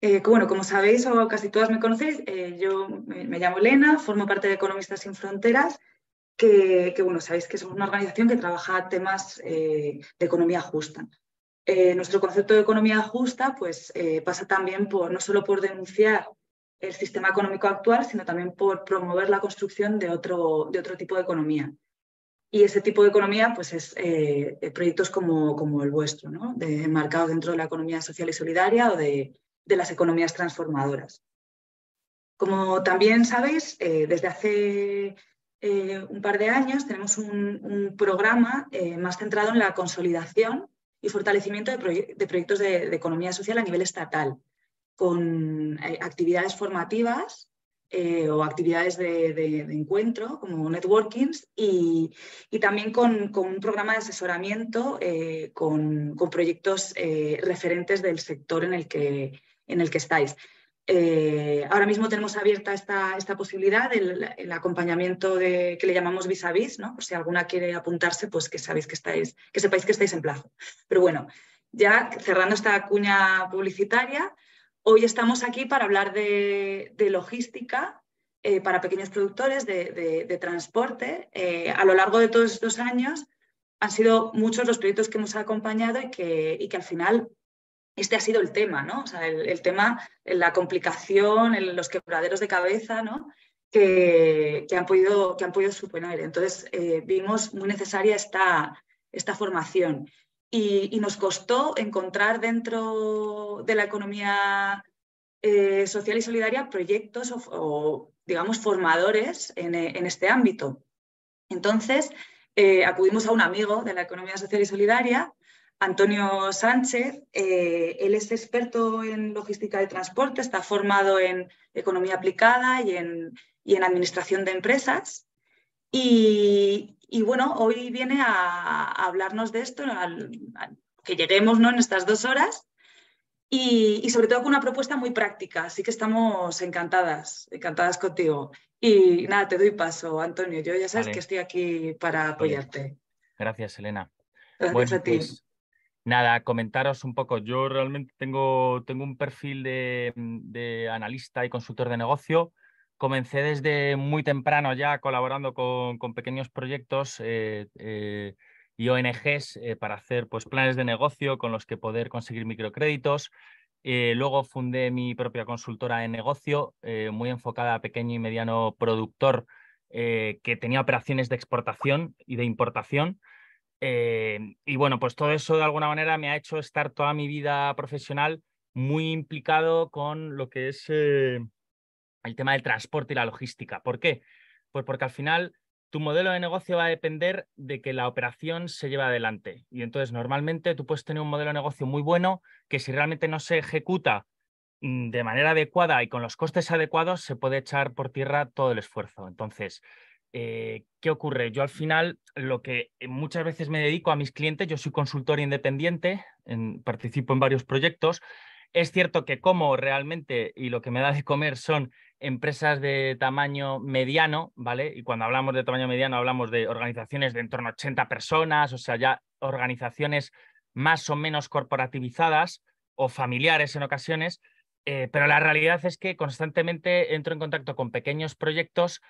Eh, bueno, como sabéis o casi todas me conocéis, eh, yo me, llamo Elena, formo parte de Economistas sin Fronteras, que, bueno, sabéis que somos una organización que trabaja temas eh, de economía justa. nuestro concepto de economía justa pues, pasa también por no solo por denunciar el sistema económico actual, sino también por promover la construcción de otro, de otro tipo de economía. Y ese tipo de economía pues es eh, eh, proyectos como, como, el vuestro, ¿no? de, enmarcados dentro de la economía social y solidaria o de, las economías transformadoras. Como también sabéis, eh, desde hace un par de años tenemos un, programa más centrado en la consolidación y fortalecimiento de, proyectos de economía social a nivel estatal, con actividades formativas eh, o actividades de, encuentro, como networkings, y, también con, un programa de asesoramiento eh, con, proyectos eh, referentes del sector en el que, en el que estáis. ahora mismo tenemos abierta esta, esta posibilidad, el, acompañamiento de, que le llamamos vis a vis, ¿no? Por si alguna quiere apuntarse, pues que, sabéis que, estáis, que sepáis que estáis en plazo. Pero bueno, ya cerrando esta cuña publicitaria, Hoy estamos aquí para hablar de, logística eh, para pequeños productores, de, transporte. Eh, a lo largo de todos estos años han sido muchos los proyectos que hemos acompañado y que, y que al final este ha sido el tema, ¿no? O sea, el, tema, la complicación, los quebraderos de cabeza, ¿no? Que, han, podido, que han podido suponer. Entonces, eh, vimos muy necesaria esta, esta formación y, nos costó encontrar dentro de la economía eh, social y solidaria proyectos o, digamos, formadores eh, en, este ámbito. Entonces, eh, acudimos a un amigo de la economía social y solidaria, Antonio Sánchez. él es experto en logística de transporte, está formado en economía aplicada y en, y en administración de empresas. Y, y bueno, hoy viene a, hablarnos de esto, que lleguemos ¿no? en estas dos horas y, sobre todo con una propuesta muy práctica. Así que estamos encantadas, encantadas contigo. Y nada, te doy paso, Antonio. Yo ya sabes que estoy aquí para apoyarte. Gracias, Elena. Gracias a ti. Pues, nada, comentaros un poco. Yo realmente tengo, tengo un perfil de, de analista y consultor de negocio comencé desde muy temprano ya colaborando con, pequeños proyectos eh, eh, y ONGs eh, para hacer pues, planes de negocio con los que poder conseguir microcréditos. luego fundé mi propia consultora de negocio, muy enfocada a pequeño y mediano productor que tenía operaciones de exportación y de importación. y bueno, pues todo eso de alguna manera me ha hecho estar toda mi vida profesional muy implicado con lo que es el tema del transporte y la logística. ¿Por qué? Pues porque al final tu modelo de negocio va a depender de que la operación se lleve adelante. Y entonces normalmente tú puedes tener un modelo de negocio muy bueno que si realmente no se ejecuta mm, de manera adecuada y con los costes adecuados se puede echar por tierra todo el esfuerzo. Entonces, eh, ¿qué ocurre? Yo al final lo que eh, muchas veces me dedico a mis clientes, yo soy consultor independiente, participo en varios proyectos es cierto que como realmente y lo que me da de comer son empresas de tamaño mediano, ¿vale? Y cuando hablamos de tamaño mediano hablamos de organizaciones de en torno a 80 personas, o sea, ya organizaciones más o menos corporativizadas o familiares en ocasiones, eh, pero la realidad es que constantemente entro en contacto con pequeños proyectos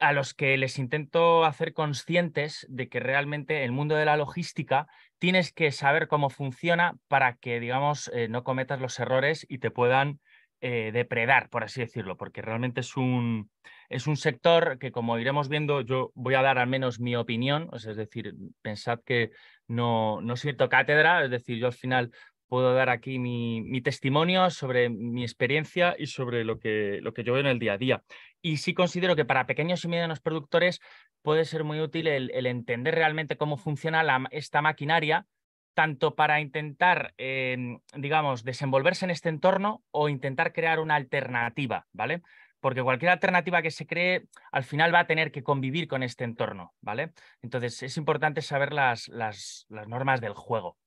a los que les intento hacer conscientes de que realmente el mundo de la logística tienes que saber cómo funciona para que, digamos, eh, no cometas los errores y te puedan eh, depredar, por así decirlo, porque realmente es un, es un sector que, como iremos viendo, yo voy a dar al menos mi opinión, es decir, pensad que no, no siento cátedra, es decir, yo al final puedo dar aquí mi, testimonio sobre mi experiencia y sobre lo que, lo que yo veo en el día a día. Y sí considero que para pequeños y medianos productores puede ser muy útil el, entender realmente cómo funciona esta maquinaria, tanto para intentar, em, digamos, desenvolverse en este entorno o intentar crear una alternativa, ¿vale? porque cualquier alternativa que se cree al final va a tener que convivir con este entorno, ¿vale? Entonces es importante saber las, las normas del juego.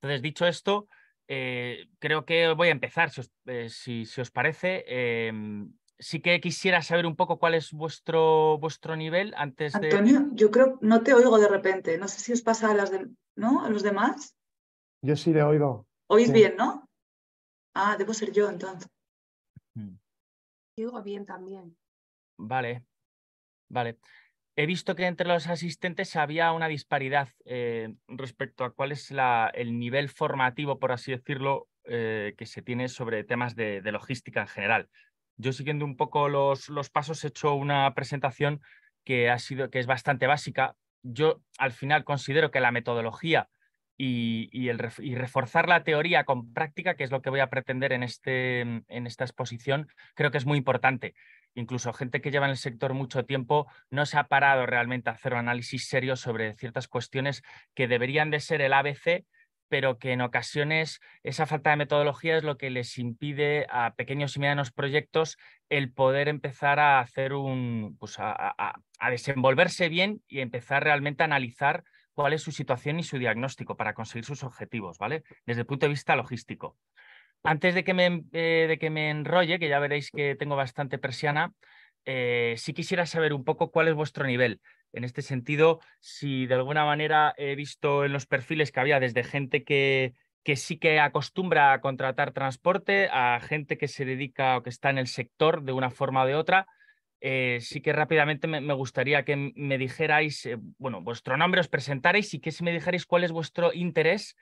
Entonces, dicho esto, eh, creo que voy a empezar, si os, eh, parece. Em, sí que quisiera saber un poco cuál es vuestro, vuestro nivel antes de... Antonio, yo creo, no te oigo de repente. No sé si os pasa a, los demás. Yo sí le oigo. ¿Oís bien, no? Ah, debo ser yo entonces. Mm. Yo oigo bien también. Vale, vale. He visto que entre los asistentes había una disparidad eh, respecto a cuál es el nivel formativo, por así decirlo, eh, que se tiene sobre temas de, logística en general. Yo siguiendo un poco los, pasos he hecho una presentación que, ha sido, que es bastante básica. Yo al final considero que la metodología y, reforzar la teoría con práctica, que es lo que voy a pretender en este, esta exposición, creo que es muy importante incluso gente que lleva en el sector mucho tiempo, no se ha parado realmente a hacer un análisis serio sobre ciertas cuestiones que deberían de ser el ABC, pero que en ocasiones esa falta de metodología es lo que les impide a pequeños y medianos proyectos el poder empezar a hacer un, pues a, desenvolverse bien y empezar realmente a analizar cuál es su situación y su diagnóstico para conseguir sus objetivos, ¿vale? Desde el punto de vista logístico. Antes de que me, eh, de que me enrolle, que ya veréis que tengo bastante persiana, si eh, sí quisiera saber un poco cuál es vuestro nivel. En este sentido, si de alguna manera he visto en los perfiles que había desde gente que, que sí que acostumbra a contratar transporte, a gente que se dedica o que está en el sector de una forma o de otra, eh, sí que rápidamente me, gustaría que me dijerais, bueno, vuestro nombre, os presentaréis y que si me dijerais cuál es vuestro interés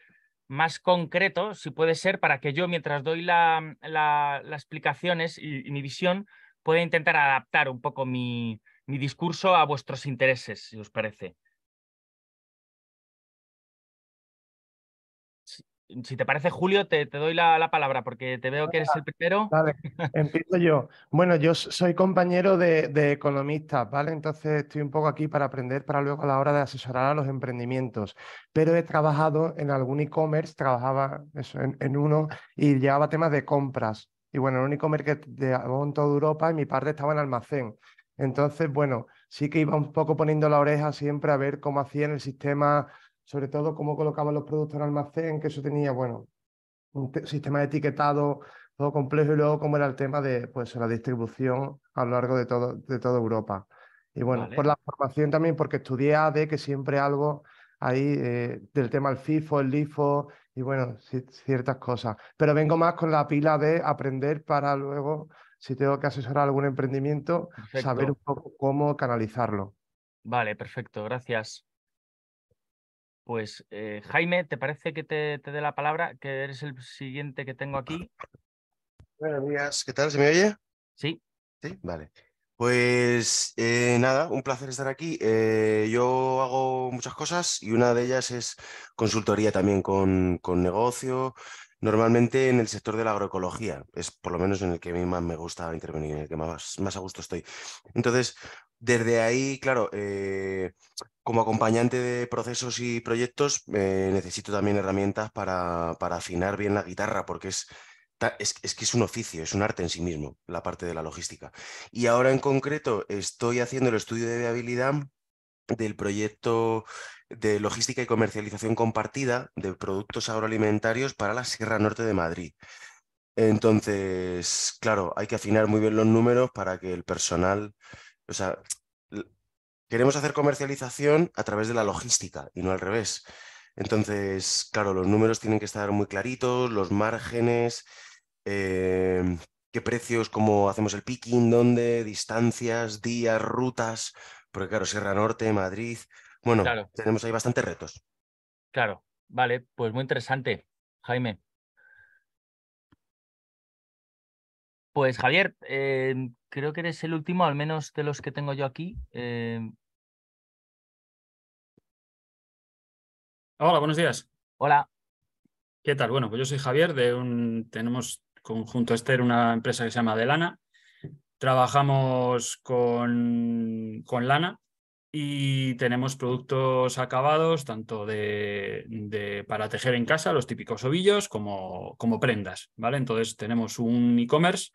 más concreto, si puede ser, para que yo, mientras doy la, mm, las explicaciones y, mi visión, pueda intentar adaptar un poco mi, mi discurso a vuestros intereses, si os parece. si te parece, Julio, te, doy la, palabra porque te veo que eres el primero. Vale, empiezo yo. Bueno, yo soy compañero de, de economistas, ¿vale? Entonces estoy un poco aquí para aprender para luego a la hora de asesorar a los emprendimientos. Pero he trabajado en algún e-commerce, trabajaba en, uno y llevaba temas de compras. Y bueno, el un e-commerce que en toda Europa y mi parte estaba en almacén. Entonces, bueno, sí que iba un poco poniendo la oreja siempre a ver cómo hacían el sistema sobre todo cómo colocaban los productos en almacén, que eso tenía, bueno, un sistema de etiquetado todo complejo y luego cómo era el tema de pues, la distribución a lo largo de, todo, de toda Europa. Y bueno, por la formación también, porque estudié de que siempre algo ahí eh, del tema del FIFO, el LIFO y bueno, ciertas cosas. Pero vengo más con la pila de aprender para luego, si tengo que asesorar algún emprendimiento, saber un poco cómo canalizarlo. Vale, perfecto, gracias. Pues eh, Jaime, ¿te parece que te, dé la palabra? Que eres el siguiente que tengo aquí. Buenos días, ¿qué tal? ¿Se me oye? Sí. Sí, vale. Pues eh, nada, un placer estar aquí. Eh, yo hago muchas cosas y una de ellas es consultoría también con, con negocio, Normalmente en el sector de la agroecología, es por lo menos en el que a mí más me gusta intervenir, en el que más, más a gusto estoy. Entonces, desde ahí, claro, eh, como acompañante de procesos y proyectos, eh, necesito también herramientas para, para, afinar bien la guitarra, porque es, es, que es un oficio, es un arte en sí mismo, la parte de la logística. Y ahora en concreto estoy haciendo el estudio de viabilidad del proyecto de logística y comercialización compartida de productos agroalimentarios para la Sierra Norte de Madrid. Entonces, claro, hay que afinar muy bien los números para que el personal, o sea, queremos hacer comercialización a través de la logística y no al revés. Entonces, claro, los números tienen que estar muy claritos, los márgenes, em, qué precios, cómo hacemos el picking, dónde, distancias, días, rutas porque claro, Sierra Norte, Madrid, bueno, tenemos ahí bastantes retos. Claro, vale, pues muy interesante, Jaime. Pues Javier, em, creo que eres el último, al menos de los que tengo yo aquí. Em. Hola, buenos días. Hola. ¿Qué tal? Bueno, pues yo soy Javier, de un, tenemos conjunto Esther una empresa que se llama Delana, Trabajamos con, lana y tenemos productos acabados tanto de, para tejer en casa, los típicos ovillos, como, como prendas, ¿vale? Entonces tenemos un e-commerce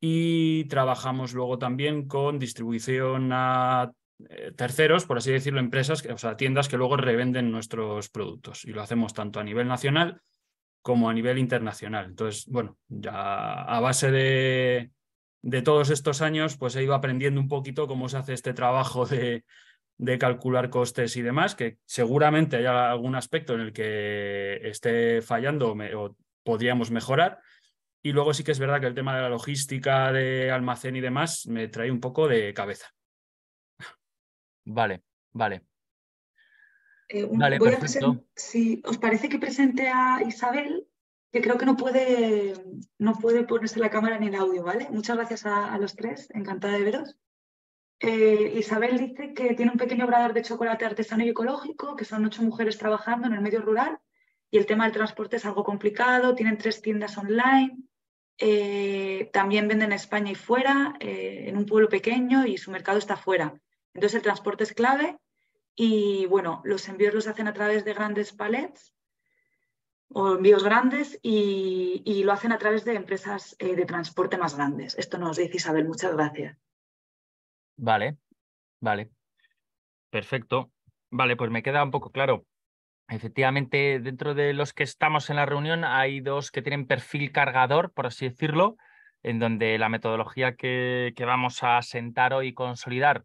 y trabajamos luego también con distribución a eh, terceros, por así decirlo, empresas, o sea, tiendas que luego revenden nuestros productos y lo hacemos tanto a nivel nacional como a nivel internacional. Entonces, bueno, ya a base de, de todos estos años, pues he ido aprendiendo un poquito cómo se hace este trabajo de, calcular costes y demás, que seguramente haya algún aspecto en el que esté fallando o, podríamos mejorar. Y luego sí que es verdad que el tema de la logística, de almacén y demás me trae un poco de cabeza. Vale, vale. Eh, un, Si ¿Os parece que presente a Isabel? que creo que no puede, no puede ponerse la cámara ni el audio, ¿vale? Muchas gracias a, los tres, encantada de veros. Eh, Isabel dice que tiene un pequeño obrador de chocolate artesano y ecológico, que son ocho mujeres trabajando en el medio rural y el tema del transporte es algo complicado, tienen tres tiendas online, eh, también venden en España y fuera, eh, en un pueblo pequeño y su mercado está fuera. Entonces el transporte es clave y bueno, los envíos los hacen a través de grandes palets o envíos grandes y, lo hacen a través de empresas eh, de transporte más grandes. Esto nos dice Isabel, muchas gracias. Vale, vale. Perfecto. Vale, pues me queda un poco claro. Efectivamente, dentro de los que estamos en la reunión hay dos que tienen perfil cargador, por así decirlo, en donde la metodología que, vamos a sentar hoy consolidar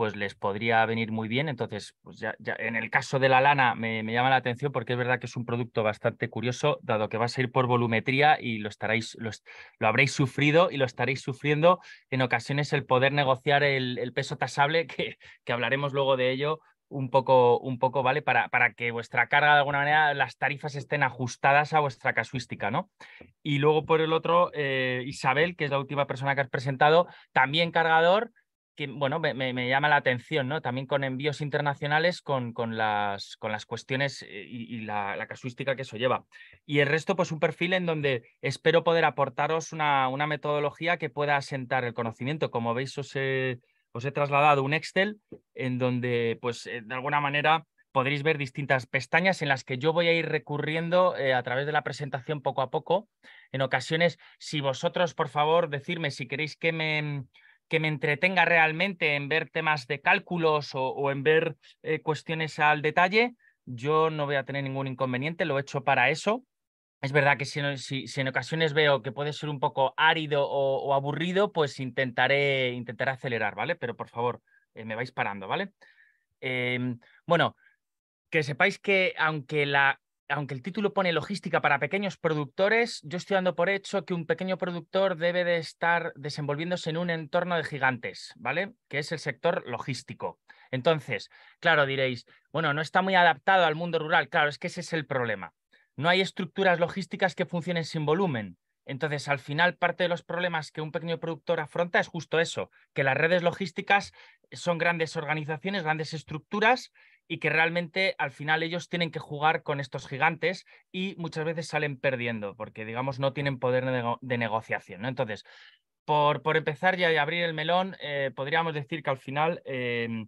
pues les podría venir muy bien. Entonces, pues ya, en el caso de la lana me, llama la atención porque es verdad que es un producto bastante curioso, dado que va a ir por volumetría y lo estaréis, lo habréis sufrido y lo estaréis sufriendo en ocasiones el poder negociar el, peso tasable, que, que, hablaremos luego de ello. Un poco, un poco, ¿vale? Para, para que vuestra carga, de alguna manera, las tarifas estén ajustadas a vuestra casuística, ¿no? Y luego, por el otro, eh, Isabel, que es la última persona que has presentado, también cargador, bueno, me, llama la atención, ¿no? También con envíos internacionales, con, con, las, con las, cuestiones eh, y, la, casuística que eso lleva. Y el resto, pues un perfil en donde espero poder aportaros una, una metodología que pueda asentar el conocimiento. Como veis, os he, os he trasladado un Excel en donde, pues, eh, de alguna manera podréis ver distintas pestañas en las que yo voy a ir recurriendo eh, a través de la presentación poco a poco. En ocasiones, si vosotros, por favor, decirme si queréis que me que me entretenga realmente en ver temas de cálculos o, en ver eh, cuestiones al detalle, yo no voy a tener ningún inconveniente, lo he hecho para eso. Es verdad que si, en ocasiones veo que puede ser un poco árido o, aburrido, pues intentaré, intentar acelerar, ¿vale? Pero por favor, eh, me vais parando, ¿vale? Em, bueno, que sepáis que aunque la aunque el título pone logística para pequeños productores, yo estoy dando por hecho que un pequeño productor debe de estar desenvolviéndose en un entorno de gigantes, ¿vale? Que es el sector logístico. Entonces, claro, diréis, bueno, no está muy adaptado al mundo rural. Claro, es que ese es el problema. No hay estructuras logísticas que funcionen sin volumen. Entonces, al final, parte de los problemas que un pequeño productor afronta es justo eso, que las redes logísticas son grandes organizaciones, grandes estructuras y que realmente al final ellos tienen que jugar con estos gigantes y muchas veces salen perdiendo porque, digamos, no tienen poder de, negociación. ¿no? Entonces, por, por, empezar ya y abrir el melón, eh, podríamos decir que al final em,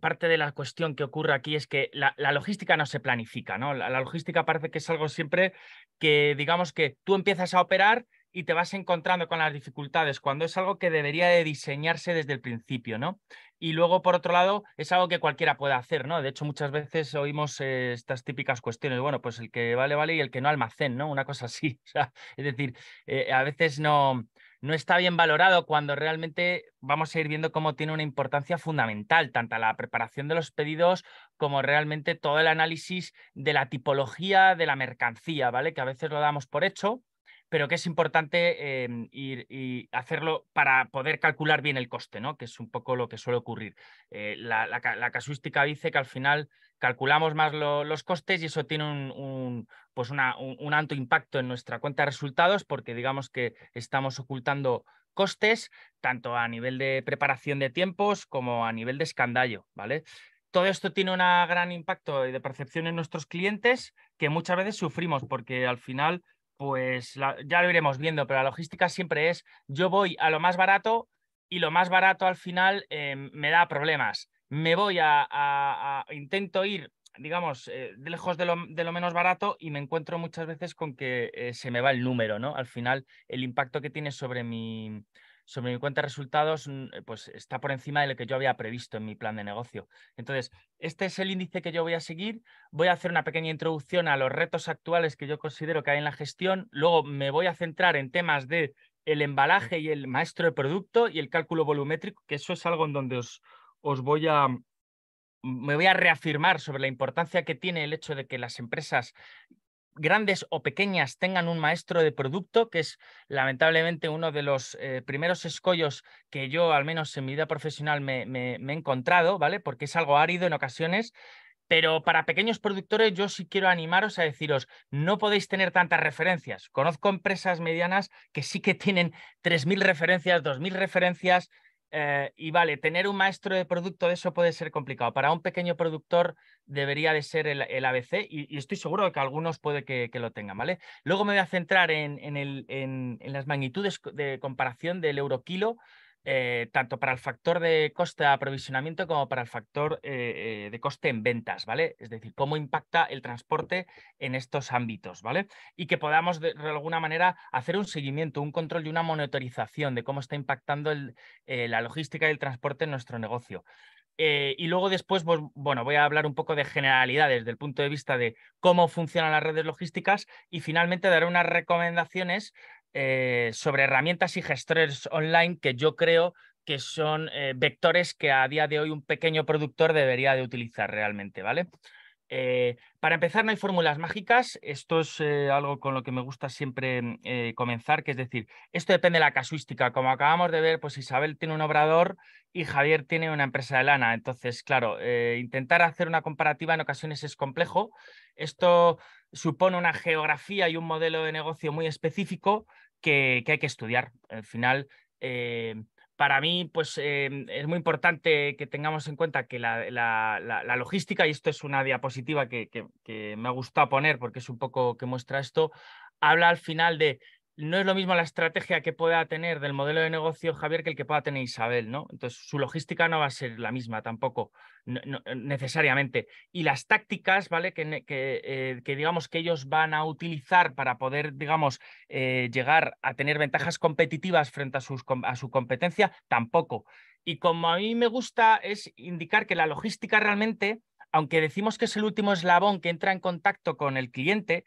parte de la cuestión que ocurre aquí es que la, logística no se planifica. ¿no? La, la logística parece que es algo siempre que, digamos, que tú empiezas a operar y te vas encontrando con las dificultades cuando es algo que debería de diseñarse desde el principio, ¿no? Y luego, por otro lado, es algo que cualquiera puede hacer, ¿no? De hecho, muchas veces oímos eh, estas típicas cuestiones, bueno, pues el que vale, vale y el que no almacén, ¿no? Una cosa así, o sea, es decir, eh, a veces no, no está bien valorado cuando realmente vamos a ir viendo cómo tiene una importancia fundamental, tanto la preparación de los pedidos como realmente todo el análisis de la tipología de la mercancía, ¿vale? Que a veces lo damos por hecho pero que es importante em, ir y hacerlo para poder calcular bien el coste, ¿no? que es un poco lo que suele ocurrir. Eh, la, casuística dice que al final calculamos más los costes y eso tiene un, pues alto impacto en nuestra cuenta de resultados porque digamos que estamos ocultando costes tanto a nivel de preparación de tiempos como a nivel de escandallo, ¿vale? todo esto tiene un gran impacto de percepción en nuestros clientes que muchas veces sufrimos porque al final pues ya lo iremos viendo, pero la logística siempre es, yo voy a lo más barato y lo más barato al final eh, me da problemas. Me voy a, intento ir, digamos, eh, lejos de lo, de lo, menos barato y me encuentro muchas veces con que eh, se me va el número, ¿no? Al final, el impacto que tiene sobre mi, sobre mi cuenta de resultados, mm, eh, pues está por encima de lo que yo había previsto en mi plan de negocio. Entonces, este es el índice que yo voy a seguir. Voy a hacer una pequeña introducción a los retos actuales que yo considero que hay en la gestión. Luego me voy a centrar en temas de el embalaje y el maestro de producto y el cálculo volumétrico, que eso es algo en donde os, os voy a, mm, me voy a reafirmar sobre la importancia que tiene el hecho de que las empresas grandes o pequeñas tengan un maestro de producto, que es lamentablemente uno de los eh, primeros escollos que yo, al menos en mi vida profesional, me, he encontrado, ¿vale? Porque es algo árido en ocasiones, pero para pequeños productores yo sí quiero animaros a deciros, no podéis tener tantas referencias. Conozco empresas medianas que sí que tienen 3.000 referencias, 2.000 referencias, eh, y vale, tener un maestro de producto de eso puede ser complicado. Para un pequeño productor debería de ser el, ABC y, estoy seguro de que algunos puede que, lo tengan, ¿vale? Luego me voy a centrar en, en las magnitudes de comparación del euro kilo eh, tanto para el factor de coste de aprovisionamiento como para el factor eh, eh, de coste en ventas, ¿vale? Es decir, cómo impacta el transporte en estos ámbitos, ¿vale? Y que podamos de, alguna manera hacer un seguimiento, un control y una monitorización de cómo está impactando la logística y el transporte en nuestro negocio. y luego después, pues, bueno, voy a hablar un poco de generalidades del punto de vista de cómo funcionan las redes logísticas y finalmente daré unas recomendaciones eh, sobre herramientas y gestores online que yo creo que son eh, vectores que a día de hoy un pequeño productor debería de utilizar realmente, ¿vale? Eh, para empezar, no hay fórmulas mágicas. Esto es algo con lo que me gusta siempre mm, comenzar, que es decir, esto depende de la casuística. Como acabamos de ver, pues Isabel tiene un obrador y Javier tiene una empresa de lana. Entonces, claro, intentar hacer una comparativa en ocasiones es complejo. Esto supone una geografía y un modelo de negocio muy específico que, hay que estudiar. Al final, eh, para mí, pues em, es muy importante que tengamos en cuenta que la, logística, y esto es una diapositiva que, que, me ha gustado poner porque es un poco que muestra esto, habla al final de no es lo mismo la estrategia que pueda tener del modelo de negocio Javier que el que pueda tener Isabel, ¿no? Entonces, su logística no va a ser la misma tampoco, eh, necesariamente. Y las tácticas, ¿vale? Que, eh, que, digamos que ellos van a utilizar para poder, digamos, eh, llegar a tener ventajas competitivas frente a, sus, a su competencia, tampoco. Y como a mí me gusta es indicar que la logística realmente, aunque decimos que es el último eslabón que entra en contacto con el cliente,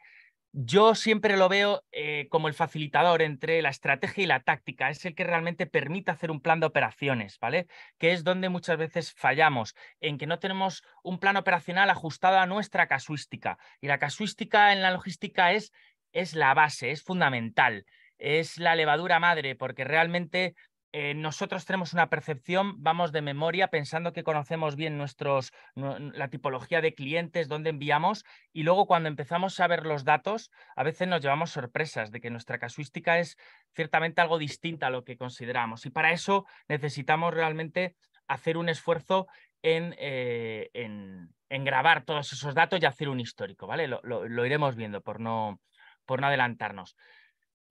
yo siempre lo veo eh, como el facilitador entre la estrategia y la táctica, es el que realmente permite hacer un plan de operaciones, ¿vale? Que es donde muchas veces fallamos, en que no tenemos un plan operacional ajustado a nuestra casuística. Y la casuística en la logística es, es la base, es fundamental, es la levadura madre, porque realmente eh, nosotros tenemos una percepción, vamos de memoria, pensando que conocemos bien nuestros, la tipología de clientes, dónde enviamos, y luego cuando empezamos a ver los datos, a veces nos llevamos sorpresas de que nuestra casuística es ciertamente algo distinta a lo que consideramos. Y para eso necesitamos realmente hacer un esfuerzo en, eh, en, grabar todos esos datos y hacer un histórico, ¿vale? Lo, lo iremos viendo por no, por no adelantarnos.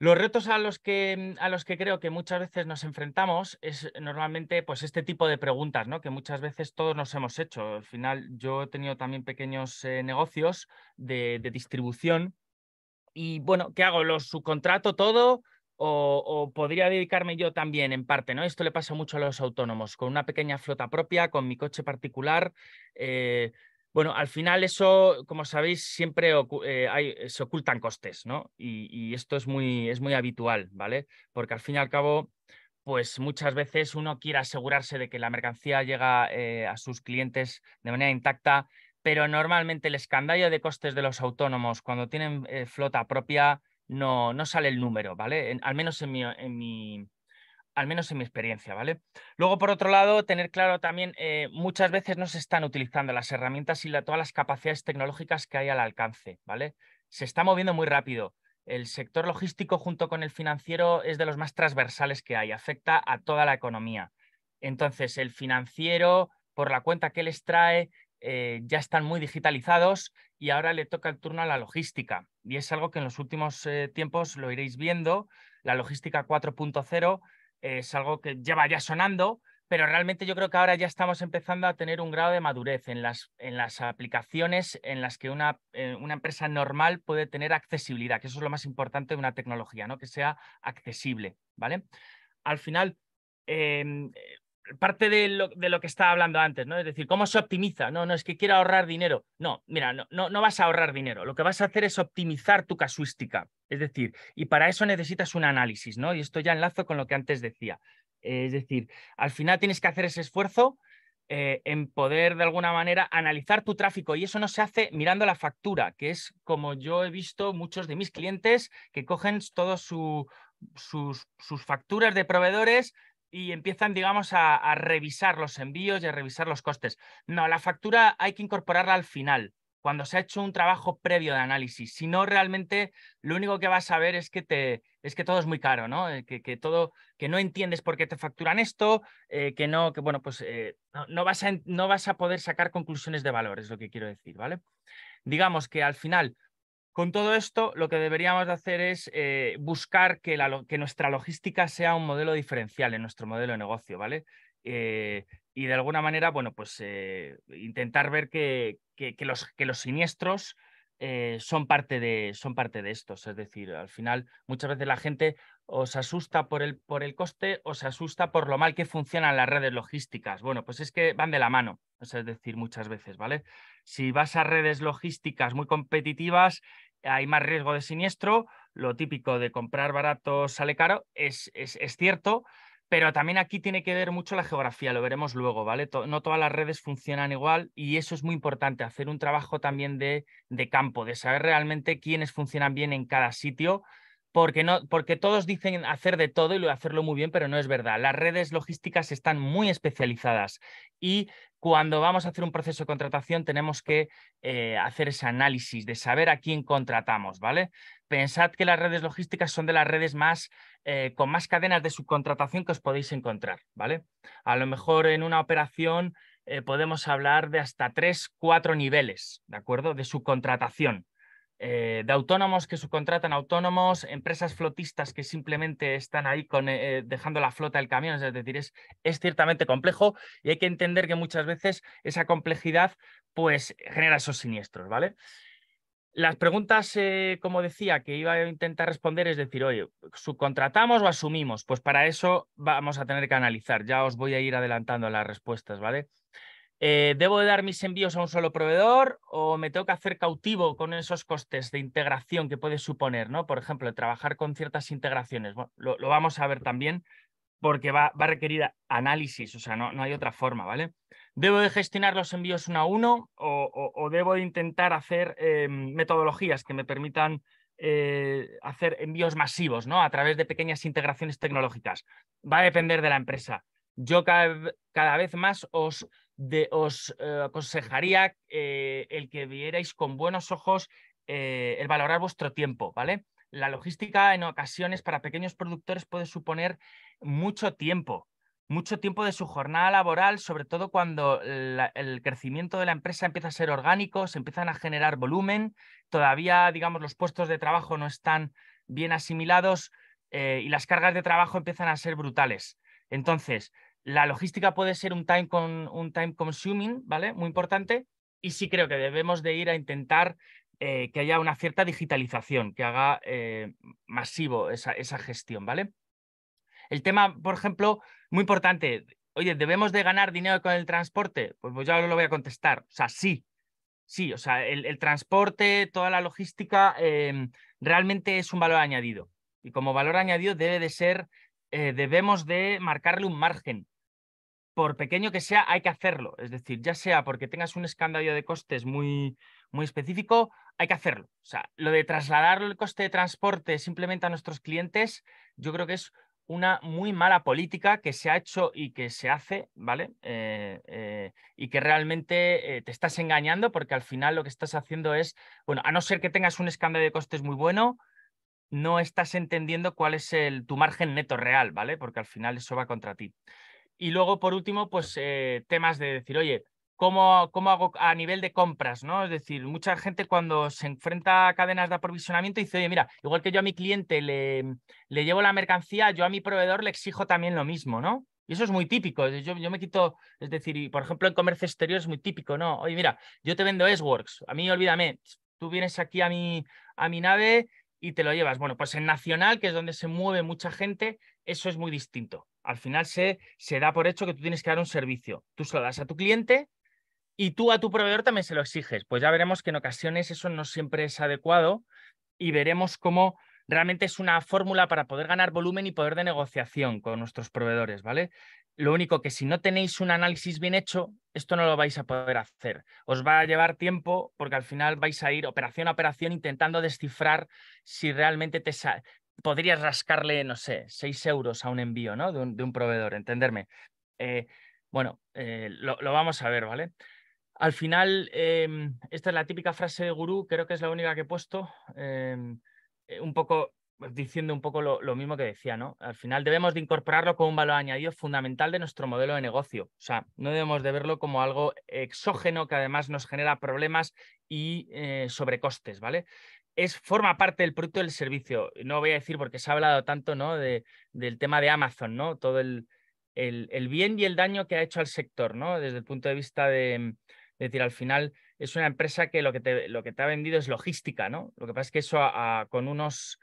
Los retos a los, que, mm, a los que creo que muchas veces nos enfrentamos es eh, normalmente pues, este tipo de preguntas, ¿no? que muchas veces todos nos hemos hecho. Al final, yo he tenido también pequeños eh, negocios de, distribución y, bueno, ¿qué hago? ¿Lo subcontrato todo? O, podría dedicarme yo también en parte, ¿no? Esto le pasa mucho a los autónomos, con una pequeña flota propia, con mi coche particular. Eh, bueno, al final eso, como sabéis, siempre eh, hay, se ocultan costes, ¿no? Y, esto es muy, es muy habitual, ¿vale? Porque al fin y al cabo, pues muchas veces uno quiere asegurarse de que la mercancía llega eh, a sus clientes de manera intacta, pero normalmente el escandallo de costes de los autónomos cuando tienen eh, flota propia no, no sale el número, ¿vale? al menos en mi al menos en mi experiencia, ¿vale? Luego, por otro lado, tener claro también, eh, muchas veces no se están utilizando las herramientas y todas las capacidades tecnológicas que hay al alcance, ¿vale? Se está moviendo muy rápido. El sector logístico junto con el financiero es de los más transversales que hay, afecta a toda la economía. Entonces, el financiero, por la cuenta que les trae, eh, ya están muy digitalizados y ahora le toca el turno a la logística. Y es algo que en los últimos eh, tiempos lo iréis viendo, la logística 4.0 es algo que lleva ya sonando, pero realmente yo creo que ahora ya estamos empezando a tener un grado de madurez en las, en las aplicaciones en las que una, eh, una empresa normal puede tener accesibilidad, que eso es lo más importante de una tecnología, ¿no? que sea accesible. ¿vale? Al final, em, parte de lo, que estaba hablando antes, ¿no? Es decir, ¿cómo se optimiza? No, no, es que quiera ahorrar dinero. No, mira, no, no, vas a ahorrar dinero. Lo que vas a hacer es optimizar tu casuística. Es decir, y para eso necesitas un análisis, ¿no? Y esto ya enlazo con lo que antes decía. es decir, al final tienes que hacer ese esfuerzo eh, en poder de alguna manera analizar tu tráfico y eso no se hace mirando la factura, que es como yo he visto muchos de mis clientes que cogen todos sus, sus facturas de proveedores, y empiezan, digamos, a, revisar los envíos y a revisar los costes. No, la factura hay que incorporarla al final, cuando se ha hecho un trabajo previo de análisis. Si no, realmente lo único que vas a ver es que, te, es que todo es muy caro, ¿no? Eh, que, todo, que no entiendes por qué te facturan esto, eh, que no, que bueno, pues eh, vas a, no vas a poder sacar conclusiones de valor, es lo que quiero decir, ¿vale? Digamos que al final con todo esto, lo que deberíamos de hacer es eh, buscar que, que, nuestra logística sea un modelo diferencial en nuestro modelo de negocio, ¿vale? Eh, y de alguna manera, bueno, pues eh, intentar ver que, que los, siniestros eh, son, parte de, son parte de estos. Es decir, al final muchas veces la gente os asusta por el, coste o se asusta por lo mal que funcionan las redes logísticas. Bueno, pues es que van de la mano, es decir, muchas veces, ¿vale? Si vas a redes logísticas muy competitivas, hay más riesgo de siniestro, lo típico de comprar barato sale caro, es cierto, pero también aquí tiene que ver mucho la geografía, lo veremos luego, ¿vale? no todas las redes funcionan igual y eso es muy importante, hacer un trabajo también de, de campo, de saber realmente quiénes funcionan bien en cada sitio, porque, no, porque todos dicen hacer de todo y hacerlo muy bien, pero no es verdad. Las redes logísticas están muy especializadas y cuando vamos a hacer un proceso de contratación tenemos que eh, hacer ese análisis de saber a quién contratamos, ¿vale? Pensad que las redes logísticas son de las redes más eh, con más cadenas de subcontratación que os podéis encontrar, ¿vale? A lo mejor en una operación eh, podemos hablar de hasta tres, cuatro niveles, ¿de acuerdo? De subcontratación. Eh, de autónomos que subcontratan autónomos, empresas flotistas que simplemente están ahí con, eh, eh, dejando la flota del camión, es decir, es, es, ciertamente complejo y hay que entender que muchas veces esa complejidad pues genera esos siniestros, ¿vale? Las preguntas, como decía, que iba a intentar responder es decir, oye, ¿subcontratamos o asumimos? Pues para eso vamos a tener que analizar, ya os voy a ir adelantando las respuestas, ¿vale? Eh, ¿Debo de dar mis envíos a un solo proveedor o me tengo que hacer cautivo con esos costes de integración que puede suponer? ¿no? Por ejemplo, trabajar con ciertas integraciones. lo, vamos a ver también porque va, a requerir análisis, o sea, no, hay otra forma, ¿vale? ¿Debo de gestionar los envíos uno a uno o, debo de intentar hacer em, metodologías que me permitan eh, hacer envíos masivos, ¿no? A través de pequeñas integraciones tecnológicas. Va a depender de la empresa. Yo cada vez más os os eh, aconsejaría eh, el que vierais con buenos ojos eh, el valorar vuestro tiempo, ¿vale? La logística en ocasiones para pequeños productores puede suponer mucho tiempo, mucho tiempo de su jornada laboral, sobre todo cuando el crecimiento de la empresa empieza a ser orgánico, se empiezan a generar volumen, todavía, digamos, los puestos de trabajo no están bien asimilados y las cargas de trabajo empiezan a ser brutales. Entonces, la logística puede ser un time, con, un time consuming, ¿vale? Muy importante. Y sí creo que debemos de ir a intentar eh, que haya una cierta digitalización, que haga eh, masivo esa, gestión, ¿vale? El tema, por ejemplo, muy importante, oye, ¿debemos de ganar dinero con el transporte? Pues, pues yo ahora lo voy a contestar. O sea, sí, sí, o sea, el, transporte, toda la logística, em, realmente es un valor añadido. Y como valor añadido debe de ser, eh, debemos de marcarle un margen por pequeño que sea, hay que hacerlo. Es decir, ya sea porque tengas un escándalo de costes muy, muy específico, hay que hacerlo. O sea, lo de trasladar el coste de transporte simplemente a nuestros clientes, yo creo que es una muy mala política que se ha hecho y que se hace, ¿vale? Eh, eh, y que realmente eh, te estás engañando porque al final lo que estás haciendo es, bueno, a no ser que tengas un escándalo de costes muy bueno, no estás entendiendo cuál es el, tu margen neto real, ¿vale? Porque al final eso va contra ti. Y luego, por último, pues eh, temas de decir, oye, ¿cómo, ¿cómo, hago a nivel de compras? ¿no? Es decir, mucha gente cuando se enfrenta a cadenas de aprovisionamiento dice, oye, mira, igual que yo a mi cliente le, le llevo la mercancía, yo a mi proveedor le exijo también lo mismo, ¿no? Y eso es muy típico. Yo, me quito, es decir, por ejemplo, en comercio exterior es muy típico, ¿no? Oye, mira, yo te vendo S-Works, a mí olvídame, tú vienes aquí a a mi nave y te lo llevas. Bueno, pues en Nacional, que es donde se mueve mucha gente, eso es muy distinto. Al final se, da por hecho que tú tienes que dar un servicio. Tú se lo das a tu cliente y tú a tu proveedor también se lo exiges. Pues ya veremos que en ocasiones eso no siempre es adecuado y veremos cómo realmente es una fórmula para poder ganar volumen y poder de negociación con nuestros proveedores, ¿vale? Lo único que si no tenéis un análisis bien hecho, esto no lo vais a poder hacer. Os va a llevar tiempo porque al final vais a ir operación a operación intentando descifrar si realmente te, podrías rascarle, no sé, 6 euros a un envío, ¿no? De un, proveedor, entenderme. Eh, bueno, eh, lo, vamos a ver, ¿vale? Al final, em, esta es la típica frase de gurú, creo que es la única que he puesto, em, eh, un poco diciendo un poco lo, mismo que decía, ¿no? Al final debemos de incorporarlo como un valor añadido fundamental de nuestro modelo de negocio. O sea, no debemos de verlo como algo exógeno que además nos genera problemas y sobrecostes, ¿vale? es, forma parte del producto del servicio. No voy a decir porque se ha hablado tanto ¿no? del tema de Amazon, ¿no? Todo el, bien y el daño que ha hecho al sector, ¿no? Desde el punto de vista mm, de, decir, al final es una empresa que lo que te, lo que te ha vendido es logística, ¿no? Lo que pasa es que eso con unos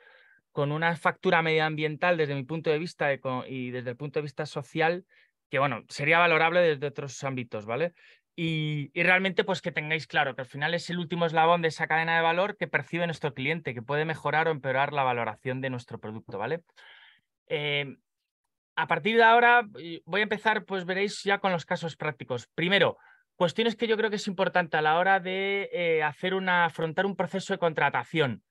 con una factura medioambiental desde mi punto de vista y desde el punto de vista social, que bueno, sería valorable desde otros ámbitos, ¿vale? Y, realmente pues que tengáis claro que al final es el último eslabón de esa cadena de valor que percibe nuestro cliente, que puede mejorar o empeorar la valoración de nuestro producto, ¿vale? Eh, a partir de ahora voy a empezar, pues veréis ya con los casos prácticos. Primero, cuestiones que yo creo que es importante a la hora de eh, hacer una, afrontar un proceso de contratación.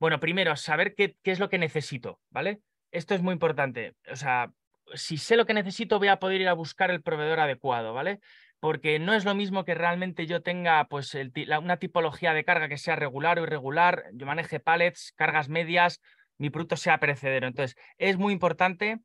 Bueno, primero, saber qué, qué es lo que necesito, ¿vale? Esto es muy importante. O sea, si sé lo que necesito, voy a poder ir a buscar el proveedor adecuado, ¿vale? porque no es lo mismo que realmente yo tenga pues, una tipología de carga que sea regular o irregular, yo maneje pallets, cargas medias, mi producto sea perecedero. Entonces, es muy importante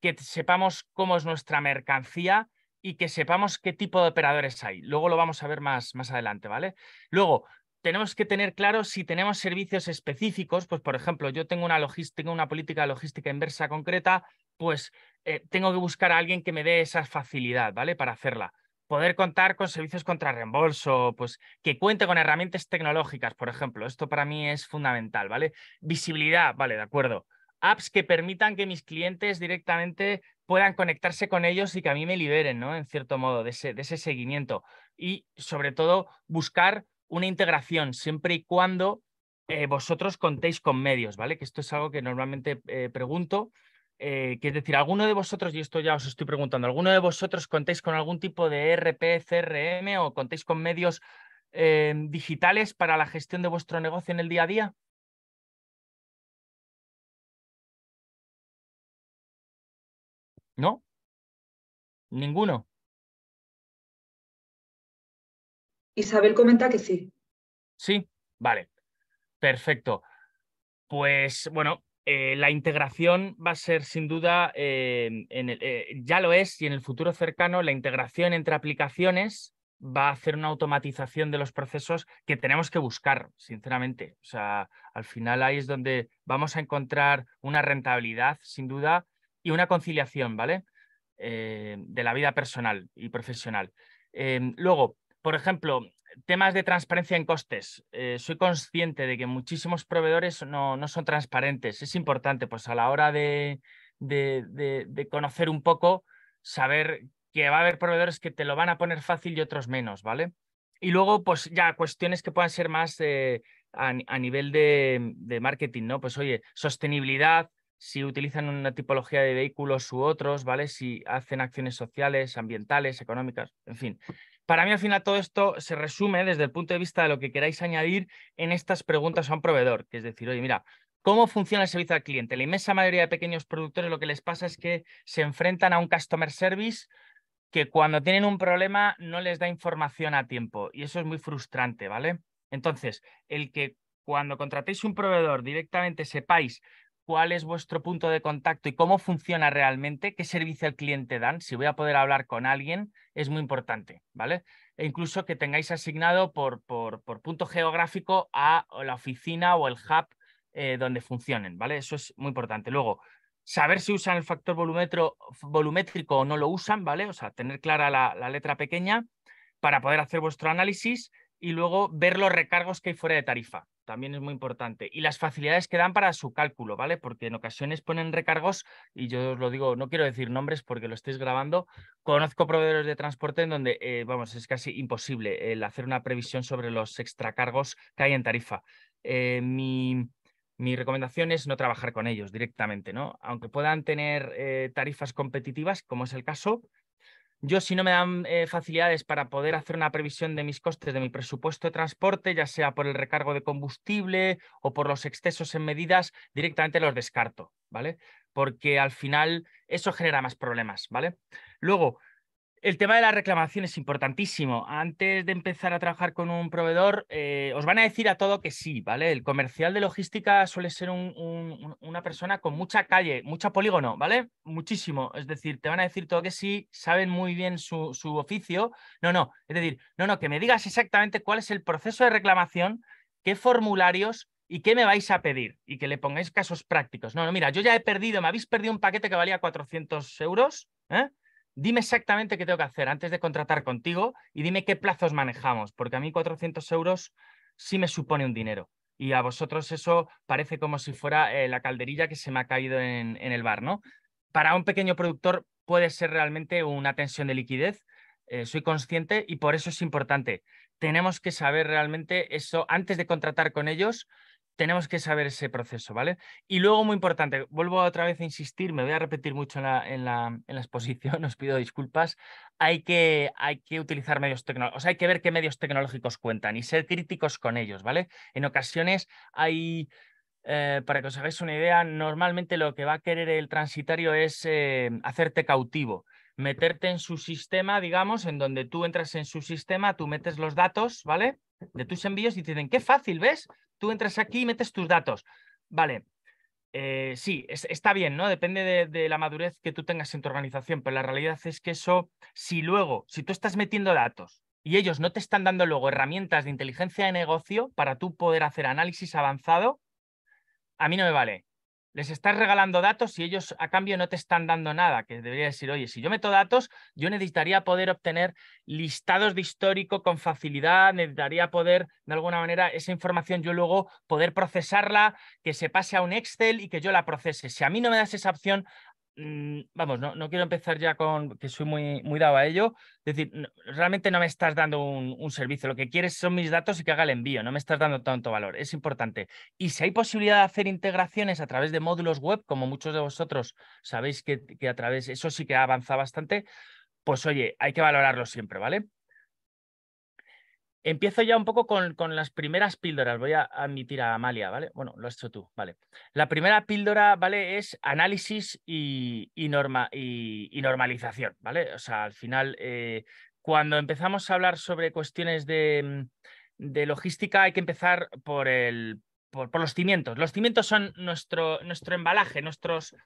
que sepamos cómo es nuestra mercancía y que sepamos qué tipo de operadores hay. Luego lo vamos a ver más, más adelante, ¿vale? Luego, tenemos que tener claro si tenemos servicios específicos, pues por ejemplo, yo tengo una, logística, una política de logística inversa concreta, pues eh, tengo que buscar a alguien que me dé esa facilidad, ¿vale? Para hacerla poder contar con servicios contra reembolso, pues que cuente con herramientas tecnológicas, por ejemplo. Esto para mí es fundamental, ¿vale? Visibilidad, vale, de acuerdo. Apps que permitan que mis clientes directamente puedan conectarse con ellos y que a mí me liberen, ¿no? En cierto modo, de ese, de ese seguimiento. Y sobre todo, buscar una integración siempre y cuando eh, vosotros contéis con medios, ¿vale? Que esto es algo que normalmente eh, pregunto eh, quiero decir, ¿alguno de vosotros, y esto ya os estoy preguntando, ¿alguno de vosotros contáis con algún tipo de RP, CRM o contáis con medios eh, digitales para la gestión de vuestro negocio en el día a día? ¿No? ¿Ninguno? Isabel comenta que sí. Sí, vale. Perfecto. Pues bueno, eh, la integración va a ser sin duda, eh, eh, ya lo es y en el futuro cercano, la integración entre aplicaciones va a hacer una automatización de los procesos que tenemos que buscar, sinceramente. O sea, al final ahí es donde vamos a encontrar una rentabilidad, sin duda, y una conciliación, ¿vale? de la vida personal y profesional. Em, luego, por ejemplo, temas de transparencia en costes. Eh, soy consciente de que muchísimos proveedores no, son transparentes. Es importante, pues a la hora de, conocer un poco, saber que va a haber proveedores que te lo van a poner fácil y otros menos, ¿vale? Y luego, pues ya cuestiones que puedan ser más eh, a, a, nivel de, marketing, ¿no? Pues oye, sostenibilidad, si utilizan una tipología de vehículos u otros, ¿vale? Si hacen acciones sociales, ambientales, económicas, en fin. Para mí, al final, todo esto se resume desde el punto de vista de lo que queráis añadir en estas preguntas a un proveedor, que es decir, oye, mira, ¿Cómo funciona el servicio al cliente? La inmensa mayoría de pequeños productores lo que les pasa es que se enfrentan a un customer service que cuando tienen un problema no les da información a tiempo y eso es muy frustrante, ¿vale? Entonces, el que cuando contratéis un proveedor directamente sepáis cuál es vuestro punto de contacto y cómo funciona realmente, qué servicio al cliente dan, si voy a poder hablar con alguien, es muy importante, ¿vale? E incluso que tengáis asignado por, por, punto geográfico a la oficina o el hub eh, donde funcionen, ¿vale? Eso es muy importante. Luego, saber si usan el factor volumétrico o no lo usan, ¿vale? O sea, tener clara la letra pequeña para poder hacer vuestro análisis y luego ver los recargos que hay fuera de tarifa también es muy importante. Y las facilidades que dan para su cálculo, ¿vale? Porque en ocasiones ponen recargos, y yo os lo digo, no quiero decir nombres porque lo estáis grabando, conozco proveedores de transporte en donde, eh, vamos, es casi imposible el hacer una previsión sobre los extracargos que hay en tarifa. Eh, mi, recomendación es no trabajar con ellos directamente, ¿no? Aunque puedan tener eh, tarifas competitivas, como es el caso, yo si no me dan eh, facilidades para poder hacer una previsión de mis costes, de mi presupuesto de transporte, ya sea por el recargo de combustible o por los excesos en medidas, directamente los descarto, ¿vale? Porque al final eso genera más problemas, ¿vale? Luego, el tema de la reclamación es importantísimo. Antes de empezar a trabajar con un proveedor, eh, os van a decir a todo que sí, ¿vale? El comercial de logística suele ser una persona con mucha calle, mucha polígono, ¿vale? Muchísimo. Es decir, te van a decir todo que sí, saben muy bien su, su oficio. No, no. Es decir, no, no, que me digas exactamente cuál es el proceso de reclamación, qué formularios y qué me vais a pedir y que le pongáis casos prácticos. No, no, mira, yo ya he perdido, me habéis perdido un paquete que valía 400 euros, ¿eh? dime exactamente qué tengo que hacer antes de contratar contigo y dime qué plazos manejamos, porque a mí 400 euros sí me supone un dinero. Y a vosotros eso parece como si fuera eh, la calderilla que se me ha caído en, el bar, ¿no? Para un pequeño productor puede ser realmente una tensión de liquidez, eh, soy consciente y por eso es importante. Tenemos que saber realmente eso antes de contratar con ellos, tenemos que saber ese proceso, ¿vale? Y luego, muy importante, vuelvo otra vez a insistir, me voy a repetir mucho en la, exposición, os pido disculpas, hay que, utilizar medios tecnológicos, o sea, hay que ver qué medios tecnológicos cuentan y ser críticos con ellos, ¿vale? En ocasiones hay... Eh, para que os hagáis una idea, normalmente lo que va a querer el transitario es eh, hacerte cautivo meterte en su sistema, digamos, en donde tú entras en su sistema, tú metes los datos, ¿vale? De tus envíos y dicen, qué fácil, ¿ves? Tú entras aquí y metes tus datos. Vale, eh, sí, está bien, ¿no? Depende de, de, la madurez que tú tengas en tu organización, pero la realidad es que eso, si luego, si tú estás metiendo datos y ellos no te están dando luego herramientas de inteligencia de negocio para tú poder hacer análisis avanzado, a mí no me vale les estás regalando datos y ellos a cambio no te están dando nada, que debería decir, oye, si yo meto datos, yo necesitaría poder obtener listados de histórico con facilidad, necesitaría poder, de alguna manera, esa información yo luego poder procesarla, que se pase a un Excel y que yo la procese. Si a mí no me das esa opción, Mm, vamos, no, no, quiero empezar ya con que soy muy, muy dado a ello. Es decir, realmente no me estás dando un, servicio. Lo que quieres son mis datos y que haga el envío. No me estás dando tanto valor. Es importante. Y si hay posibilidad de hacer integraciones a través de módulos web, como muchos de vosotros sabéis que, que a través, eso sí que avanzado bastante, pues oye, hay que valorarlo siempre, ¿vale? Empiezo ya un poco con, las primeras píldoras. Voy a admitir a Amalia, ¿vale? Bueno, lo has hecho tú, ¿vale? La primera píldora, ¿vale? Es análisis y, norma, y, normalización, ¿vale? O sea, al final, eh, cuando empezamos a hablar sobre cuestiones de, logística, hay que empezar por el, por, los cimientos. Los cimientos son nuestro, nuestro embalaje, nuestros,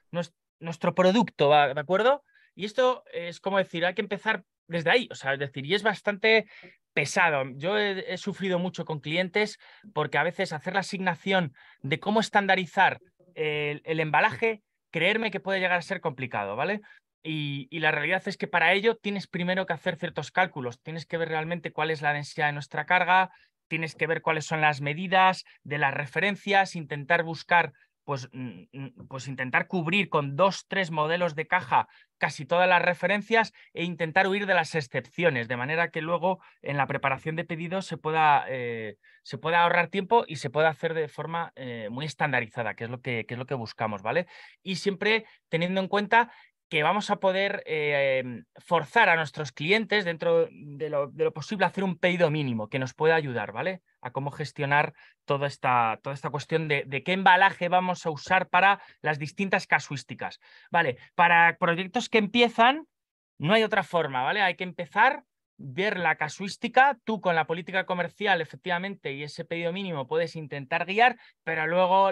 nuestro producto, ¿de acuerdo? Y esto es como decir, hay que empezar desde ahí, o sea, es decir, y es bastante pesado. Yo he, sufrido mucho con clientes porque a veces hacer la asignación de cómo estandarizar el, embalaje, creerme que puede llegar a ser complicado, ¿vale? y, la realidad es que para ello tienes primero que hacer ciertos cálculos, tienes que ver realmente cuál es la densidad de nuestra carga, tienes que ver cuáles son las medidas de las referencias, intentar buscar pues, mm, mm, pues intentar cubrir con dos, tres modelos de caja casi todas las referencias e intentar huir de las excepciones, de manera que luego en la preparación de pedidos se pueda, eh, se ahorrar tiempo y se pueda hacer de forma eh, muy estandarizada, que es, lo que, que es lo que buscamos, ¿vale? Y siempre teniendo en cuenta que vamos a poder eh, em, forzar a nuestros clientes dentro de lo, posible a posible hacer un pedido mínimo que nos pueda ayudar, ¿vale? A cómo gestionar toda esta, toda esta cuestión de, de, qué embalaje vamos a usar para las distintas casuísticas. Vale, para proyectos que empiezan, no hay otra forma, ¿vale? Hay que empezar ver la casuística, tú con la política comercial efectivamente y ese pedido mínimo puedes intentar guiar, pero luego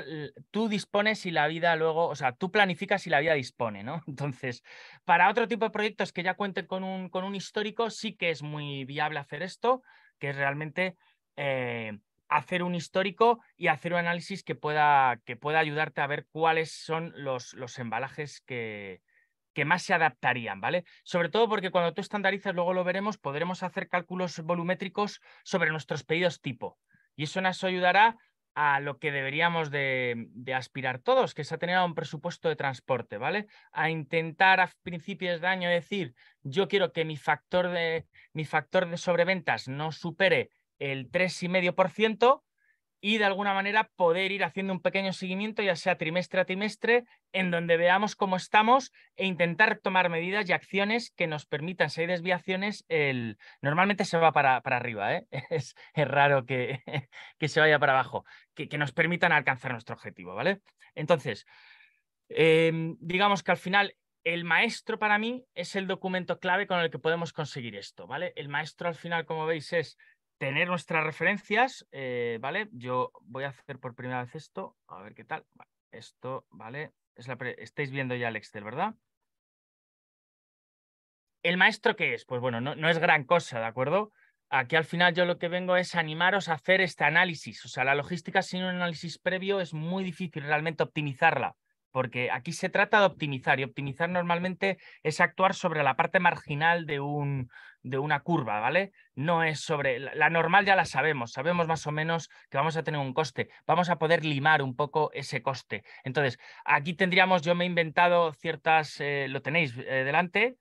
tú dispones y la vida luego, o sea, tú planificas y la vida dispone, ¿no? Entonces, para otro tipo de proyectos que ya cuenten con un, con un histórico, sí que es muy viable hacer esto, que es realmente eh, hacer un histórico y hacer un análisis que pueda, que pueda ayudarte a ver cuáles son los, los embalajes que, que más se adaptarían, ¿vale? Sobre todo porque cuando tú estandarices, luego lo veremos, podremos hacer cálculos volumétricos sobre nuestros pedidos tipo. Y eso nos ayudará a lo que deberíamos de, aspirar todos, que es a tener un presupuesto de transporte, ¿vale? A intentar a principios de año decir, yo quiero que mi factor de, mi factor de sobreventas no supere el 3,5%, y de alguna manera poder ir haciendo un pequeño seguimiento, ya sea trimestre a trimestre, en donde veamos cómo estamos e intentar tomar medidas y acciones que nos permitan, si hay desviaciones, el... normalmente se va para, para arriba, ¿eh? es, raro que, que, se vaya para abajo, que, nos permitan alcanzar nuestro objetivo, ¿vale? Entonces, em, digamos que al final el maestro para mí es el documento clave con el que podemos conseguir esto, ¿vale? El maestro al final, como veis, es tener nuestras referencias, eh, ¿vale? Yo voy a hacer por primera vez esto, a ver qué tal. esto, ¿vale? Es la estáis viendo ya el Excel, ¿verdad? ¿El maestro qué es? Pues bueno, no, no es gran cosa, ¿de acuerdo? Aquí al final yo lo que vengo es animaros a hacer este análisis. O sea, la logística sin un análisis previo es muy difícil realmente optimizarla, porque aquí se trata de optimizar y optimizar normalmente es actuar sobre la parte marginal de un, de una curva, ¿vale? No es sobre, la, normal ya la sabemos, sabemos más o menos que vamos a tener un coste, vamos a poder limar un poco ese coste. Entonces, aquí tendríamos, yo me he inventado ciertas, eh, lo tenéis eh, delante,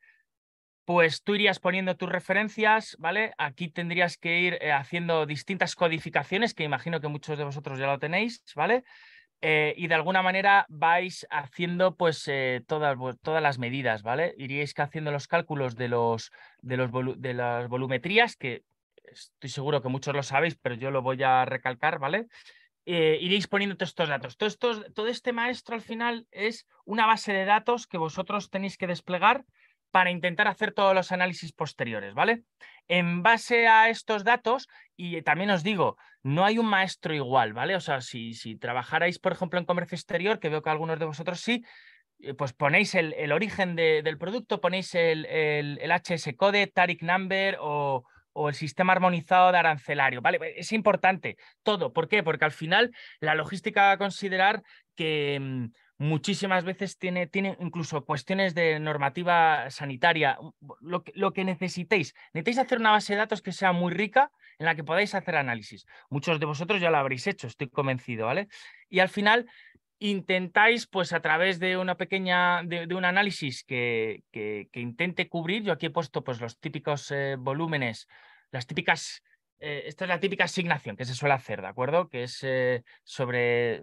pues tú irías poniendo tus referencias, ¿vale? Aquí tendrías que ir eh, haciendo distintas codificaciones, que imagino que muchos de vosotros ya lo tenéis, ¿vale? Eh, y de alguna manera vais haciendo pues eh, todas, todas, las medidas, ¿vale? Iríais haciendo los cálculos de, los, de, los de las volumetrías, que estoy seguro que muchos lo sabéis, pero yo lo voy a recalcar, ¿vale? Eh, iréis poniendo todos estos datos. Todo, todo este maestro al final es una base de datos que vosotros tenéis que desplegar para intentar hacer todos los análisis posteriores, ¿vale? En base a estos datos, y también os digo, no hay un maestro igual, ¿vale? O sea, si, si trabajarais, por ejemplo, en comercio exterior, que veo que algunos de vosotros sí, eh, pues ponéis el, origen del producto, ponéis el, el, HS code, taric number o, o el sistema armonizado de arancelario, ¿vale? Es importante todo. ¿Por qué? Porque al final la logística va a considerar que mm, muchísimas veces tiene, tiene incluso cuestiones de normativa sanitaria, lo que, lo necesitéis. Necesitáis hacer una base de datos que sea muy rica, en la que podáis hacer análisis. Muchos de vosotros ya lo habréis hecho, estoy convencido, ¿vale? Y al final intentáis, pues a través de una pequeña, de, un análisis que, que, intente cubrir, yo aquí he puesto pues los típicos eh, volúmenes, las típicas, eh, esta es la típica asignación que se suele hacer, ¿de acuerdo? Que es eh, sobre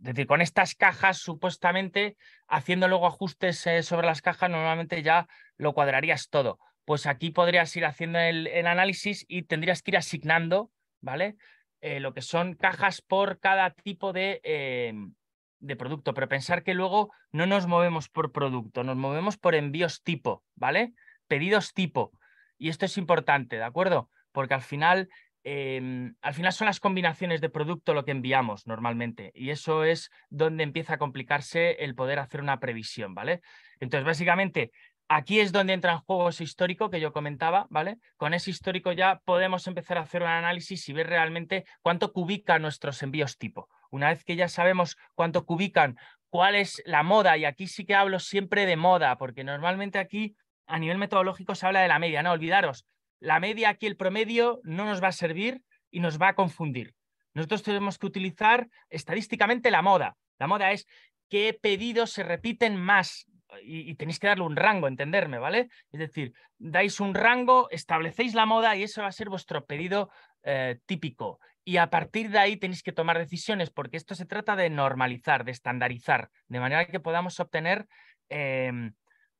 es decir, con estas cajas, supuestamente, haciendo luego ajustes eh, sobre las cajas, normalmente ya lo cuadrarías todo. Pues aquí podrías ir haciendo el, análisis y tendrías que ir asignando, ¿vale? Eh, lo que son cajas por cada tipo de, em, de, producto. Pero pensar que luego no nos movemos por producto, nos movemos por envíos tipo, ¿vale? Pedidos tipo. Y esto es importante, ¿de acuerdo? Porque al final Em, al final son las combinaciones de producto lo que enviamos normalmente y eso es donde empieza a complicarse el poder hacer una previsión, ¿vale? Entonces, básicamente, aquí es donde entra en juego ese histórico que yo comentaba, ¿vale? Con ese histórico ya podemos empezar a hacer un análisis y ver realmente cuánto cubican nuestros envíos tipo. Una vez que ya sabemos cuánto cubican, cuál es la moda, y aquí sí que hablo siempre de moda, porque normalmente aquí a nivel metodológico se habla de la media, no olvidaros, la media aquí, el promedio, no nos va a servir y nos va a confundir. Nosotros tenemos que utilizar estadísticamente la moda. La moda es qué pedidos se repiten más y, tenéis que darle un rango, entenderme, ¿vale? Es decir, dais un rango, establecéis la moda y eso va a ser vuestro pedido eh, típico. Y a partir de ahí tenéis que tomar decisiones porque esto se trata de normalizar, de estandarizar, de manera que podamos obtener em,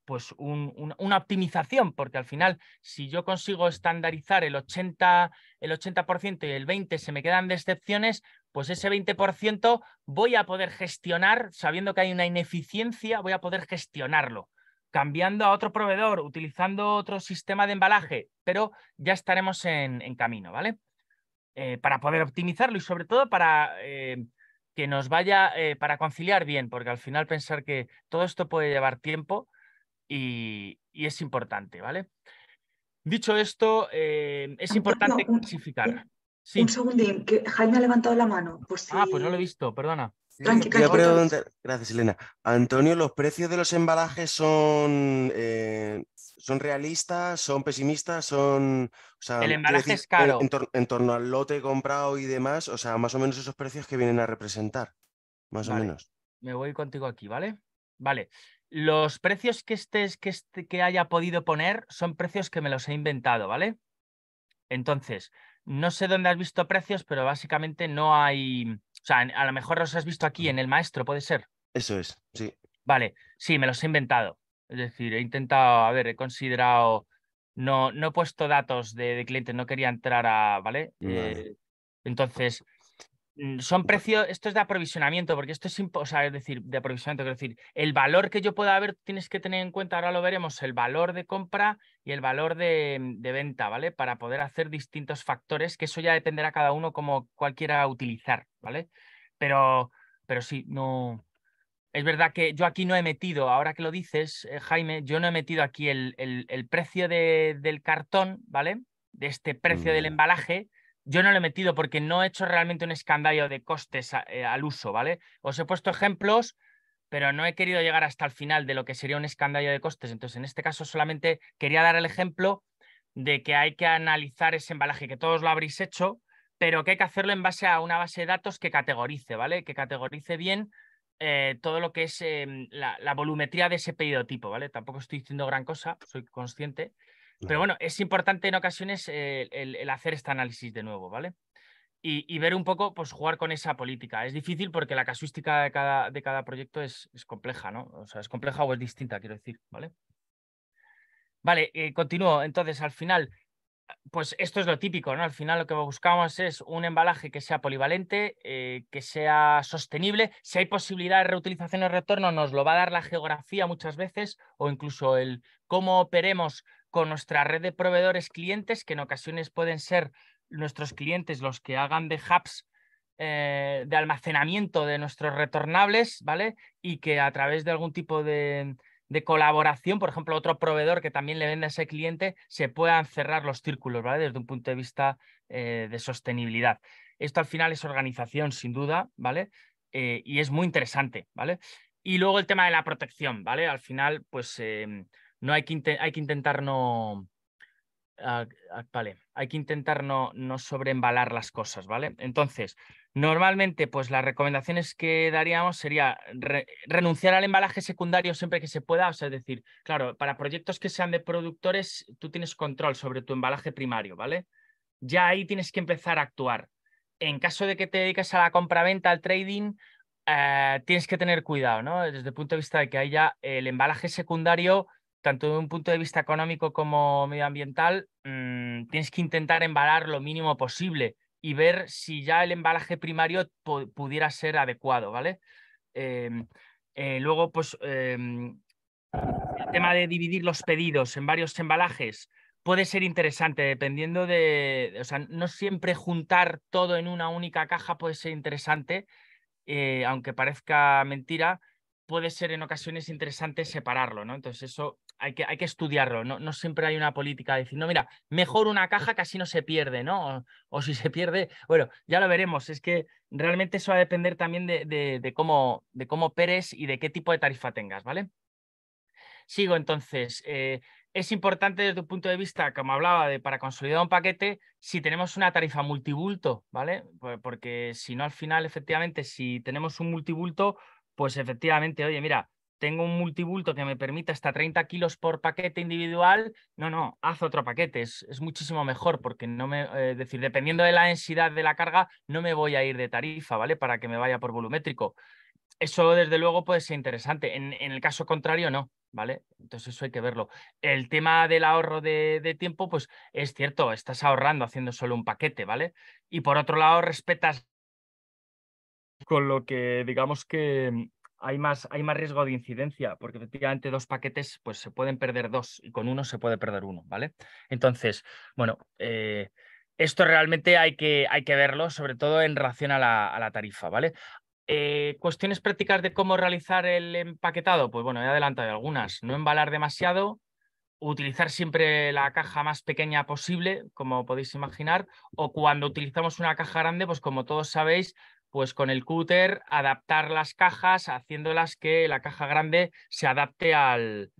pues una optimización, porque al final, si yo consigo estandarizar el 80%, el y el 20% se me quedan de excepciones, pues ese 20% voy a poder gestionar, sabiendo que hay una ineficiencia, voy a poder gestionarlo, cambiando a otro proveedor, utilizando otro sistema de embalaje, pero ya estaremos en, camino, ¿vale? Eh, para poder optimizarlo y sobre todo para... Eh, que nos vaya eh, para conciliar bien, porque al final pensar que todo esto puede llevar tiempo, y, es importante, ¿vale? Dicho esto, eh, es importante clasificar. Un segundín, que Jaime ha levantado la mano. Ah, pues no lo he visto, perdona. Tranqui, gracias, Elena. Antonio, ¿los precios de los embalajes son, eh, son realistas, son pesimistas, son... El embalaje es caro. En, torno al lote comprado y demás, o sea, más o menos esos precios que vienen a representar, más o menos. Me voy contigo aquí, ¿vale? Vale. Los precios que, estés, que, este, que haya podido poner son precios que me los he inventado, ¿vale? Entonces, no sé dónde has visto precios, pero básicamente no hay. O sea, a lo mejor los has visto aquí en el maestro, ¿puede ser? Eso es, sí. Vale, sí, me los he inventado. Es decir, he intentado, a ver, he considerado. No, no he puesto datos de, clientes, no quería entrar a. ¿Vale? Eh, entonces, Mm, son precios, esto es de aprovisionamiento, porque esto es, o sea, es decir, de aprovisionamiento, quiero decir, el valor que yo pueda haber, tienes que tener en cuenta, ahora lo veremos, el valor de compra y el valor mm, de, venta, ¿vale? Para poder hacer distintos factores, que eso ya dependerá cada uno como cualquiera utilizar, ¿vale? Pero, pero sí, no... Es verdad que yo aquí no he metido, ahora que lo dices, eh, Jaime, yo no he metido aquí el, el, precio del cartón, ¿vale? De este precio del mm. embalaje, yo no lo he metido porque no he hecho realmente un escándalo de costes eh, al uso, ¿vale? Os he puesto ejemplos, pero no he querido llegar hasta el final de lo que sería un escándalo de costes. Entonces, en este caso solamente quería dar el ejemplo de que hay que analizar ese embalaje, que todos lo habréis hecho, pero que hay que hacerlo en base a una base de datos que categorice, ¿vale? Que categorice bien eh, todo lo que es em, la, volumetría de ese pedido tipo, ¿vale? Tampoco estoy diciendo gran cosa, soy consciente, pero bueno, es importante en ocasiones eh, el, hacer este análisis de nuevo, ¿vale? Y, ver un poco, pues jugar con esa política. Es difícil porque la casuística de cada, de cada proyecto es, compleja, ¿no? O sea, es compleja o es distinta, quiero decir, ¿vale? Vale, eh, continúo. Entonces, al final, pues esto es lo típico, ¿no? Al final lo que buscamos es un embalaje que sea polivalente, eh, que sea sostenible. Si hay posibilidad de reutilización o retorno, nos lo va a dar la geografía muchas veces o incluso el cómo operemos con nuestra red de proveedores clientes, que en ocasiones pueden ser nuestros clientes los que hagan de hubs eh, de almacenamiento de nuestros retornables, ¿vale? Y que a través de algún tipo de, colaboración, por ejemplo, otro proveedor que también le venda a ese cliente, se puedan cerrar los círculos, ¿vale? Desde un punto de vista eh, de sostenibilidad. Esto al final es organización, sin duda, ¿vale? Eh, y es muy interesante, ¿vale? Y luego el tema de la protección, ¿vale? Al final, pues em, no hay que, hay que intentar no... Ah, ah, vale, hay que intentar no, no sobreembalar las cosas, ¿vale? Entonces, normalmente, pues las recomendaciones que daríamos sería renunciar al embalaje secundario siempre que se pueda, o sea, es decir, claro, para proyectos que sean de productores, tú tienes control sobre tu embalaje primario, ¿vale? Ya ahí tienes que empezar a actuar. En caso de que te dediques a la compraventa, al trading, eh, tienes que tener cuidado, ¿no? Desde el punto de vista de que haya el embalaje secundario tanto de un punto de vista económico como medioambiental, mm, tienes que intentar embalar lo mínimo posible y ver si ya el embalaje primario pudiera ser adecuado, ¿vale? Em, eh, luego, pues, em, el tema de dividir los pedidos en varios embalajes puede ser interesante, dependiendo de, o sea, no siempre juntar todo en una única caja puede ser interesante, eh, aunque parezca mentira, puede ser en ocasiones interesante separarlo, ¿no? Entonces eso hay que, hay que estudiarlo, ¿no? siempre hay una política de decir, no, mira, mejor una caja casi no se pierde, ¿no? O, si se pierde, bueno, ya lo veremos, es que realmente eso va a depender también de, cómo, de cómo operes y de qué tipo de tarifa tengas, ¿vale? Sigo entonces, eh, es importante desde tu punto de vista, como hablaba, de para consolidar un paquete, si tenemos una tarifa multibulto, ¿vale? Porque si no, al final, efectivamente, si tenemos un multibulto, pues efectivamente, oye, mira, tengo un multibulto que me permita hasta 30 kilos por paquete individual, no, no, haz otro paquete, es, muchísimo mejor porque no me, eh, decir, dependiendo de la densidad de la carga, no me voy a ir de tarifa, ¿vale? Para que me vaya por volumétrico. Eso desde luego puede ser interesante, en, el caso contrario no, ¿vale? Entonces eso hay que verlo. El tema del ahorro de, de tiempo, pues es cierto, estás ahorrando haciendo solo un paquete, ¿vale? Y por otro lado, respetas con lo que digamos que hay más, hay más riesgo de incidencia, porque efectivamente dos paquetes pues se pueden perder dos y con uno se puede perder uno, ¿vale? Entonces, bueno, eh, esto realmente hay que, hay que verlo, sobre todo en relación a la, tarifa, ¿vale? Eh, cuestiones prácticas de cómo realizar el empaquetado, pues bueno, he adelantado algunas, no embalar demasiado, utilizar siempre la caja más pequeña posible, como podéis imaginar, o cuando utilizamos una caja grande, pues como todos sabéis, pues con el cúter adaptar las cajas, haciéndolas que la caja grande se adapte al,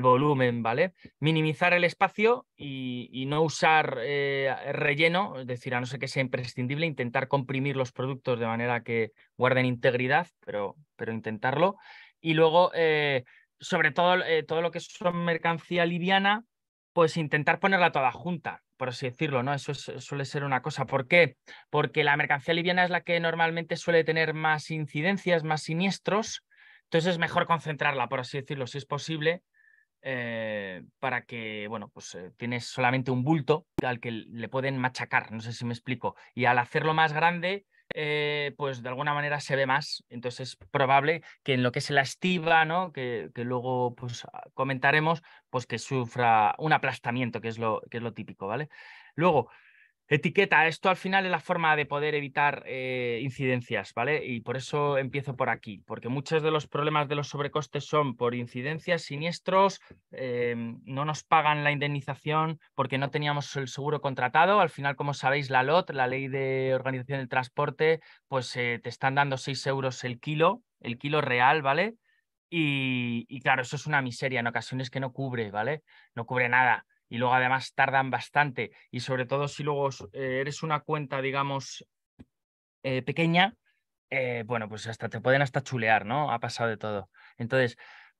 volumen, ¿vale? Minimizar el espacio y, no usar eh, relleno, es decir, a no ser que sea imprescindible, intentar comprimir los productos de manera que guarden integridad, pero, pero intentarlo. Y luego, eh, sobre todo, eh, todo lo que es mercancía liviana, pues intentar ponerla toda junta, por así decirlo, ¿no? Eso eh, suele ser una cosa. ¿Por qué? Porque la mercancía liviana es la que normalmente suele tener más incidencias, más siniestros, entonces es mejor concentrarla, por así decirlo, si es posible, eh, para que, bueno, pues eh, tienes solamente un bulto al que le pueden machacar, no sé si me explico. Y al hacerlo más grande, eh, pues de alguna manera se ve más. Entonces es probable que en lo que se la estiva, ¿no? que, luego pues, ah, comentaremos, pues que sufra un aplastamiento, que es lo, que es lo típico, ¿vale? Luego, Etiqueta, esto al final es la forma de poder evitar eh, incidencias, ¿vale? Y por eso empiezo por aquí, porque muchos de los problemas de los sobrecostes son por incidencias, siniestros, em, no nos pagan la indemnización porque no teníamos el seguro contratado. Al final, como sabéis, la LOT, la Ley de Organización del Transporte, pues eh, te están dando 6 euros el kilo, el kilo real, ¿vale? Y, y claro, eso es una miseria en ocasiones que no cubre, ¿vale? No cubre nada y luego además tardan bastante y sobre todo si luego eh, eres una cuenta, digamos, eh, pequeña, eh, bueno, pues hasta te pueden hasta chulear, ¿no? Ha pasado de todo. Entonces,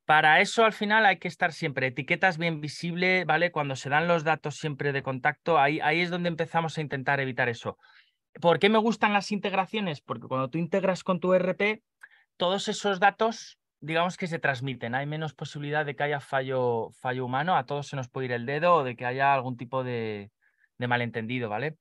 para eso al final hay que estar siempre etiquetas bien visible, ¿vale? Cuando se dan los datos siempre de contacto, ahí, ahí es donde empezamos a intentar evitar eso. ¿Por qué me gustan las integraciones? Porque cuando tú integras con tu RP, todos esos datos digamos que se transmiten, hay menos posibilidad de que haya fallo, fallo humano, a todos se nos puede ir el dedo o de que haya algún tipo de, malentendido, ¿vale?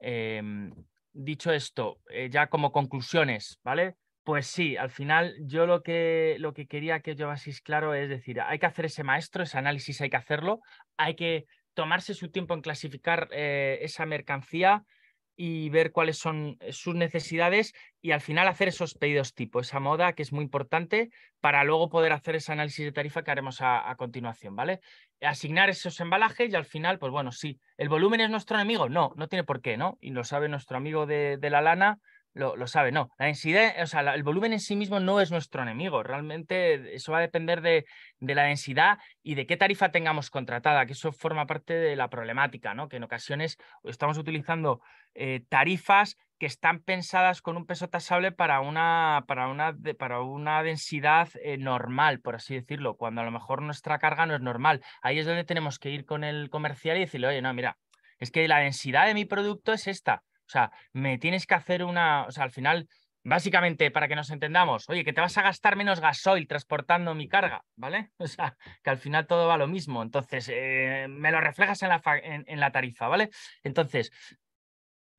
Em, dicho esto, eh, ya como conclusiones, ¿vale? Pues sí, al final yo lo que, lo que quería que llevaseis claro es decir, hay que hacer ese maestro, ese análisis hay que hacerlo, hay que tomarse su tiempo en clasificar eh, esa mercancía, y ver cuáles son eh, sus necesidades y al final hacer esos pedidos tipo, esa moda que es muy importante para luego poder hacer ese análisis de tarifa que haremos a, continuación, ¿vale? Asignar esos embalajes y al final, pues bueno, sí, ¿el volumen es nuestro enemigo? No, no tiene por qué, ¿no? Y lo sabe nuestro amigo de, de la lana, lo, sabe. No, la densidad, o sea, el volumen en sí mismo no es nuestro enemigo. Realmente eso va a depender de, la densidad y de qué tarifa tengamos contratada, que eso forma parte de la problemática, ¿no? Que en ocasiones estamos utilizando eh, tarifas que están pensadas con un peso tasable para una, para una, para una densidad eh, normal, por así decirlo, cuando a lo mejor nuestra carga no es normal. Ahí es donde tenemos que ir con el comercial y decirle, oye, no, mira, es que la densidad de mi producto es esta o sea, me tienes que hacer una, o sea, al final, básicamente, para que nos entendamos, oye, que te vas a gastar menos gasoil transportando mi carga, ¿vale? O sea, que al final todo va lo mismo. Entonces, eh, me lo reflejas en la, tarifa, ¿vale? Entonces,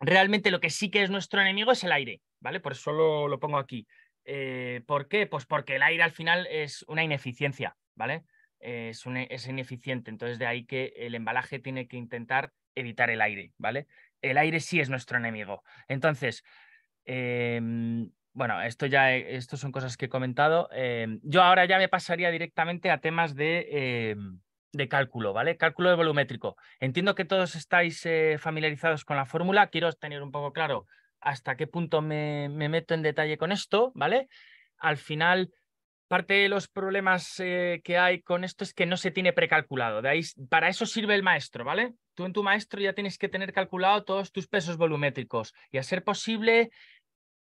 realmente lo que sí que es nuestro enemigo es el aire, ¿vale? Por eso lo, pongo aquí. Eh, ¿Por qué? Pues porque el aire al final es una ineficiencia, ¿vale? es, es ineficiente, entonces de ahí que el embalaje tiene que intentar evitar el aire, ¿vale? el aire sí es nuestro enemigo. Entonces, em, bueno, esto ya, esto son cosas que he comentado. Em, yo ahora ya me pasaría directamente a temas de, em, de cálculo, ¿vale? Cálculo de volumétrico. Entiendo que todos estáis eh, familiarizados con la fórmula. Quiero tener un poco claro hasta qué punto me, me meto en detalle con esto, ¿vale? Al final, parte de los problemas eh, que hay con esto es que no se tiene precalculado. De ahí, para eso sirve el maestro, ¿vale? tú en tu maestro ya tienes que tener calculado todos tus pesos volumétricos y a ser posible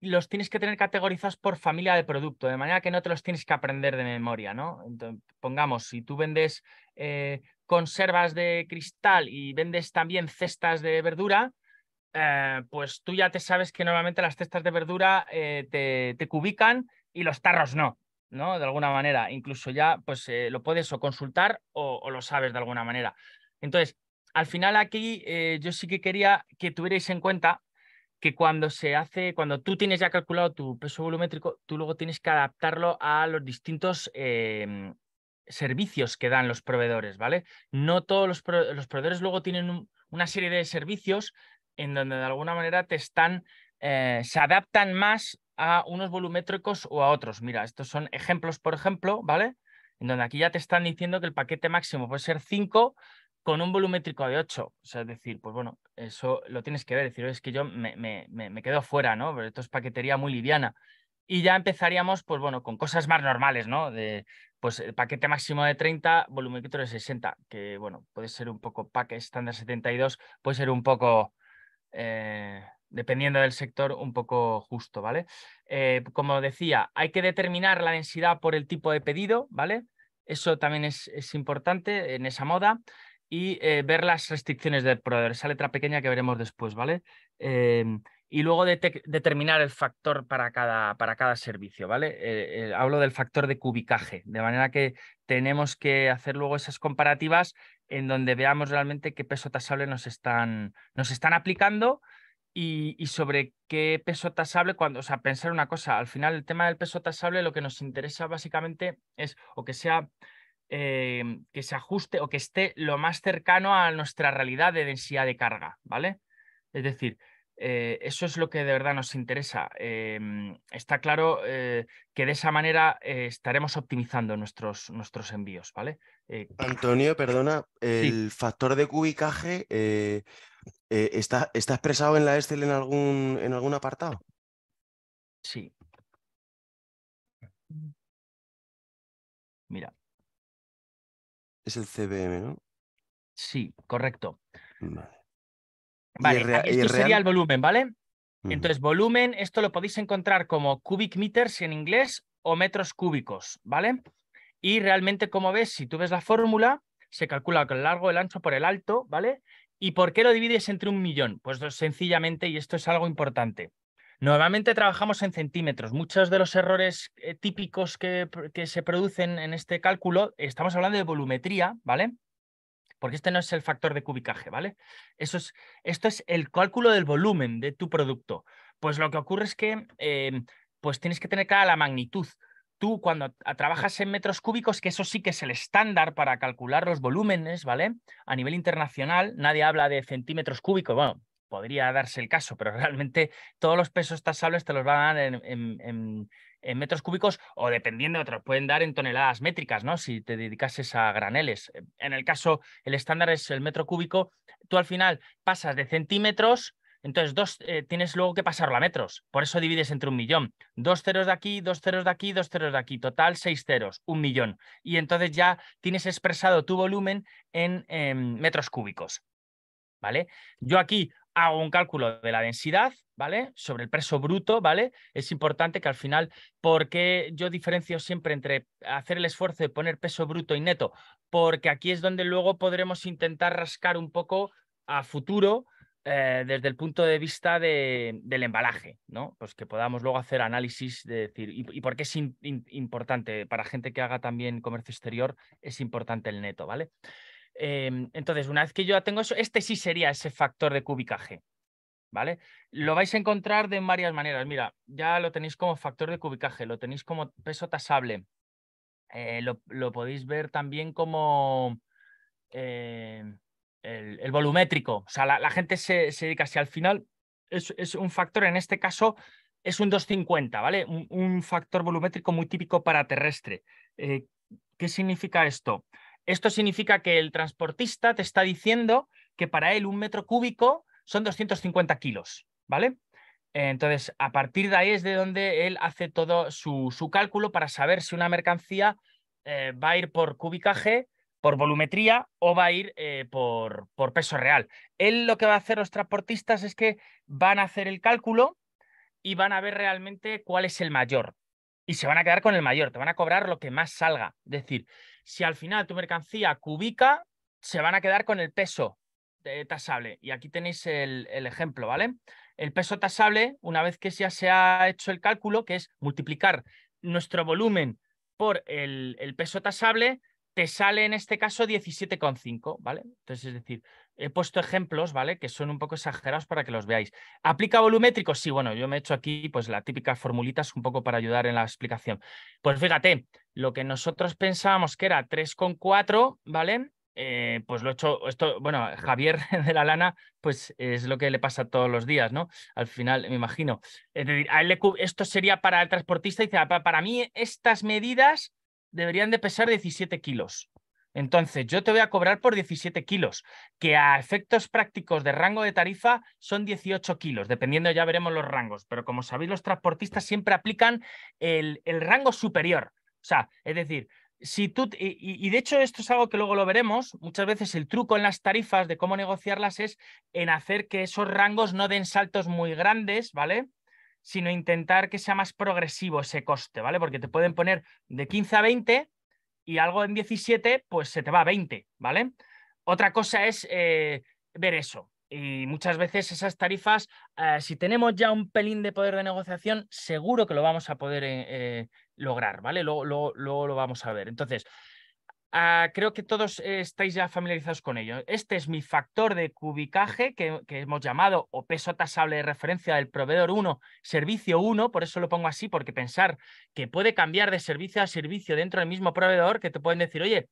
los tienes que tener categorizados por familia de producto, de manera que no te los tienes que aprender de memoria, ¿no? Entonces, pongamos, si tú vendes eh, conservas de cristal y vendes también cestas de verdura, eh, pues tú ya te sabes que normalmente las cestas de verdura eh, te, te, cubican y los tarros no, ¿no? De alguna manera, incluso ya pues lo puedes o consultar o lo sabes de alguna manera. Entonces, al final aquí eh, yo sí que quería que tuvierais en cuenta que cuando se hace, cuando tú tienes ya calculado tu peso volumétrico, tú luego tienes que adaptarlo a los distintos em, servicios que dan los proveedores, ¿vale? No todos los, proveedores luego tienen una serie de servicios en donde de alguna manera te están, eh, se adaptan más a unos volumétricos o a otros. Mira, estos son ejemplos, por ejemplo, ¿vale? En donde aquí ya te están diciendo que el paquete máximo puede ser 5, con un volumétrico de 8. O sea, es decir, pues bueno, eso lo tienes que ver. Es decir, es que yo me, quedo fuera, ¿no? Pero esto es paquetería muy liviana. Y ya empezaríamos, pues bueno, con cosas más normales, ¿no? De, pues el paquete máximo de 30, volumétrico de 60, que bueno, puede ser un poco pack estándar 72, puede ser un poco, eh, dependiendo del sector, un poco justo, ¿vale? Eh, como decía, hay que determinar la densidad por el tipo de pedido, ¿vale? Eso también es importante en esa moda y eh, ver las restricciones del proveedor, esa letra pequeña que veremos después, ¿vale? Em, y luego determinar el factor para cada, para cada servicio, ¿vale? Eh, eh, hablo del factor de cubicaje, de manera que tenemos que hacer luego esas comparativas en donde veamos realmente qué peso tasable nos están, nos están aplicando y, y sobre qué peso tasable, cuando, o sea, pensar una cosa, al final el tema del peso tasable lo que nos interesa básicamente es o que sea Em, que se ajuste o que esté lo más cercano a nuestra realidad de densidad de carga, ¿vale? Es decir, eh, eso es lo que de verdad nos interesa. Em, está claro eh, que de esa manera eh, estaremos optimizando nuestros, nuestros envíos, ¿vale? Antonio, perdona, el factor de cubicaje está, está, expresado en la Excel en algún, en algún apartado. Sí. Mira es el CBM, ¿no? Sí, correcto. Vale. sería el volumen, ¿vale? Entonces, volumen, esto lo podéis encontrar como cubic meters en inglés o metros cúbicos, ¿vale? Y realmente, como ves, si tú ves la fórmula, se calcula con el largo, el ancho por el alto, ¿vale? ¿Y por qué lo divides entre un millón? Pues sencillamente, y esto es algo importante, Nuevamente trabajamos en centímetros. Muchos de los errores eh, típicos que, se producen en este cálculo, estamos hablando de volumetría, ¿vale? Porque este no es el factor de cubicaje, ¿vale? Eso es, esto es el cálculo del volumen de tu producto. Pues lo que ocurre es que em, pues tienes que tener clara la magnitud. Tú cuando trabajas en metros cúbicos, que eso sí que es el estándar para calcular los volúmenes, ¿vale? A nivel internacional, nadie habla de centímetros cúbicos, bueno, podría darse el caso, pero realmente todos los pesos tasables te los van a dar en, metros cúbicos o dependiendo de otros, pueden dar en toneladas métricas, ¿no? Si te dedicases a graneles. Eh, en el caso, el estándar es el metro cúbico, tú al final pasas de centímetros, entonces dos, eh, tienes luego que pasarlo a metros, por eso divides entre un millón. Dos ceros de aquí, dos ceros de aquí, dos ceros de aquí, total seis ceros, un millón. Y entonces ya tienes expresado tu volumen en metros cúbicos. ¿Vale? Yo aquí hago un cálculo de la densidad, ¿vale? Sobre el peso bruto, ¿vale? Es importante que al final, porque yo diferencio siempre entre hacer el esfuerzo de poner peso bruto y neto, porque aquí es donde luego podremos intentar rascar un poco a futuro eh, desde el punto de vista del embalaje, ¿no? Pues que podamos luego hacer análisis de decir, y, por qué es importante, para gente que haga también comercio exterior, es importante el neto, ¿vale? Em, entonces, una vez que yo tengo eso, este sí sería ese factor de cubicaje. ¿Vale? Lo vais a encontrar de varias maneras. Mira, ya lo tenéis como factor de cubicaje, lo tenéis como peso tasable. Eh, lo, lo, podéis ver también como eh, el, volumétrico. O sea, la, gente se, dedica, si al final es, un factor, en este caso es un 250, ¿vale? Un, factor volumétrico muy típico para terrestre. Eh, ¿Qué significa esto? Esto significa que el transportista te está diciendo que para él un metro cúbico son 250 kilos, ¿vale? Entonces, a partir de ahí es de donde él hace todo su, cálculo para saber si una mercancía eh, va a ir por cubicaje, por volumetría o va a ir eh, por, por, peso real. Él lo que va a hacer los transportistas es que van a hacer el cálculo y van a ver realmente cuál es el mayor. Y se van a quedar con el mayor, te van a cobrar lo que más salga. Es decir, si al final tu mercancía cubica, se van a quedar con el peso tasable. Y aquí tenéis el, ejemplo, ¿vale? El peso tasable, una vez que ya se ha hecho el cálculo, que es multiplicar nuestro volumen por el peso tasable, te sale en este caso 17,5, ¿vale? Entonces, es decir, he puesto ejemplos, ¿vale? Que son un poco exagerados para que los veáis. ¿Aplica volumétrico? Sí, bueno, yo me he hecho aquí pues típica formulita es un poco para ayudar en la explicación. Pues fíjate, lo que nosotros pensábamos que era 3,4, ¿vale? Eh, pues lo he hecho, esto, bueno, Javier de la Lana, pues es lo que le pasa todos los días, ¿no? Al final, me imagino. Es decir, a él esto sería para el transportista, y dice, ah, para mí estas medidas deberían de pesar 17 kilos. Entonces, yo te voy a cobrar por 17 kilos, que a efectos prácticos de rango de tarifa son 18 kilos, dependiendo, ya veremos los rangos, pero como sabéis, los transportistas siempre aplican el, rango superior. O sea, es decir, si tú, y, de hecho esto es algo que luego lo veremos, muchas veces el truco en las tarifas de cómo negociarlas es en hacer que esos rangos no den saltos muy grandes, ¿vale? sino intentar que sea más progresivo ese coste, ¿vale? Porque te pueden poner de 15 a 20 y algo en 17, pues se te va a 20, ¿vale? Otra cosa es eh, ver eso. Y muchas veces esas tarifas, eh, si tenemos ya un pelín de poder de negociación, seguro que lo vamos a poder eh, lograr, ¿vale? luego, lo vamos a ver. Entonces, Ah, creo que todos estáis ya familiarizados con ello. Este es mi factor de cubicaje que, que hemos llamado o peso tasable de referencia del proveedor 1, servicio 1, por eso lo pongo así, porque pensar que puede cambiar de servicio a servicio dentro del mismo proveedor, que te pueden decir, oye,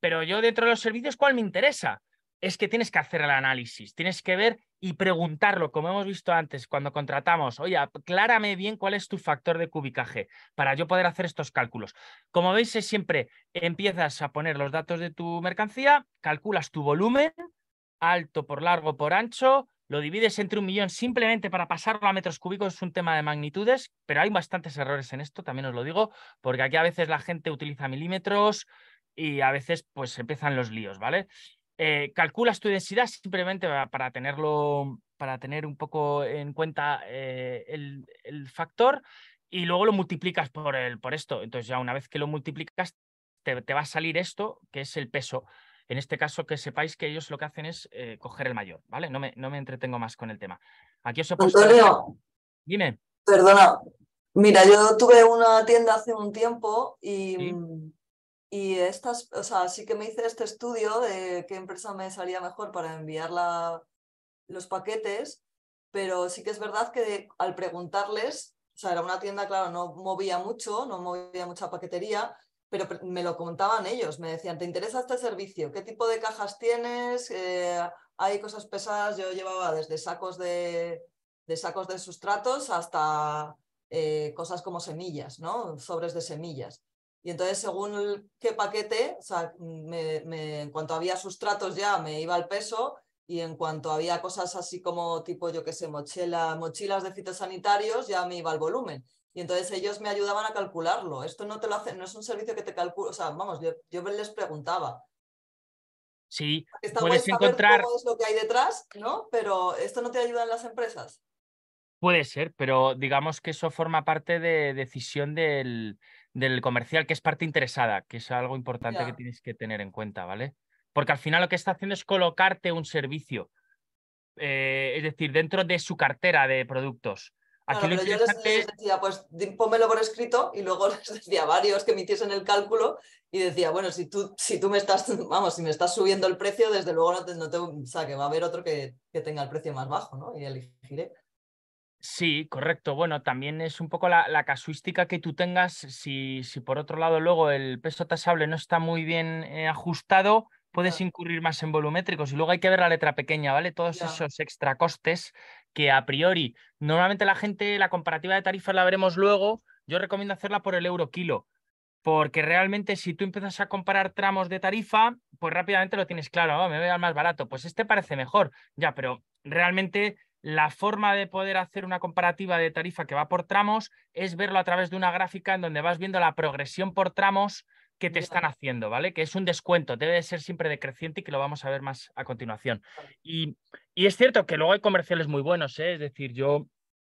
pero yo dentro de los servicios, ¿cuál me interesa? es que tienes que hacer el análisis, tienes que ver y preguntarlo, como hemos visto antes cuando contratamos, oye, aclárame bien cuál es tu factor de cubicaje para yo poder hacer estos cálculos. Como veis, es siempre empiezas a poner los datos de tu mercancía, calculas tu volumen, alto por largo por ancho, lo divides entre un millón simplemente para pasarlo a metros cúbicos, es un tema de magnitudes, pero hay bastantes errores en esto, también os lo digo, porque aquí a veces la gente utiliza milímetros y a veces pues empiezan los líos, ¿vale? Eh, calculas tu densidad simplemente para tenerlo, para tener un poco en cuenta eh, el, factor y luego lo multiplicas por, el, por esto. Entonces ya una vez que lo multiplicas, te, va a salir esto, que es el peso. En este caso, que sepáis que ellos lo que hacen es eh, coger el mayor, ¿vale? No me, no me entretengo más con el tema. Aquí os he puesto... Antonio, Dime. Perdona. Mira, yo tuve una tienda hace un tiempo y... Mm, y estas, o sea, sí que me hice este estudio de qué empresa me salía mejor para enviar los paquetes, pero sí que es verdad que al preguntarles, o sea, era una tienda, claro, no movía mucho, no movía mucha paquetería, pero me lo contaban ellos, me decían, ¿te interesa este servicio? ¿Qué tipo de cajas tienes? Eh, hay cosas pesadas, yo llevaba desde sacos de, sacos de sustratos hasta eh, cosas como semillas, ¿no? Sobres de semillas. Y entonces, según qué paquete, sea, en cuanto había sustratos ya me iba el peso y en cuanto había cosas así como tipo, yo qué sé, mochila, mochilas de fitosanitarios, ya me iba el volumen. Y entonces ellos me ayudaban a calcularlo. Esto no te lo hacen, no es un servicio que te calcula, o sea, vamos, yo, les preguntaba. Sí, puedes encontrar... lo que hay detrás, ¿no? Pero esto no te ayuda en las empresas. Puede ser, pero digamos que eso forma parte de decisión del, del comercial, que es parte interesada, que es algo importante que tienes que tener en cuenta, ¿vale? Porque al final lo que está haciendo es colocarte un servicio, eh, es decir, dentro de su cartera de productos. yo les, decía, pues pónmelo por escrito y luego les decía a varios que me hiciesen el cálculo y decía, bueno, si tú, si tú me estás, vamos, si me estás subiendo el precio, desde luego no te, no te o que va a haber otro que, que tenga el precio más bajo, ¿no? Y elegiré. Sí, correcto. Bueno, también es un poco la, casuística que tú tengas. Si, si, por otro lado luego el peso tasable no está muy bien eh, ajustado, puedes incurrir más en volumétricos. Y luego hay que ver la letra pequeña, ¿vale? Todos esos extra costes que a priori, normalmente la gente, la comparativa de tarifas la veremos luego. Yo recomiendo hacerla por el euro kilo, porque realmente si tú empiezas a comparar tramos de tarifa, pues rápidamente lo tienes claro, oh, me veo al más barato, pues este parece mejor, ya, pero realmente la forma de poder hacer una comparativa de tarifa que va por tramos es verlo a través de una gráfica en donde vas viendo la progresión por tramos que te están haciendo, ¿vale? Que es un descuento, debe de ser siempre decreciente y que lo vamos a ver más a continuación. Y, es cierto que luego hay comerciales muy buenos, ¿eh? es decir, yo,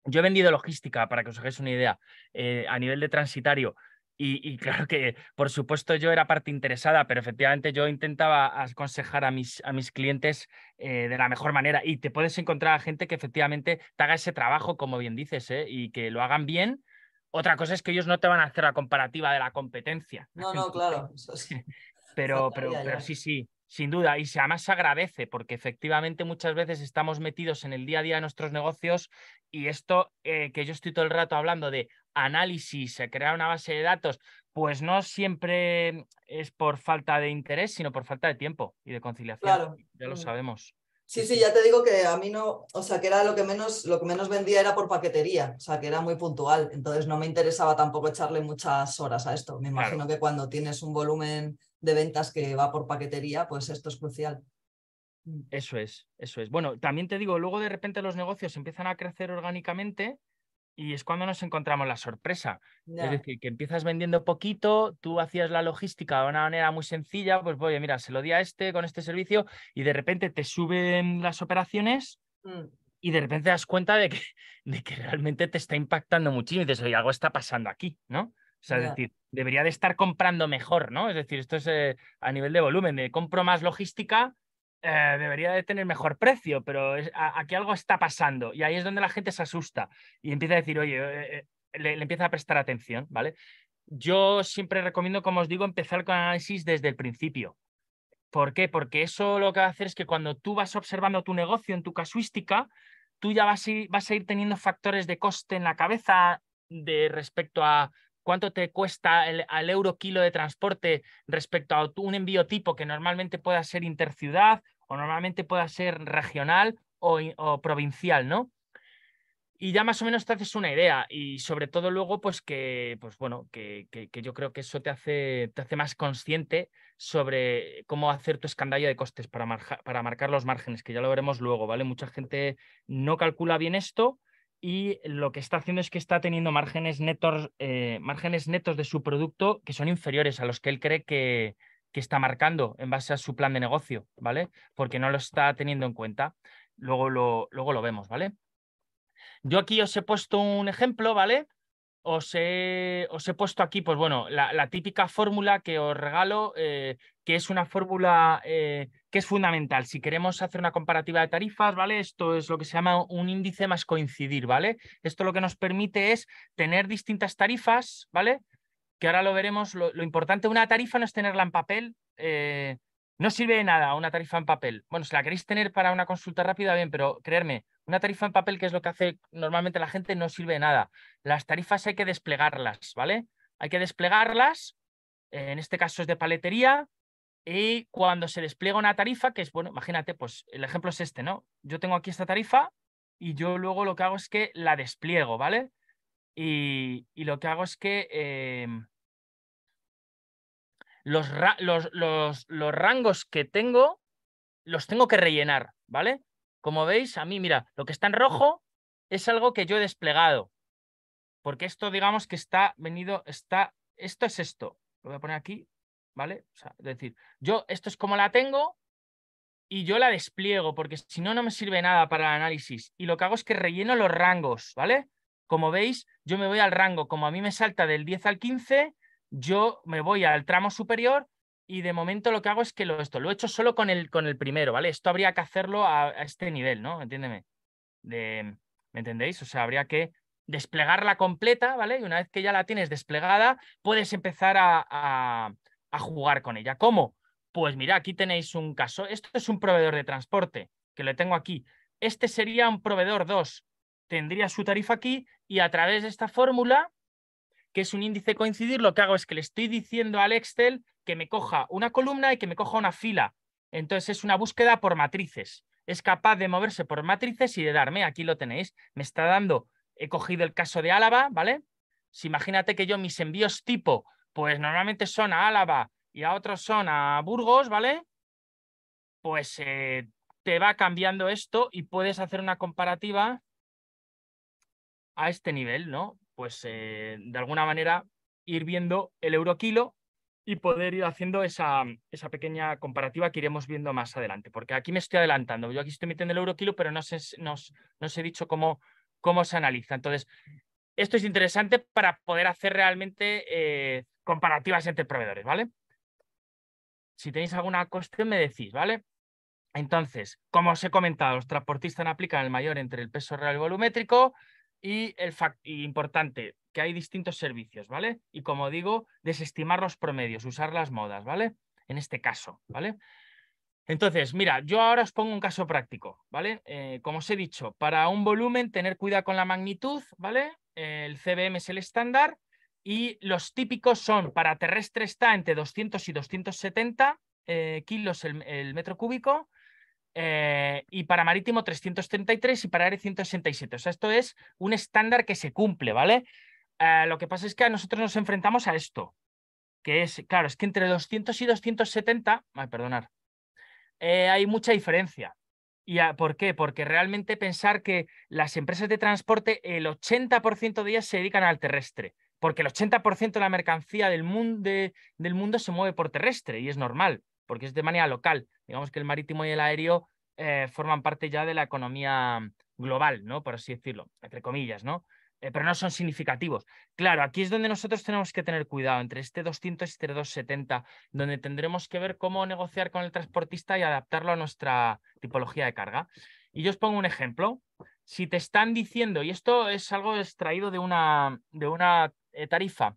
yo he vendido logística, para que os hagáis una idea, eh, a nivel de transitario, y, claro que, por supuesto, yo era parte interesada, pero efectivamente yo intentaba aconsejar a mis, a mis clientes eh, de la mejor manera. Y te puedes encontrar a gente que efectivamente te haga ese trabajo, como bien dices, ¿eh? y que lo hagan bien. Otra cosa es que ellos no te van a hacer la comparativa de la competencia. No, no, claro. pero, pero, sí, sí, sin duda. Y además se agradece, porque efectivamente muchas veces estamos metidos en el día a día de nuestros negocios y esto eh, que yo estoy todo el rato hablando de análisis, se crea una base de datos, pues no siempre es por falta de interés, sino por falta de tiempo y de conciliación. Ya lo mm. sabemos. Sí, sí, ya te digo que a mí no, o sea, que era lo que menos, lo que menos vendía era por paquetería, o sea, que era muy puntual, entonces no me interesaba tampoco echarle muchas horas a esto. Me imagino que cuando tienes un volumen de ventas que va por paquetería, pues esto es crucial. Mm. Eso es, eso es. Bueno, también te digo, luego de repente los negocios empiezan a crecer orgánicamente y es cuando nos encontramos la sorpresa. Es decir, que empiezas vendiendo poquito, tú hacías la logística de una manera muy sencilla, pues voy, mira, se lo di a este con este servicio y de repente te suben las operaciones mm. y de repente das cuenta de que, que realmente te está impactando muchísimo y dices, oye, algo está pasando aquí, ¿no? O sea, es decir, debería de estar comprando mejor, ¿no? Es decir, esto es eh, a nivel de volumen, de compro más logística eh, debería de tener mejor precio, pero aquí algo está pasando y ahí es donde la gente se asusta y empieza a decir, oye, eh, eh, le, empieza a prestar atención, ¿vale? Yo siempre recomiendo, como os digo, empezar con análisis desde el principio. ¿Por qué? Porque eso lo que va a hacer es que cuando tú vas observando tu negocio en tu casuística, tú ya vas a ir, teniendo factores de coste en la cabeza de respecto a cuánto te cuesta el, al euro kilo de transporte respecto a un envío tipo que normalmente pueda ser interciudad normalmente pueda ser regional o, provincial, ¿no? y ya más o menos te haces una idea y sobre todo luego pues que pues bueno que, yo creo que eso te hace te hace más consciente sobre cómo hacer tu escandallo de costes para, para marcar los márgenes que ya lo veremos luego vale mucha gente no calcula bien esto y lo que está haciendo es que está teniendo márgenes eh, márgenes netos de su producto que son inferiores a los que él cree que que está marcando en base a su plan de negocio, ¿vale? Porque no lo está teniendo en cuenta. Luego lo, luego lo vemos, ¿vale? Yo aquí os he puesto un ejemplo, ¿vale? Os he, os he puesto aquí, pues bueno, la, típica fórmula que os regalo, eh, que es una fórmula eh, que es fundamental. Si queremos hacer una comparativa de tarifas, ¿vale? Esto es lo que se llama un índice más coincidir, ¿vale? Esto lo que nos permite es tener distintas tarifas, ¿vale? que ahora lo veremos, lo, importante de una tarifa no es tenerla en papel, eh, no sirve de nada una tarifa en papel. Bueno, si la queréis tener para una consulta rápida, bien, pero creerme, una tarifa en papel, que es lo que hace normalmente la gente, no sirve de nada. Las tarifas hay que desplegarlas, ¿vale? Hay que desplegarlas, en este caso es de paletería, y cuando se despliega una tarifa, que es, bueno, imagínate, pues el ejemplo es este, ¿no? Yo tengo aquí esta tarifa y yo luego lo que hago es que la despliego, ¿vale? Y, lo que hago es que... Eh, los, rangos que tengo los tengo que rellenar, ¿vale? Como veis, a mí, mira, lo que está en rojo es algo que yo he desplegado, porque esto, digamos que está venido, está, esto es esto, lo voy a poner aquí, ¿vale? es decir, yo, esto es como la tengo y yo la despliego, porque si no, no me sirve nada para el análisis. Y lo que hago es que relleno los rangos, ¿vale? Como veis, yo me voy al rango, como a mí me salta del 10 al 15, yo me voy al tramo superior y de momento lo que hago es que lo, esto lo he hecho solo con el, con el primero, ¿vale? Esto habría que hacerlo a, este nivel, ¿no? Entiéndeme. De, ¿Me entendéis? O sea, habría que desplegarla completa, ¿vale? Y una vez que ya la tienes desplegada, puedes empezar a, a, a jugar con ella. ¿Cómo? Pues mira, aquí tenéis un caso. Esto es un proveedor de transporte, que lo tengo aquí. Este sería un proveedor 2. Tendría su tarifa aquí y a través de esta fórmula que es un índice coincidir, lo que hago es que le estoy diciendo al Excel que me coja una columna y que me coja una fila. Entonces es una búsqueda por matrices. Es capaz de moverse por matrices y de darme, aquí lo tenéis, me está dando, he cogido el caso de Álava, ¿vale? Si imagínate que yo mis envíos tipo, pues normalmente son a Álava y a otros son a Burgos, ¿vale? Pues eh, te va cambiando esto y puedes hacer una comparativa a este nivel, ¿no? pues eh, de alguna manera ir viendo el euro y poder ir haciendo esa, esa, pequeña comparativa que iremos viendo más adelante, porque aquí me estoy adelantando, yo aquí estoy metiendo el euro kilo, pero no os, he dicho cómo, cómo se analiza. Entonces, esto es interesante para poder hacer realmente eh, comparativas entre proveedores, ¿vale? Si tenéis alguna cuestión, me decís, ¿vale? Entonces, como os he comentado, los transportistas no aplican el mayor entre el peso real y volumétrico, y el importante, que hay distintos servicios, ¿vale? Y como digo, desestimar los promedios, usar las modas, ¿vale? En este caso, ¿vale? Entonces, mira, yo ahora os pongo un caso práctico, ¿vale? Eh, como os he dicho, para un volumen, tener cuidado con la magnitud, ¿vale? El CBM es el estándar y los típicos son para terrestre está entre 200 y 270 eh, kilos el metro cúbico eh, y para marítimo 333 y para aire 167. O sea, esto es un estándar que se cumple, ¿vale? Eh, lo que pasa es que nosotros nos enfrentamos a esto, que es, claro, es que entre 200 y 270, ay, perdonar, eh, hay mucha diferencia. ¿Y por qué? Porque realmente pensar que las empresas de transporte, el 80% de ellas se dedican al terrestre, porque el 80% de la mercancía del mundo se mueve por terrestre y es normal porque es de manera local. Digamos que el marítimo y el aéreo eh, forman parte ya de la economía mm, global, ¿no? Por así decirlo, entre comillas, ¿no? Eh, pero no son significativos. Claro, aquí es donde nosotros tenemos que tener cuidado entre este 200 y este 270, donde tendremos que ver cómo negociar con el transportista y adaptarlo a nuestra tipología de carga. Y yo os pongo un ejemplo. Si te están diciendo, y esto es algo extraído de una, de una eh, tarifa,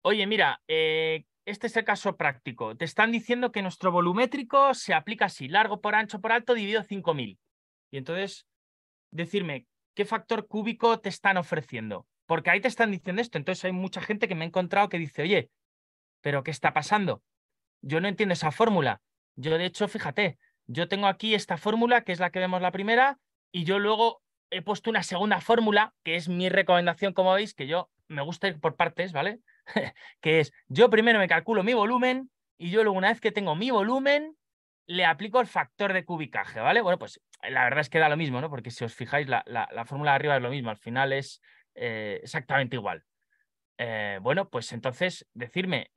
oye, mira, eh, este es el caso práctico. Te están diciendo que nuestro volumétrico se aplica así, largo por ancho por alto dividido 5000. Y entonces, decirme qué factor cúbico te están ofreciendo. Porque ahí te están diciendo esto. Entonces hay mucha gente que me ha encontrado que dice, oye, pero ¿qué está pasando? Yo no entiendo esa fórmula. Yo, de hecho, fíjate, yo tengo aquí esta fórmula, que es la que vemos la primera, y yo luego he puesto una segunda fórmula, que es mi recomendación, como veis, que yo me gusta ir por partes, ¿vale? que es yo primero me calculo mi volumen y yo luego una vez que tengo mi volumen, le aplico el factor de cubicaje, ¿vale? Bueno, pues eh, la verdad es que da lo mismo, ¿no? Porque si os fijáis, la, fórmula de arriba es lo mismo, al final es eh, exactamente igual. Eh, bueno, pues entonces, decirme,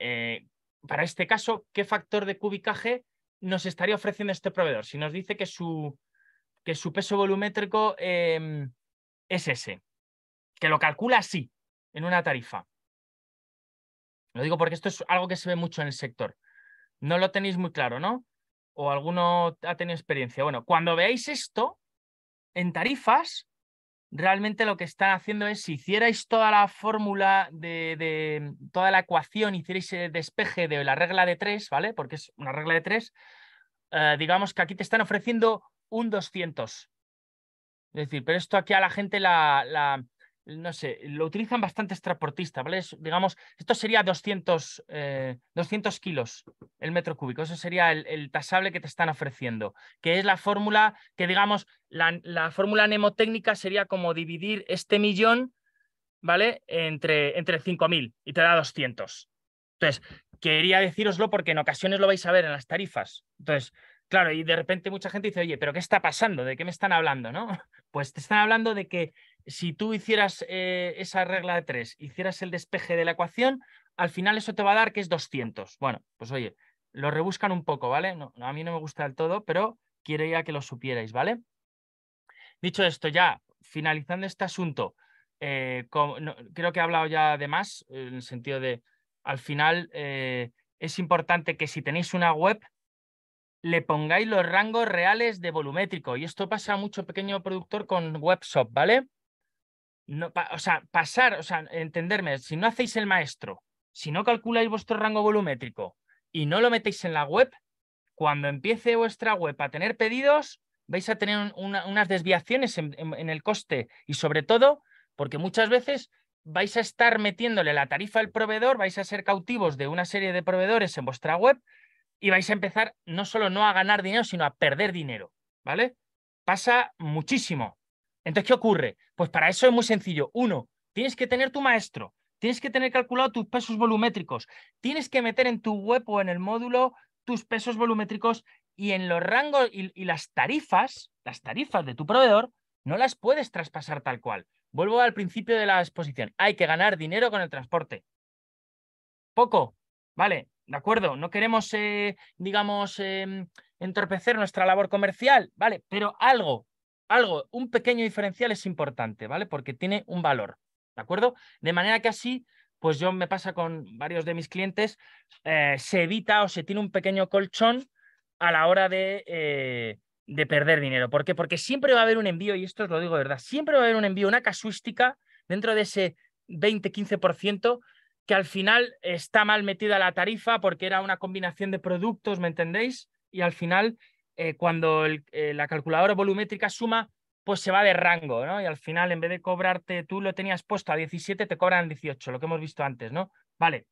para este caso, ¿qué factor de cubicaje nos estaría ofreciendo este proveedor? Si nos dice que su, que su peso volumétrico em, es ese, que lo calcula así, en una tarifa. Lo digo porque esto es algo que se ve mucho en el sector. No lo tenéis muy claro, ¿no? O alguno ha tenido experiencia. Bueno, cuando veáis esto en tarifas, realmente lo que están haciendo es, si hicierais toda la fórmula de, toda la ecuación, hicierais el despeje de la regla de tres, ¿vale? Porque es una regla de tres. Eh, digamos que aquí te están ofreciendo un 200. Es decir, pero esto aquí a la gente la, la no sé, lo utilizan bastantes transportistas, ¿vale? digamos, esto sería 200, eh, kilos el metro cúbico, eso sería el, tasable que te están ofreciendo, que es la fórmula que, digamos, la, fórmula mnemotécnica sería como dividir este millón, ¿vale? Entre, entre 5.000 y te da 200. Entonces, quería deciroslo porque en ocasiones lo vais a ver en las tarifas. Entonces, claro, y de repente mucha gente dice, oye, pero ¿qué está pasando? ¿De qué me están hablando? ¿No? Pues te están hablando de que si tú hicieras eh, esa regla de tres, hicieras el despeje de la ecuación, al final eso te va a dar que es 200. Bueno, pues oye, lo rebuscan un poco, ¿vale? a mí no me gusta del todo, pero quiero ya que lo supierais, ¿vale? Dicho esto, ya finalizando este asunto, eh, creo que he hablado ya de más, en el sentido de, al final, eh, es importante que si tenéis una web, le pongáis los rangos reales de volumétrico. Y esto pasa a mucho pequeño productor con webshop, ¿vale? o sea, pasar, o sea, entenderme, si no hacéis el maestro, si no calculáis vuestro rango volumétrico y no lo metéis en la web, cuando empiece vuestra web a tener pedidos, vais a tener unas desviaciones en, el coste y sobre todo porque muchas veces vais a estar metiéndole la tarifa al proveedor, vais a ser cautivos de una serie de proveedores en vuestra web y vais a empezar no solo no a ganar dinero, sino a perder dinero, ¿vale? Pasa muchísimo. Entonces, ¿qué ocurre? Pues para eso es muy sencillo. Uno, tienes que tener tu maestro, tienes que tener calculado tus pesos volumétricos, tienes que meter en tu web o en el módulo tus pesos volumétricos y en los rangos y, las tarifas, las tarifas de tu proveedor, no las puedes traspasar tal cual. Vuelvo al principio de la exposición. Hay que ganar dinero con el transporte. Poco, ¿vale? De acuerdo, no queremos, eh, digamos, em, entorpecer nuestra labor comercial, ¿vale? Pero algo, algo, un pequeño diferencial es importante, ¿vale? Porque tiene un valor, ¿de acuerdo? De manera que así, pues yo me pasa con varios de mis clientes, eh, se evita o se tiene un pequeño colchón a la hora de, eh, de perder dinero. ¿Por qué? Porque siempre va a haber un envío, y esto os lo digo de verdad, siempre va a haber un envío, una casuística dentro de ese 20-15% que al final está mal metida la tarifa porque era una combinación de productos, ¿me entendéis? Y al final eh, cuando eh, la calculadora volumétrica suma, pues se va de rango, ¿no? Y al final, en vez de cobrarte, tú lo tenías puesto a 17, te cobran 18, lo que hemos visto antes, ¿no? Vale,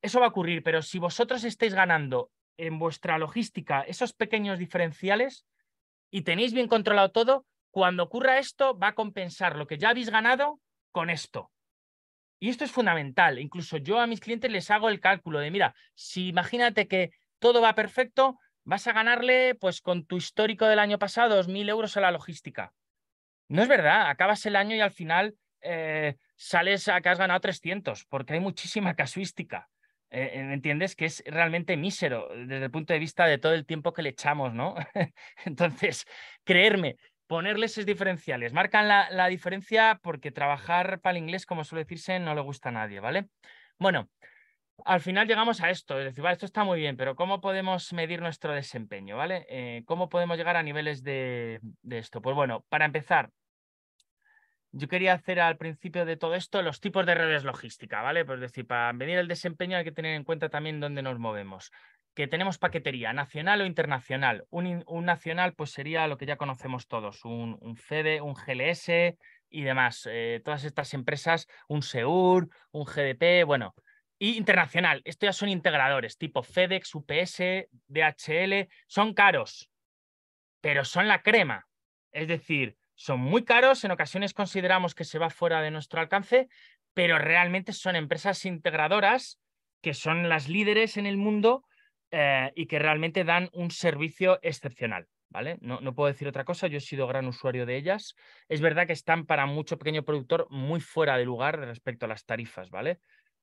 eso va a ocurrir, pero si vosotros estáis ganando en vuestra logística esos pequeños diferenciales y tenéis bien controlado todo, cuando ocurra esto va a compensar lo que ya habéis ganado con esto. Y esto es fundamental. Incluso yo a mis clientes les hago el cálculo de, mira, si imagínate que todo va perfecto, vas a ganarle pues con tu histórico del año pasado 2.000 euros a la logística. No es verdad, acabas el año y al final eh, sales a que has ganado 300, porque hay muchísima casuística. Eh, eh, ¿Entiendes? Que es realmente mísero desde el punto de vista de todo el tiempo que le echamos, ¿no? Entonces, creerme, ponerles es diferenciales. Marcan la, la diferencia porque trabajar para el inglés, como suele decirse, no le gusta a nadie, ¿vale? Bueno, al final llegamos a esto, es decir, esto está muy bien, pero ¿cómo podemos medir nuestro desempeño? ¿vale? Eh, ¿Cómo podemos llegar a niveles de, esto? Pues bueno, para empezar, yo quería hacer al principio de todo esto los tipos de redes logística, ¿vale? Pues decir, para medir el desempeño hay que tener en cuenta también dónde nos movemos. Que tenemos paquetería, nacional o internacional. Un, nacional, pues sería lo que ya conocemos todos, un, un un GLS y demás. Eh, todas estas empresas, un SEUR, un GDP, bueno. Y internacional, esto ya son integradores tipo FedEx, UPS, DHL, son caros, pero son la crema. Es decir, son muy caros, en ocasiones consideramos que se va fuera de nuestro alcance, pero realmente son empresas integradoras que son las líderes en el mundo eh, y que realmente dan un servicio excepcional. ¿Vale? No, no, puedo decir otra cosa, yo he sido gran usuario de ellas. Es verdad que están para mucho pequeño productor muy fuera de lugar respecto a las tarifas, ¿vale?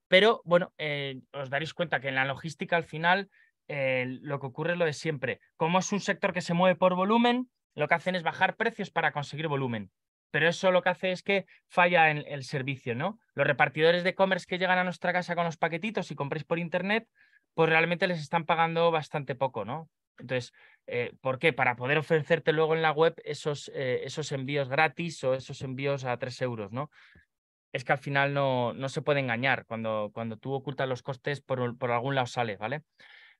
Pero bueno, eh, os daréis cuenta que en la logística al final eh, lo que ocurre es lo de siempre. Como es un sector que se mueve por volumen, lo que hacen es bajar precios para conseguir volumen. Pero eso lo que hace es que falla el servicio, ¿no? Los repartidores de e-commerce que llegan a nuestra casa con los paquetitos y compréis por internet, pues realmente les están pagando bastante poco, ¿no? Entonces, eh, ¿por qué? Para poder ofrecerte luego en la web esos, esos envíos gratis o esos envíos a 3 euros, ¿no? es que al final no, se puede engañar. Cuando, cuando tú ocultas los costes, por, algún lado sale, ¿vale?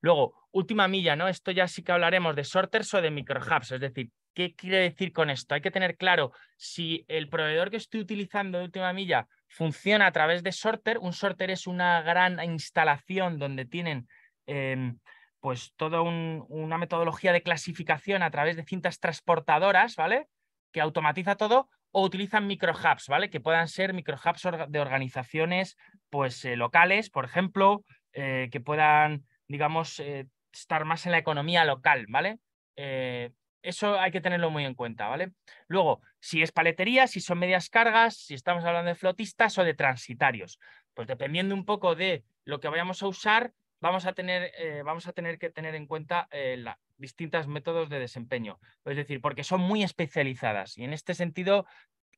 Luego, última milla, ¿no? Esto ya sí que hablaremos de sorters o de microhubs, es decir, ¿qué quiere decir con esto? Hay que tener claro si el proveedor que estoy utilizando de última milla funciona a través de sorter. Un sorter es una gran instalación donde tienen em, pues toda una metodología de clasificación a través de cintas transportadoras, ¿vale? Que automatiza todo o utilizan hubs, ¿vale? Que puedan ser micro hubs de organizaciones pues, eh, locales, por ejemplo, eh, que puedan, digamos, eh, estar más en la economía local, ¿vale? eso hay que tenerlo muy en cuenta, ¿vale? Luego, si es paletería, si son medias cargas, si estamos hablando de flotistas o de transitarios. Pues dependiendo un poco de lo que vayamos a usar, vamos a tener, vamos a tener que tener en cuenta la, distintos métodos de desempeño. Es decir, porque son muy especializadas y en este sentido,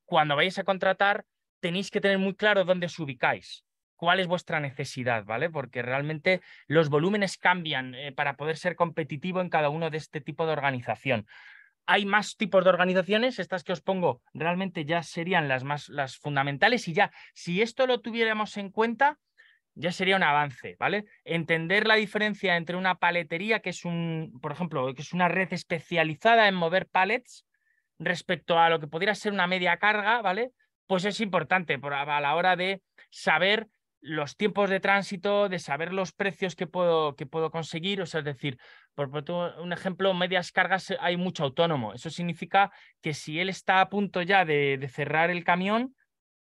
cuando vayáis a contratar, tenéis que tener muy claro dónde os ubicáis cuál es vuestra necesidad, ¿vale? Porque realmente los volúmenes cambian eh, para poder ser competitivo en cada uno de este tipo de organización. Hay más tipos de organizaciones, estas que os pongo realmente ya serían las más las fundamentales y ya, si esto lo tuviéramos en cuenta, ya sería un avance, ¿vale? Entender la diferencia entre una paletería, que es un, por ejemplo, que es una red especializada en mover palets respecto a lo que pudiera ser una media carga, ¿vale? Pues es importante a la hora de saber los tiempos de tránsito, de saber los precios que puedo, que puedo conseguir. O es decir, por, un ejemplo, medias cargas hay mucho autónomo. Eso significa que si él está a punto ya de, de cerrar el camión,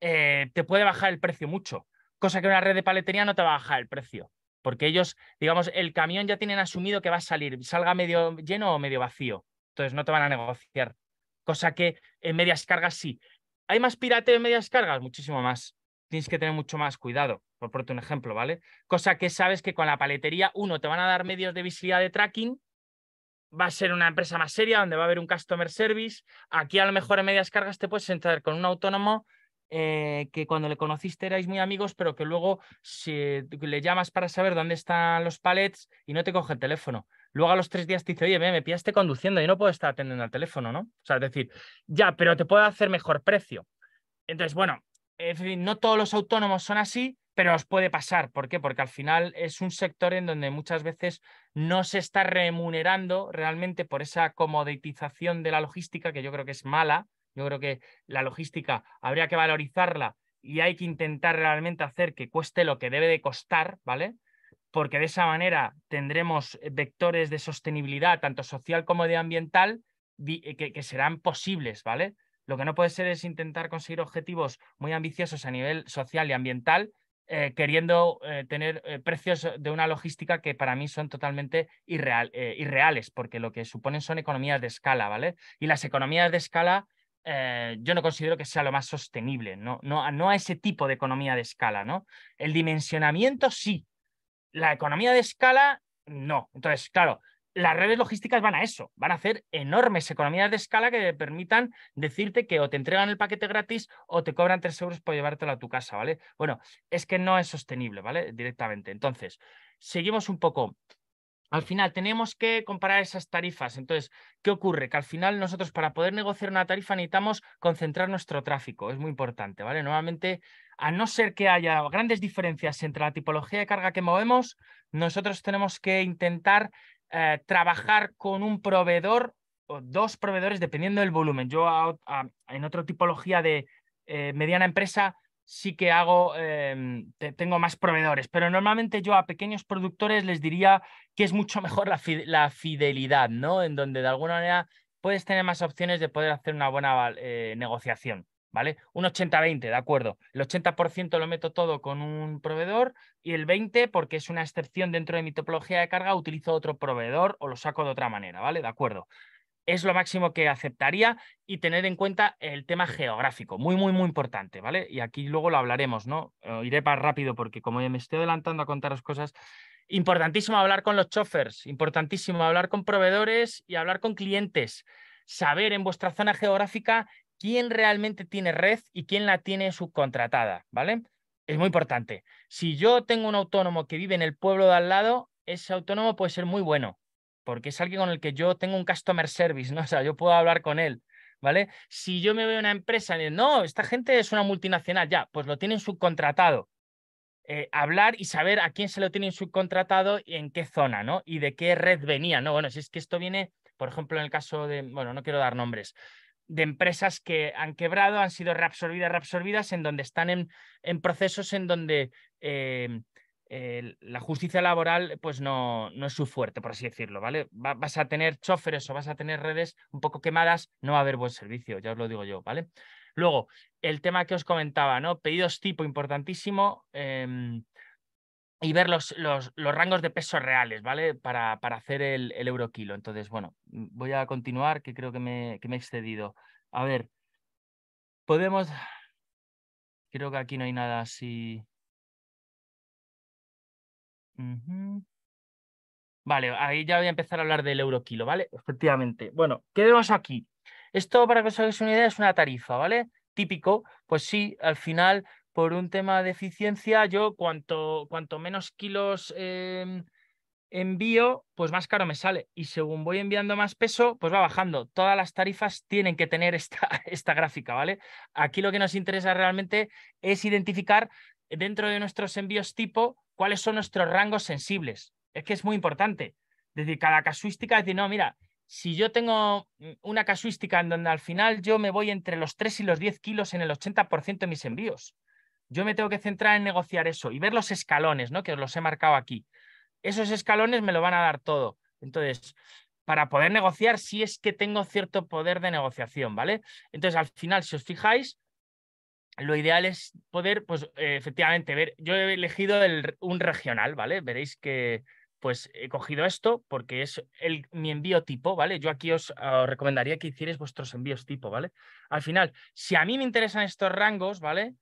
eh, te puede bajar el precio mucho cosa que una red de paletería no te va a bajar el precio, porque ellos, digamos, el camión ya tienen asumido que va a salir, salga medio lleno o medio vacío, entonces no te van a negociar, cosa que en medias cargas sí. ¿Hay más pirateo en medias cargas? Muchísimo más. Tienes que tener mucho más cuidado, por ponerte un ejemplo, ¿vale? Cosa que sabes que con la paletería, uno, te van a dar medios de visibilidad de tracking, va a ser una empresa más seria donde va a haber un customer service. Aquí a lo mejor en medias cargas te puedes entrar con un autónomo eh, que cuando le conociste erais muy amigos, pero que luego si le llamas para saber dónde están los palets y no te coge el teléfono. Luego a los tres días te dice, oye, me, me pillaste conduciendo y no puedo estar atendiendo al teléfono, ¿no? O sea, es decir, ya, pero te puedo hacer mejor precio. Entonces, bueno, no todos los autónomos son así, pero os puede pasar. ¿Por qué? Porque al final es un sector en donde muchas veces no se está remunerando realmente por esa comoditización de la logística, que yo creo que es mala, yo creo que la logística habría que valorizarla y hay que intentar realmente hacer que cueste lo que debe de costar, ¿vale? Porque de esa manera tendremos vectores de sostenibilidad, tanto social como de ambiental, eh, que, serán posibles, ¿vale? Lo que no puede ser es intentar conseguir objetivos muy ambiciosos a nivel social y ambiental, eh, queriendo eh, tener precios de una logística que para mí son totalmente irreal, irreales, porque lo que suponen son economías de escala, ¿vale? Y las economías de escala eh, yo no considero que sea lo más sostenible, ¿no? No, no a ese tipo de economía de escala, ¿no? El dimensionamiento sí, la economía de escala no. Entonces, claro, las redes logísticas van a eso, van a hacer enormes economías de escala que te permitan decirte que o te entregan el paquete gratis o te cobran tres euros por llevártelo a tu casa, ¿vale? Bueno, es que no es sostenible, ¿vale? Directamente. Entonces, seguimos un poco al final tenemos que comparar esas tarifas. Entonces, ¿qué ocurre? Que al final nosotros para poder negociar una tarifa necesitamos concentrar nuestro tráfico. Es muy importante, ¿vale? Nuevamente, a no ser que haya grandes diferencias entre la tipología de carga que movemos, nosotros tenemos que intentar eh, trabajar con un proveedor o dos proveedores dependiendo del volumen. Yo en otra tipología de eh, mediana empresa sí que hago, em, tengo más proveedores, pero normalmente yo a pequeños productores les diría que es mucho mejor la, fidelidad, ¿no? En donde de alguna manera puedes tener más opciones de poder hacer una buena eh, negociación. ¿Vale? Un 80-20, de acuerdo. El 80% lo meto todo con un proveedor y el 20%, porque es una excepción dentro de mi topología de carga, utilizo otro proveedor o lo saco de otra manera, ¿vale? De acuerdo es lo máximo que aceptaría y tener en cuenta el tema geográfico, muy, muy, muy importante, ¿vale? Y aquí luego lo hablaremos, ¿no? Eh, iré para rápido porque como ya me estoy adelantando a contaros cosas, importantísimo hablar con los chofers, importantísimo hablar con proveedores y hablar con clientes, saber en vuestra zona geográfica quién realmente tiene red y quién la tiene subcontratada, ¿vale? Es muy importante. Si yo tengo un autónomo que vive en el pueblo de al lado, ese autónomo puede ser muy bueno, porque es alguien con el que yo tengo un customer service, ¿no? O sea, yo puedo hablar con él, ¿vale? Si yo me veo una empresa y no, esta gente es una multinacional, ya, pues lo tienen subcontratado. Eh, hablar y saber a quién se lo tienen subcontratado y en qué zona, ¿no? Y de qué red venía, ¿no? Bueno, si es que esto viene, por ejemplo, en el caso de, bueno, no quiero dar nombres, de empresas que han quebrado, han sido reabsorbidas, reabsorbidas, en donde están en, en procesos en donde em, la justicia laboral pues no, no, es su fuerte, por así decirlo, ¿vale? vas a tener choferes o vas a tener redes un poco quemadas, no va a haber buen servicio, ya os lo digo yo, ¿vale? Luego, el tema que os comentaba, ¿no? Pedidos tipo importantísimo em, y ver los, rangos de pesos reales, ¿vale? Para, para hacer el, el euro kilo. Entonces, bueno, voy a continuar, que creo que me, que me he excedido. A ver, podemos... Creo que aquí no hay nada así Vale, ahí ya voy a empezar a hablar del euro kilo, ¿vale? Efectivamente. Bueno, ¿qué vemos aquí? Esto, para que os hagáis una idea, es una tarifa, ¿vale? Típico, pues sí, al final, por un tema de eficiencia, yo cuanto, cuanto menos kilos em, envío, pues más caro me sale. Y según voy enviando más peso, pues va bajando. Todas las tarifas tienen que tener esta, esta gráfica, ¿vale? Aquí lo que nos interesa realmente es identificar dentro de nuestros envíos tipo cuáles son nuestros rangos sensibles. Es que es muy importante. decir, cada casuística, es decir, no, mira, si yo tengo una casuística en donde al final yo me voy entre los 3 y los 10 kilos en el 80% de mis envíos, yo me tengo que centrar en negociar eso y ver los escalones, ¿no? Que os los he marcado aquí. Esos escalones me lo van a dar todo. Entonces, para poder negociar, si sí es que tengo cierto poder de negociación, ¿vale? Entonces, al final, si os fijáis, lo ideal es poder, pues eh, efectivamente, ver, yo he elegido un regional, ¿vale? Veréis que pues he cogido esto porque es el, mi envío tipo, ¿vale? Yo aquí os, recomendaría que hicierais vuestros envíos tipo, ¿vale? Al final, si a mí me interesan estos rangos, ¿vale?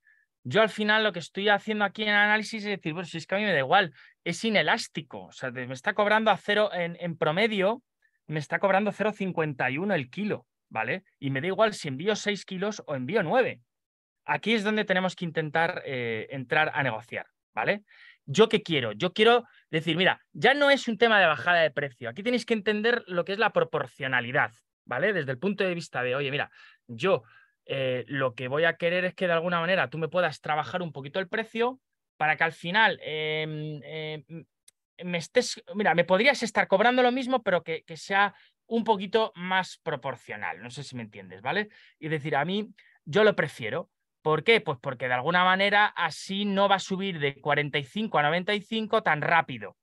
Yo al final lo que estoy haciendo aquí en análisis es decir, bueno, si es que a mí me da igual, es inelástico, o sea, me está cobrando a cero en, en promedio, me está cobrando 0,51 el kilo, ¿vale? Y me da igual si envío 6 kilos o envío 9, aquí es donde tenemos que intentar eh, entrar a negociar, ¿vale? ¿Yo qué quiero? Yo quiero decir, mira, ya no es un tema de bajada de precio. Aquí tenéis que entender lo que es la proporcionalidad, ¿vale? Desde el punto de vista de, oye, mira, yo eh, lo que voy a querer es que de alguna manera tú me puedas trabajar un poquito el precio para que al final em, em, me estés, mira, me podrías estar cobrando lo mismo, pero que, sea un poquito más proporcional. No sé si me entiendes, ¿vale? Y decir, a mí yo lo prefiero. ¿Por qué? Pues porque de alguna manera así no va a subir de 45 a 95 tan rápido,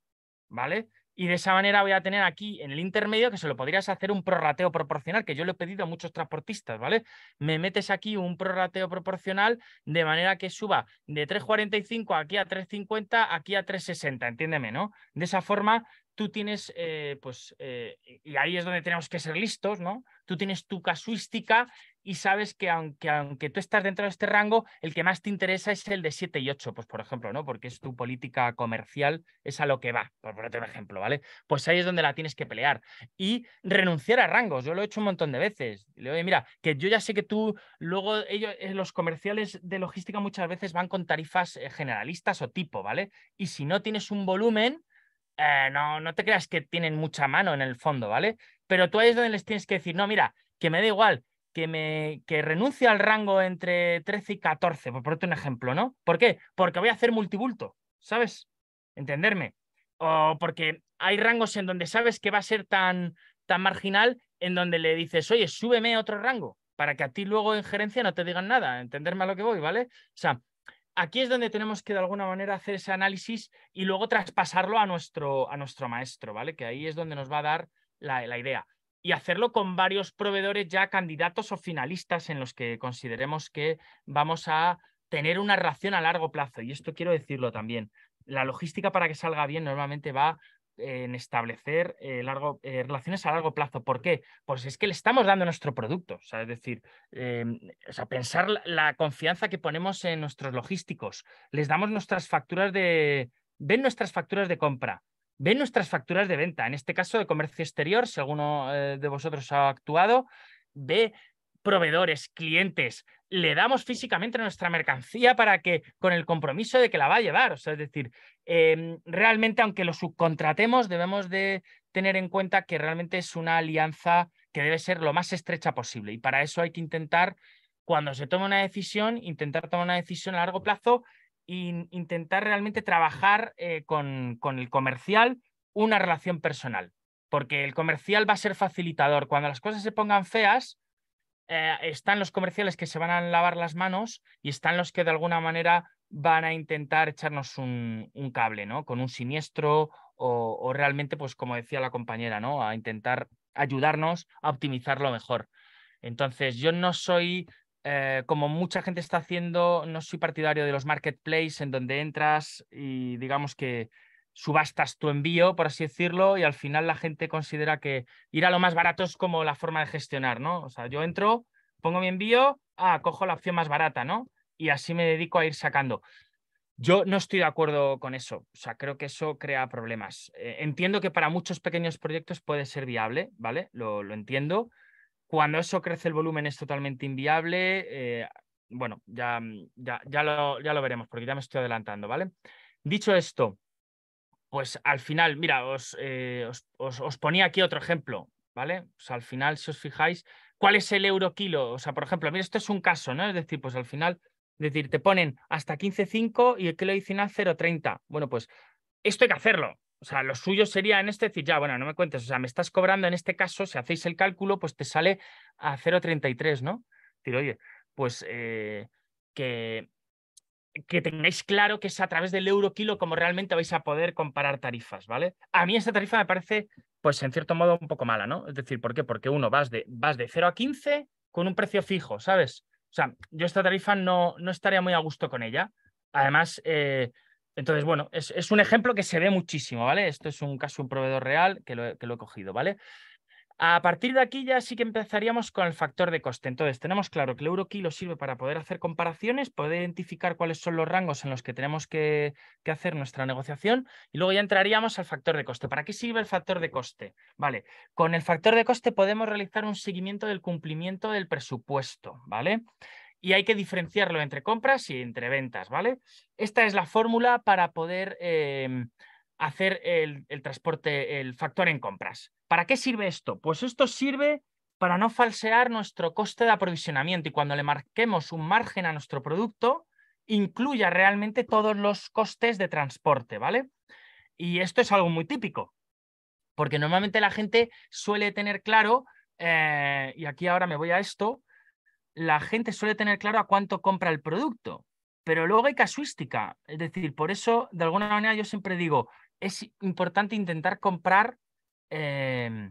¿vale? Y de esa manera voy a tener aquí en el intermedio que se lo podrías hacer un prorrateo proporcional, que yo le he pedido a muchos transportistas, ¿vale? Me metes aquí un prorrateo proporcional de manera que suba de 3,45 aquí a 3,50, aquí a 3,60, entiéndeme, ¿no? De esa forma tú tienes, eh, pues, eh, y ahí es donde tenemos que ser listos, ¿no? Tú tienes tu casuística y sabes que aunque, aunque tú estás dentro de este rango, el que más te interesa es el de 7 y 8, pues por ejemplo, ¿no? Porque es tu política comercial, es a lo que va, por ponerte un ejemplo, ¿vale? Pues ahí es donde la tienes que pelear. Y renunciar a rangos, yo lo he hecho un montón de veces. Le digo, mira, que yo ya sé que tú, luego ellos, eh, los comerciales de logística muchas veces van con tarifas eh, generalistas o tipo, ¿vale? Y si no tienes un volumen... Eh, no, no te creas que tienen mucha mano en el fondo, ¿vale? Pero tú ahí es donde les tienes que decir, no, mira, que me da igual que, me, al rango entre 13 y 14, por ponerte un ejemplo, ¿no? ¿Por qué? Porque voy a hacer multibulto, ¿sabes? Entenderme. O porque hay rangos en donde sabes que va a ser tan, tan marginal, en donde le dices, oye, súbeme otro rango, para que a ti luego en gerencia no te digan nada, entenderme a lo que voy, ¿vale? O sea, aquí es donde tenemos que de alguna manera hacer ese análisis y luego traspasarlo a nuestro, a nuestro maestro, ¿vale? Que ahí es donde nos va a dar la, la idea y hacerlo con varios proveedores ya candidatos o finalistas en los que consideremos que vamos a tener una relación a largo plazo. Y esto quiero decirlo también. La logística para que salga bien normalmente va en establecer eh, largo, eh, relaciones a largo plazo. ¿Por qué? Pues es que le estamos dando nuestro producto. es decir, em, pensar la confianza que ponemos en nuestros logísticos. Les damos nuestras facturas de... Ven nuestras facturas de compra Ve nuestras facturas de venta, en este caso de comercio exterior, si alguno eh, de vosotros ha actuado, ve proveedores, clientes, le damos físicamente nuestra mercancía para que, con el compromiso de que la va a llevar, o sea, es decir, em, realmente aunque lo subcontratemos, debemos de tener en cuenta que realmente es una alianza que debe ser lo más estrecha posible y para eso hay que intentar, cuando se toma una decisión, intentar tomar una decisión a largo plazo intentar realmente trabajar eh, con, el comercial una relación personal, porque el comercial va a ser facilitador. Cuando las cosas se pongan feas, eh, están los comerciales que se van a lavar las manos y están los que de alguna manera van a intentar echarnos un, cable, ¿no? Con un siniestro o, o, realmente, pues como decía la compañera, ¿no? A intentar ayudarnos a optimizarlo mejor. Entonces, yo no soy eh, como mucha gente está haciendo, no soy partidario de los marketplaces en donde entras y digamos que subastas tu envío, por así decirlo, y al final la gente considera que ir a lo más barato es como la forma de gestionar, ¿no? O sea, yo entro, pongo mi envío, ah, cojo la opción más barata, ¿no? Y así me dedico a ir sacando. Yo no estoy de acuerdo con eso, o sea, creo que eso crea problemas. Eh, entiendo que para muchos pequeños proyectos puede ser viable, ¿vale? lo entiendo, cuando eso crece el volumen es totalmente inviable. Eh, bueno, ya, mm, ya, ya, lo, veremos porque ya me estoy adelantando, ¿vale? Dicho esto, pues al final, mira, os, eh, os, ponía aquí otro ejemplo, ¿vale? al final, si os fijáis, ¿cuál es el euro kilo? O sea, por ejemplo, mira, esto es un caso, ¿no? Es decir, pues al final, decir, te ponen hasta 15,5 y el kilo adicional 0,30. Bueno, pues esto hay que hacerlo. O sea, lo suyo sería en este decir, ya, bueno, no me cuentes, o sea, me estás cobrando en este caso, si hacéis el cálculo, pues te sale a 0,33, ¿no? Tiro, oye, pues eh, que, que tengáis claro que es a través del euro kilo como realmente vais a poder comparar tarifas, ¿vale? A mí esta tarifa me parece, pues en cierto modo, un poco mala, ¿no? Es decir, ¿por qué? Porque uno, vas de, vas de 0 a 15 con un precio fijo, ¿sabes? O sea, yo esta tarifa no, no estaría muy a gusto con ella. Además, eh, entonces, bueno, es, un ejemplo que se ve muchísimo, ¿vale? Esto es un caso, un proveedor real que lo, he cogido, ¿vale? A partir de aquí ya sí que empezaríamos con el factor de coste. Entonces, tenemos claro que el euro kilo sirve para poder hacer comparaciones, poder identificar cuáles son los rangos en los que tenemos que, hacer nuestra negociación y luego ya entraríamos al factor de coste. ¿Para qué sirve el factor de coste? Vale, con el factor de coste podemos realizar un seguimiento del cumplimiento del presupuesto, ¿vale? y hay que diferenciarlo entre compras y entre ventas, ¿vale? Esta es la fórmula para poder em, hacer el, transporte, el factor en compras. ¿Para qué sirve esto? Pues esto sirve para no falsear nuestro coste de aprovisionamiento y cuando le marquemos un margen a nuestro producto, incluya realmente todos los costes de transporte, ¿vale? Y esto es algo muy típico, porque normalmente la gente suele tener claro, eh, y aquí ahora me voy a esto, la gente suele tener claro a cuánto compra el producto, pero luego hay casuística. Es decir, por eso, de alguna manera, yo siempre digo, es importante intentar comprar eh,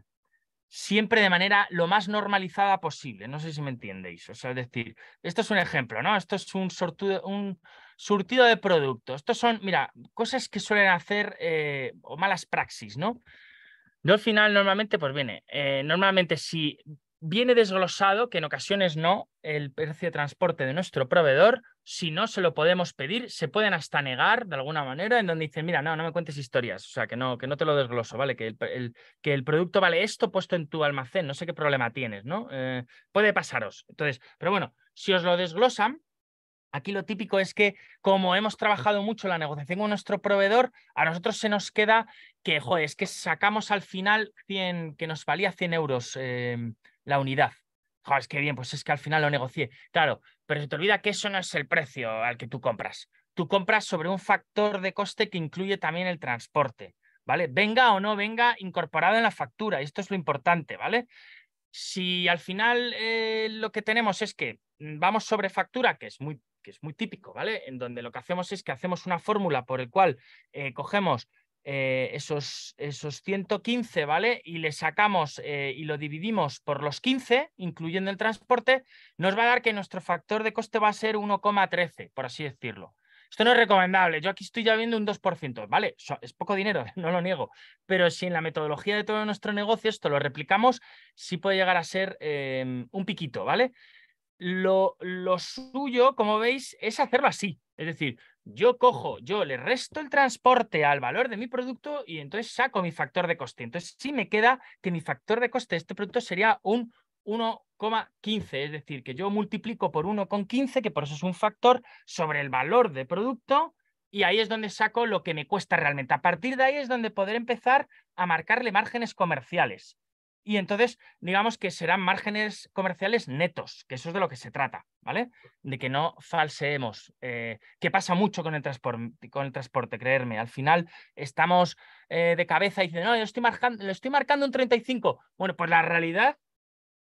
siempre de manera lo más normalizada posible. No sé si me entiendéis. O sea, es decir, esto es un ejemplo, ¿no? Esto es un, sortudo, un surtido de productos. Estos son, mira, cosas que suelen hacer eh, o malas praxis, ¿no? no al final normalmente, pues viene, eh, normalmente si Viene desglosado que en ocasiones no el precio de transporte de nuestro proveedor, si no se lo podemos pedir, se pueden hasta negar de alguna manera, en donde dicen, mira, no, no me cuentes historias, o sea, que no, que no te lo desgloso, ¿vale? Que el, que el producto vale esto puesto en tu almacén, no sé qué problema tienes, ¿no? Eh, puede pasaros. Entonces, pero bueno, si os lo desglosan, aquí lo típico es que como hemos trabajado mucho la negociación con nuestro proveedor, a nosotros se nos queda que, joder, es que sacamos al final 100, que nos valía 100 euros. Eh, la unidad. es que bien, pues es que al final lo negocié. Claro, pero se te olvida que eso no es el precio al que tú compras. Tú compras sobre un factor de coste que incluye también el transporte, ¿vale? Venga o no venga incorporado en la factura, esto es lo importante, ¿vale? Si al final eh, lo que tenemos es que vamos sobre factura, que es muy que es muy típico, ¿vale? En donde lo que hacemos es que hacemos una fórmula por el cual eh, cogemos eh, esos, esos 115, ¿vale? Y le sacamos eh, y lo dividimos por los 15, incluyendo el transporte, nos va a dar que nuestro factor de coste va a ser 1,13, por así decirlo. Esto no es recomendable. Yo aquí estoy ya viendo un 2%, ¿vale? Es poco dinero, no lo niego. Pero si en la metodología de todo nuestro negocio esto lo replicamos, sí puede llegar a ser em, un piquito, ¿vale? lo, suyo, como veis, es hacerlo así. Es decir, yo cojo, yo le resto el transporte al valor de mi producto y entonces saco mi factor de coste. Entonces sí me queda que mi factor de coste de este producto sería un 1,15, es decir, que yo multiplico por 1,15, que por eso es un factor, sobre el valor de producto y ahí es donde saco lo que me cuesta realmente. A partir de ahí es donde poder empezar a marcarle márgenes comerciales. Y entonces, digamos que serán márgenes comerciales netos, que eso es de lo que se trata, ¿vale? De que no falseemos, eh, que pasa mucho con el, transporte, con el transporte, creerme. Al final estamos eh, de cabeza y dicen, no, yo estoy marcando, le estoy marcando un 35. Bueno, pues la realidad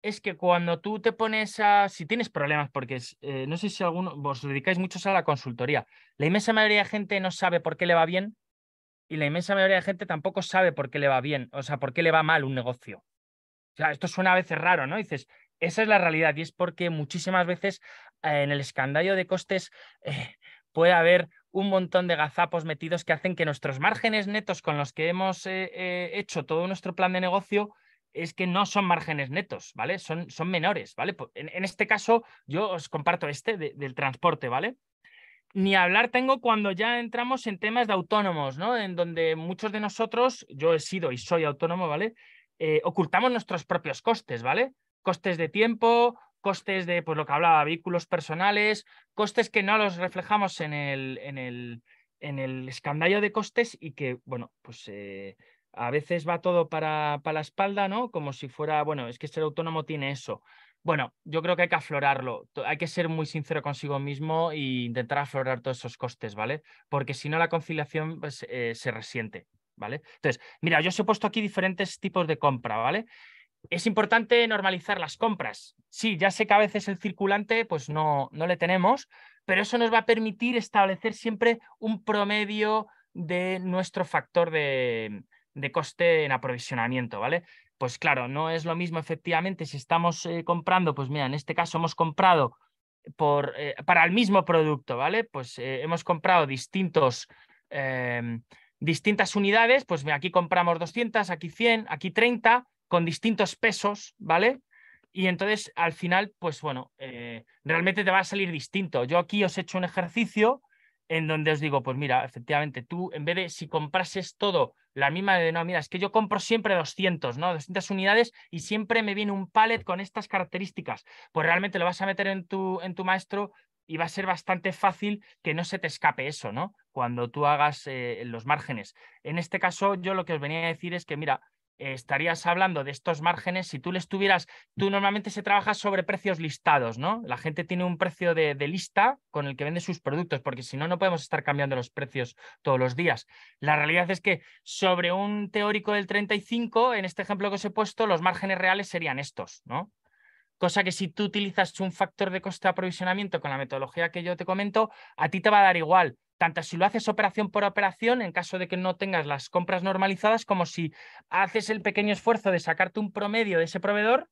es que cuando tú te pones a, si tienes problemas, porque eh, no sé si alguno, vos dedicáis mucho a la consultoría, la inmensa mayoría de gente no sabe por qué le va bien y la inmensa mayoría de gente tampoco sabe por qué le va bien, o sea, por qué le va mal un negocio esto suena a veces raro, ¿no? Dices, esa es la realidad y es porque muchísimas veces eh, en el escandallo de costes eh, puede haber un montón de gazapos metidos que hacen que nuestros márgenes netos con los que hemos eh, hecho todo nuestro plan de negocio es que no son márgenes netos, ¿vale? Son, son menores, ¿vale? En, este caso yo os comparto este del transporte, ¿vale? Ni hablar tengo cuando ya entramos en temas de autónomos, ¿no? En donde muchos de nosotros, yo he sido y soy autónomo, ¿vale? Eh, ocultamos nuestros propios costes, ¿vale? Costes de tiempo, costes de, pues lo que hablaba, vehículos personales, costes que no los reflejamos en el, en el, en el escandallo de costes y que, bueno, pues eh, a veces va todo para, la espalda, ¿no? Como si fuera, bueno, es que ser autónomo tiene eso. Bueno, yo creo que hay que aflorarlo, hay que ser muy sincero consigo mismo e intentar aflorar todos esos costes, ¿vale? Porque si no la conciliación pues, eh, se resiente. ¿vale? Entonces, mira, yo os he puesto aquí diferentes tipos de compra, ¿vale? Es importante normalizar las compras. Sí, ya sé que a veces el circulante pues no, no le tenemos, pero eso nos va a permitir establecer siempre un promedio de nuestro factor de, coste en aprovisionamiento, ¿vale? Pues claro, no es lo mismo efectivamente si estamos eh, comprando, pues mira, en este caso hemos comprado por, eh, para el mismo producto, ¿vale? Pues eh, hemos comprado distintos em, distintas unidades, pues aquí compramos 200, aquí 100, aquí 30, con distintos pesos, ¿vale? Y entonces al final, pues bueno, eh, realmente te va a salir distinto. Yo aquí os he hecho un ejercicio en donde os digo, pues mira, efectivamente, tú en vez de si comprases todo, la misma de, no, mira, es que yo compro siempre 200, ¿no? 200 unidades y siempre me viene un palet con estas características. Pues realmente lo vas a meter en tu, en tu maestro y va a ser bastante fácil que no se te escape eso, ¿no? Cuando tú hagas eh, los márgenes. En este caso, yo lo que os venía a decir es que, mira, estarías hablando de estos márgenes si tú les tuvieras, tú normalmente se trabaja sobre precios listados, ¿no? La gente tiene un precio de lista con el que vende sus productos, porque si no, no podemos estar cambiando los precios todos los días. La realidad es que sobre un teórico del 35, en este ejemplo que os he puesto, los márgenes reales serían estos, ¿no? Cosa que si tú utilizas un factor de coste de aprovisionamiento con la metodología que yo te comento, a ti te va a dar igual, tanto si lo haces operación por operación, en caso de que no tengas las compras normalizadas, como si haces el pequeño esfuerzo de sacarte un promedio de ese proveedor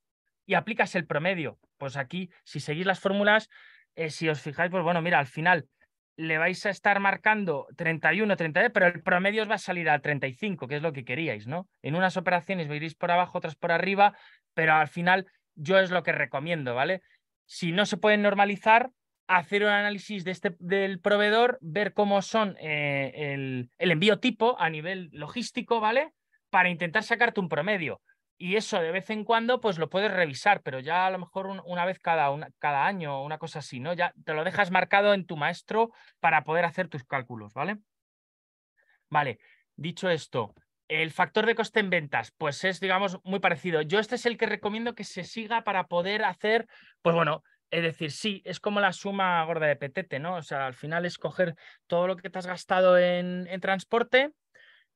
y aplicas el promedio. Pues aquí, si seguís las fórmulas, eh, si os fijáis, pues bueno, mira, al final le vais a estar marcando 31, 32, pero el promedio os va a salir a 35, que es lo que queríais, ¿no? En unas operaciones me iréis por abajo, otras por arriba, pero al final yo es lo que recomiendo, ¿vale? Si no se pueden normalizar, hacer un análisis de este, del proveedor, ver cómo son eh, el, envío tipo a nivel logístico, ¿vale? Para intentar sacarte un promedio. Y eso de vez en cuando, pues lo puedes revisar, pero ya a lo mejor una vez cada, cada año una cosa así, ¿no? Ya te lo dejas marcado en tu maestro para poder hacer tus cálculos, ¿vale? Vale, dicho esto, el factor de coste en ventas, pues es, digamos, muy parecido. Yo este es el que recomiendo que se siga para poder hacer, pues bueno, es decir, sí, es como la suma gorda de petete, ¿no? O sea, al final es coger todo lo que te has gastado en, transporte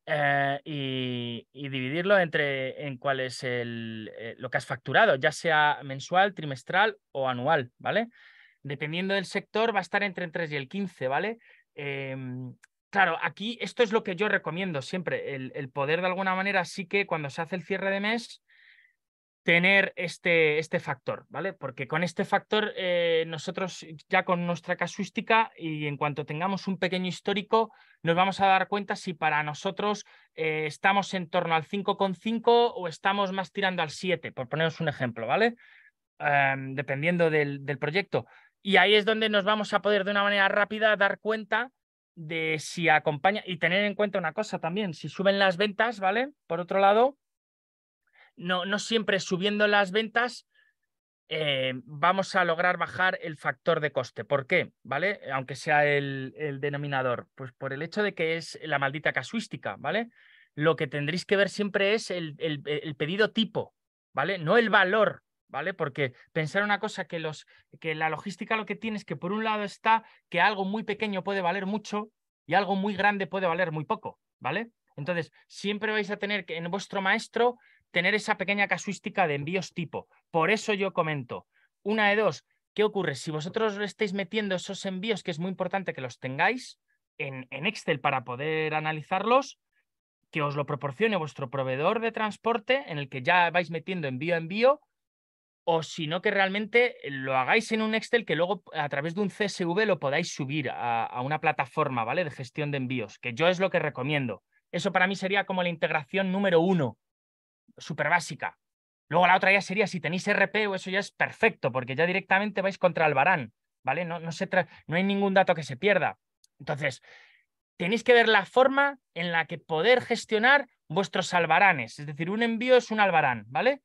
eh, y, dividirlo entre en cuál es el, eh, lo que has facturado, ya sea mensual, trimestral o anual, ¿vale? Dependiendo del sector, va a estar entre el 3 y el 15, ¿vale? Em, Claro, aquí esto es lo que yo recomiendo siempre, el, poder de alguna manera sí que cuando se hace el cierre de mes, tener este, este factor, ¿vale? Porque con este factor eh, nosotros ya con nuestra casuística y en cuanto tengamos un pequeño histórico, nos vamos a dar cuenta si para nosotros eh, estamos en torno al 5,5 o estamos más tirando al 7, por ponernos un ejemplo, ¿vale? Em, dependiendo del, del proyecto. Y ahí es donde nos vamos a poder de una manera rápida dar cuenta de si acompaña y tener en cuenta una cosa también, si suben las ventas, ¿vale? Por otro lado, no, no siempre subiendo las ventas eh, vamos a lograr bajar el factor de coste. ¿Por qué? ¿Vale? Aunque sea el, denominador. Pues por el hecho de que es la maldita casuística, ¿vale? Lo que tendréis que ver siempre es el, el pedido tipo, ¿vale? No el valor ¿vale? Porque pensar una cosa que, los, que la logística lo que tiene es que por un lado está que algo muy pequeño puede valer mucho y algo muy grande puede valer muy poco, ¿vale? Entonces, siempre vais a tener que en vuestro maestro tener esa pequeña casuística de envíos tipo. Por eso yo comento, una de dos, ¿qué ocurre? Si vosotros le estáis metiendo esos envíos, que es muy importante que los tengáis en, en Excel para poder analizarlos, que os lo proporcione vuestro proveedor de transporte en el que ya vais metiendo envío a envío, o sino que realmente lo hagáis en un Excel que luego a través de un CSV lo podáis subir a, una plataforma, ¿vale? De gestión de envíos, que yo es lo que recomiendo. Eso para mí sería como la integración número uno, súper básica. Luego la otra ya sería, si tenéis e RP o eso ya es perfecto, porque ya directamente vais contra Albarán, ¿vale? No, no, no hay ningún dato que se pierda. Entonces, tenéis que ver la forma en la que poder gestionar vuestros albaranes. Es decir, un envío es un albarán, ¿vale?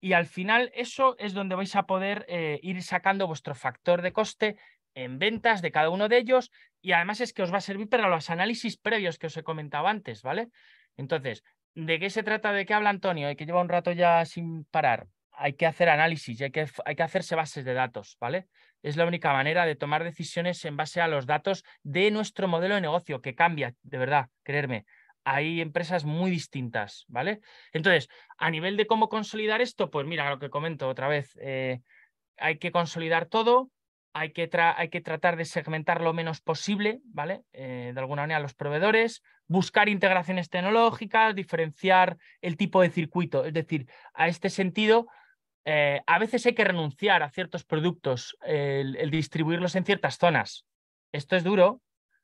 Y al final eso es donde vais a poder eh, ir sacando vuestro factor de coste en ventas de cada uno de ellos y además es que os va a servir para los análisis previos que os he comentado antes, ¿vale? Entonces, ¿de qué se trata? ¿De qué habla Antonio? Y que lleva un rato ya sin parar. Hay que hacer análisis, hay que, hay que hacerse bases de datos, ¿vale? Es la única manera de tomar decisiones en base a los datos de nuestro modelo de negocio, que cambia, de verdad, creerme hay empresas muy distintas, ¿vale? Entonces, a nivel de cómo consolidar esto, pues mira lo que comento otra vez, eh, hay que consolidar todo, hay que, hay que, tratar de segmentar lo menos posible, ¿vale? Eh, de alguna manera los proveedores, buscar integraciones tecnológicas, diferenciar el tipo de circuito. Es decir, a este sentido, eh, a veces hay que renunciar a ciertos productos, el, el distribuirlos en ciertas zonas. Esto es duro,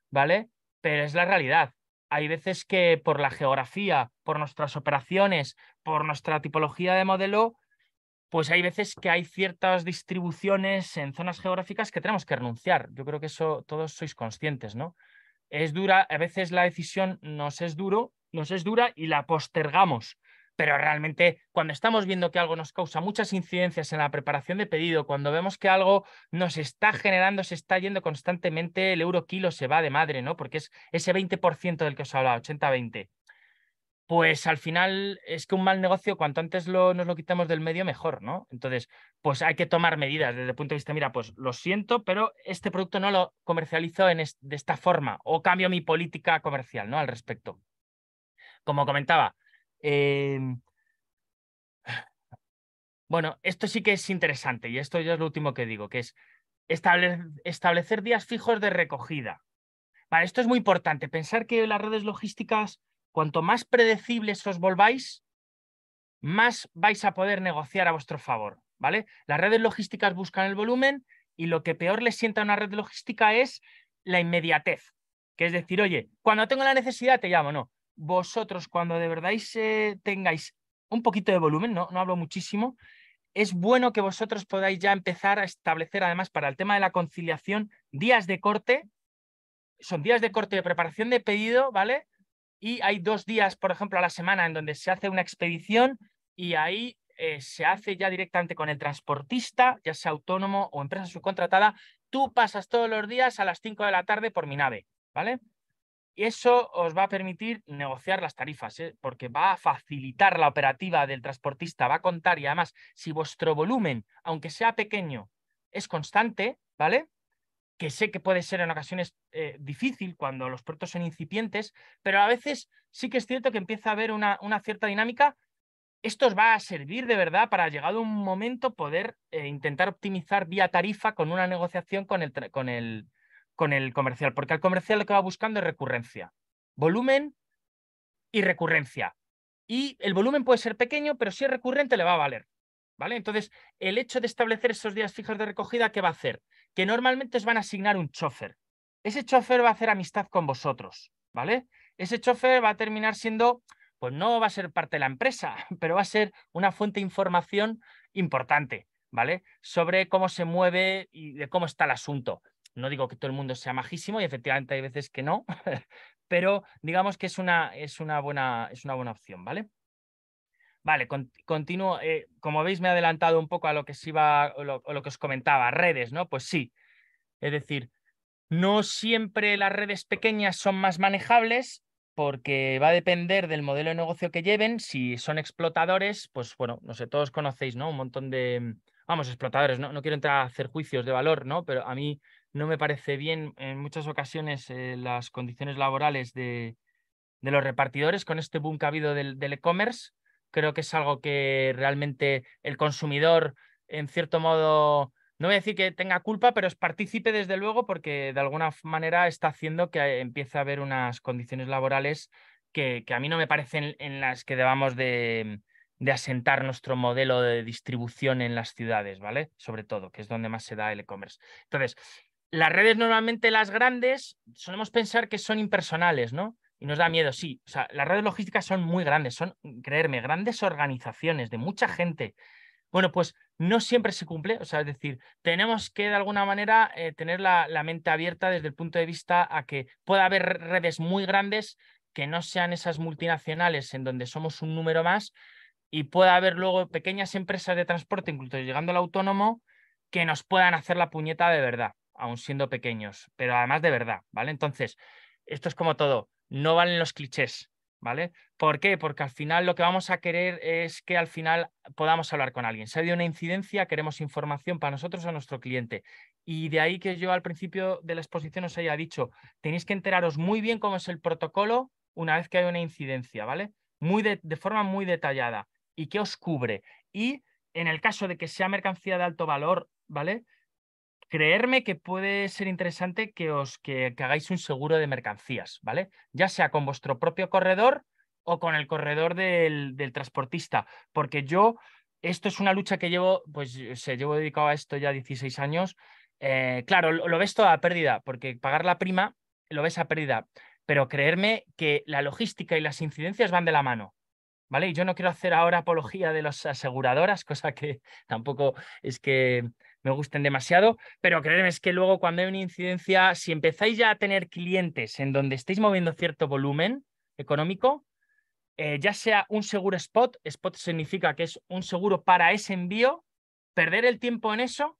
¿vale? Pero es la realidad hay veces que por la geografía, por nuestras operaciones, por nuestra tipología de modelo, pues hay veces que hay ciertas distribuciones en zonas geográficas que tenemos que renunciar. Yo creo que eso todos sois conscientes, ¿no? Es dura, a veces la decisión nos es duro, nos es dura y la postergamos pero realmente cuando estamos viendo que algo nos causa muchas incidencias en la preparación de pedido, cuando vemos que algo nos está generando, se está yendo constantemente, el euro kilo se va de madre, ¿no? Porque es ese 20% del que os hablaba, 80-20. Pues al final es que un mal negocio, cuanto antes nos lo quitamos del medio, mejor, ¿no? Entonces, pues hay que tomar medidas desde el punto de vista, mira, pues lo siento, pero este producto no lo comercializo en de esta forma o cambio mi política comercial, ¿no? Al respecto. Como comentaba, Em, bueno, esto sí que es interesante y esto ya es lo último que digo, que es establecer días fijos de recogida. Vale, esto es muy importante. Pensar que las redes logísticas, cuanto más predecibles os volváis, más vais a poder negociar a vuestro favor. ¿vale? Las redes logísticas buscan el volumen y lo que peor les sienta a una red logística es la inmediatez. Que es decir, oye, cuando tengo la necesidad te llamo, no vosotros cuando de verdad tengáis un poquito de volumen, no, no hablo muchísimo, es bueno que vosotros podáis ya empezar a establecer, además, para el tema de la conciliación, días de corte. Son días de corte de preparación de pedido, ¿vale? Y hay dos días, por ejemplo, a la semana en donde se hace una expedición y ahí eh, se hace ya directamente con el transportista, ya sea autónomo o empresa subcontratada. Tú pasas todos los días a las 5 de la tarde por mi nave, ¿vale? Y eso os va a permitir negociar las tarifas, ¿eh? porque va a facilitar la operativa del transportista, va a contar y además, si vuestro volumen, aunque sea pequeño, es constante, ¿vale? Que sé que puede ser en ocasiones eh, difícil cuando los puertos son incipientes, pero a veces sí que es cierto que empieza a haber una, una cierta dinámica. Esto os va a servir de verdad para, llegado un momento, poder eh, intentar optimizar vía tarifa con una negociación con el, con el con el comercial, porque al comercial lo que va buscando es recurrencia, volumen y recurrencia. Y el volumen puede ser pequeño, pero si es recurrente le va a valer. ¿Vale? Entonces, el hecho de establecer esos días fijos de recogida, ¿qué va a hacer? Que normalmente os van a asignar un chofer. Ese chofer va a hacer amistad con vosotros, ¿vale? Ese chofer va a terminar siendo, pues no va a ser parte de la empresa, pero va a ser una fuente de información importante, ¿vale? Sobre cómo se mueve y de cómo está el asunto no digo que todo el mundo sea majísimo y efectivamente hay veces que no, pero digamos que es una, es una, buena, es una buena opción, ¿vale? Vale, continúo. Eh, como veis, me he adelantado un poco a lo que os, iba, lo, lo que os comentaba, redes, ¿no? Pues sí. Es decir, no siempre las redes pequeñas son más manejables porque va a depender del modelo de negocio que lleven. Si son explotadores, pues bueno, no sé, todos conocéis, ¿no? Un montón de, vamos, explotadores, ¿no? No quiero entrar a hacer juicios de valor, ¿no? Pero a mí no me parece bien en muchas ocasiones eh, las condiciones laborales de, los repartidores con este boom que ha habido del, e-commerce. Creo que es algo que realmente el consumidor, en cierto modo, no voy a decir que tenga culpa, pero es partícipe desde luego porque de alguna manera está haciendo que empiece a haber unas condiciones laborales que, que a mí no me parecen en las que debamos de, de asentar nuestro modelo de distribución en las ciudades, ¿vale? Sobre todo, que es donde más se da el e-commerce. Entonces, las redes normalmente las grandes solemos pensar que son impersonales, ¿no? Y nos da miedo, sí. O sea, las redes logísticas son muy grandes, son, creerme, grandes organizaciones de mucha gente. Bueno, pues no siempre se cumple, o sea, es decir, tenemos que de alguna manera eh, tener la, la mente abierta desde el punto de vista a que pueda haber redes muy grandes que no sean esas multinacionales en donde somos un número más y pueda haber luego pequeñas empresas de transporte, incluso llegando al autónomo, que nos puedan hacer la puñeta de verdad aún siendo pequeños, pero además de verdad, ¿vale? Entonces, esto es como todo, no valen los clichés, ¿vale? ¿Por qué? Porque al final lo que vamos a querer es que al final podamos hablar con alguien. Si ha habido una incidencia, queremos información para nosotros o nuestro cliente. Y de ahí que yo al principio de la exposición os haya dicho, tenéis que enteraros muy bien cómo es el protocolo una vez que hay una incidencia, ¿vale? Muy de, de forma muy detallada. ¿Y qué os cubre? Y en el caso de que sea mercancía de alto valor, ¿vale? creerme que puede ser interesante que os que, hagáis un seguro de mercancías, ¿vale? Ya sea con vuestro propio corredor o con el corredor del, transportista, porque yo, esto es una lucha que llevo, pues se llevo dedicado a esto ya 16 años. Eh, claro, lo, ves toda a pérdida, porque pagar la prima lo ves a pérdida, pero creerme que la logística y las incidencias van de la mano. ¿Vale? Y yo no quiero hacer ahora apología de las aseguradoras, cosa que tampoco es que me gusten demasiado, pero creedme es que luego cuando hay una incidencia, si empezáis ya a tener clientes en donde estéis moviendo cierto volumen económico, eh, ya sea un seguro spot, spot significa que es un seguro para ese envío, perder el tiempo en eso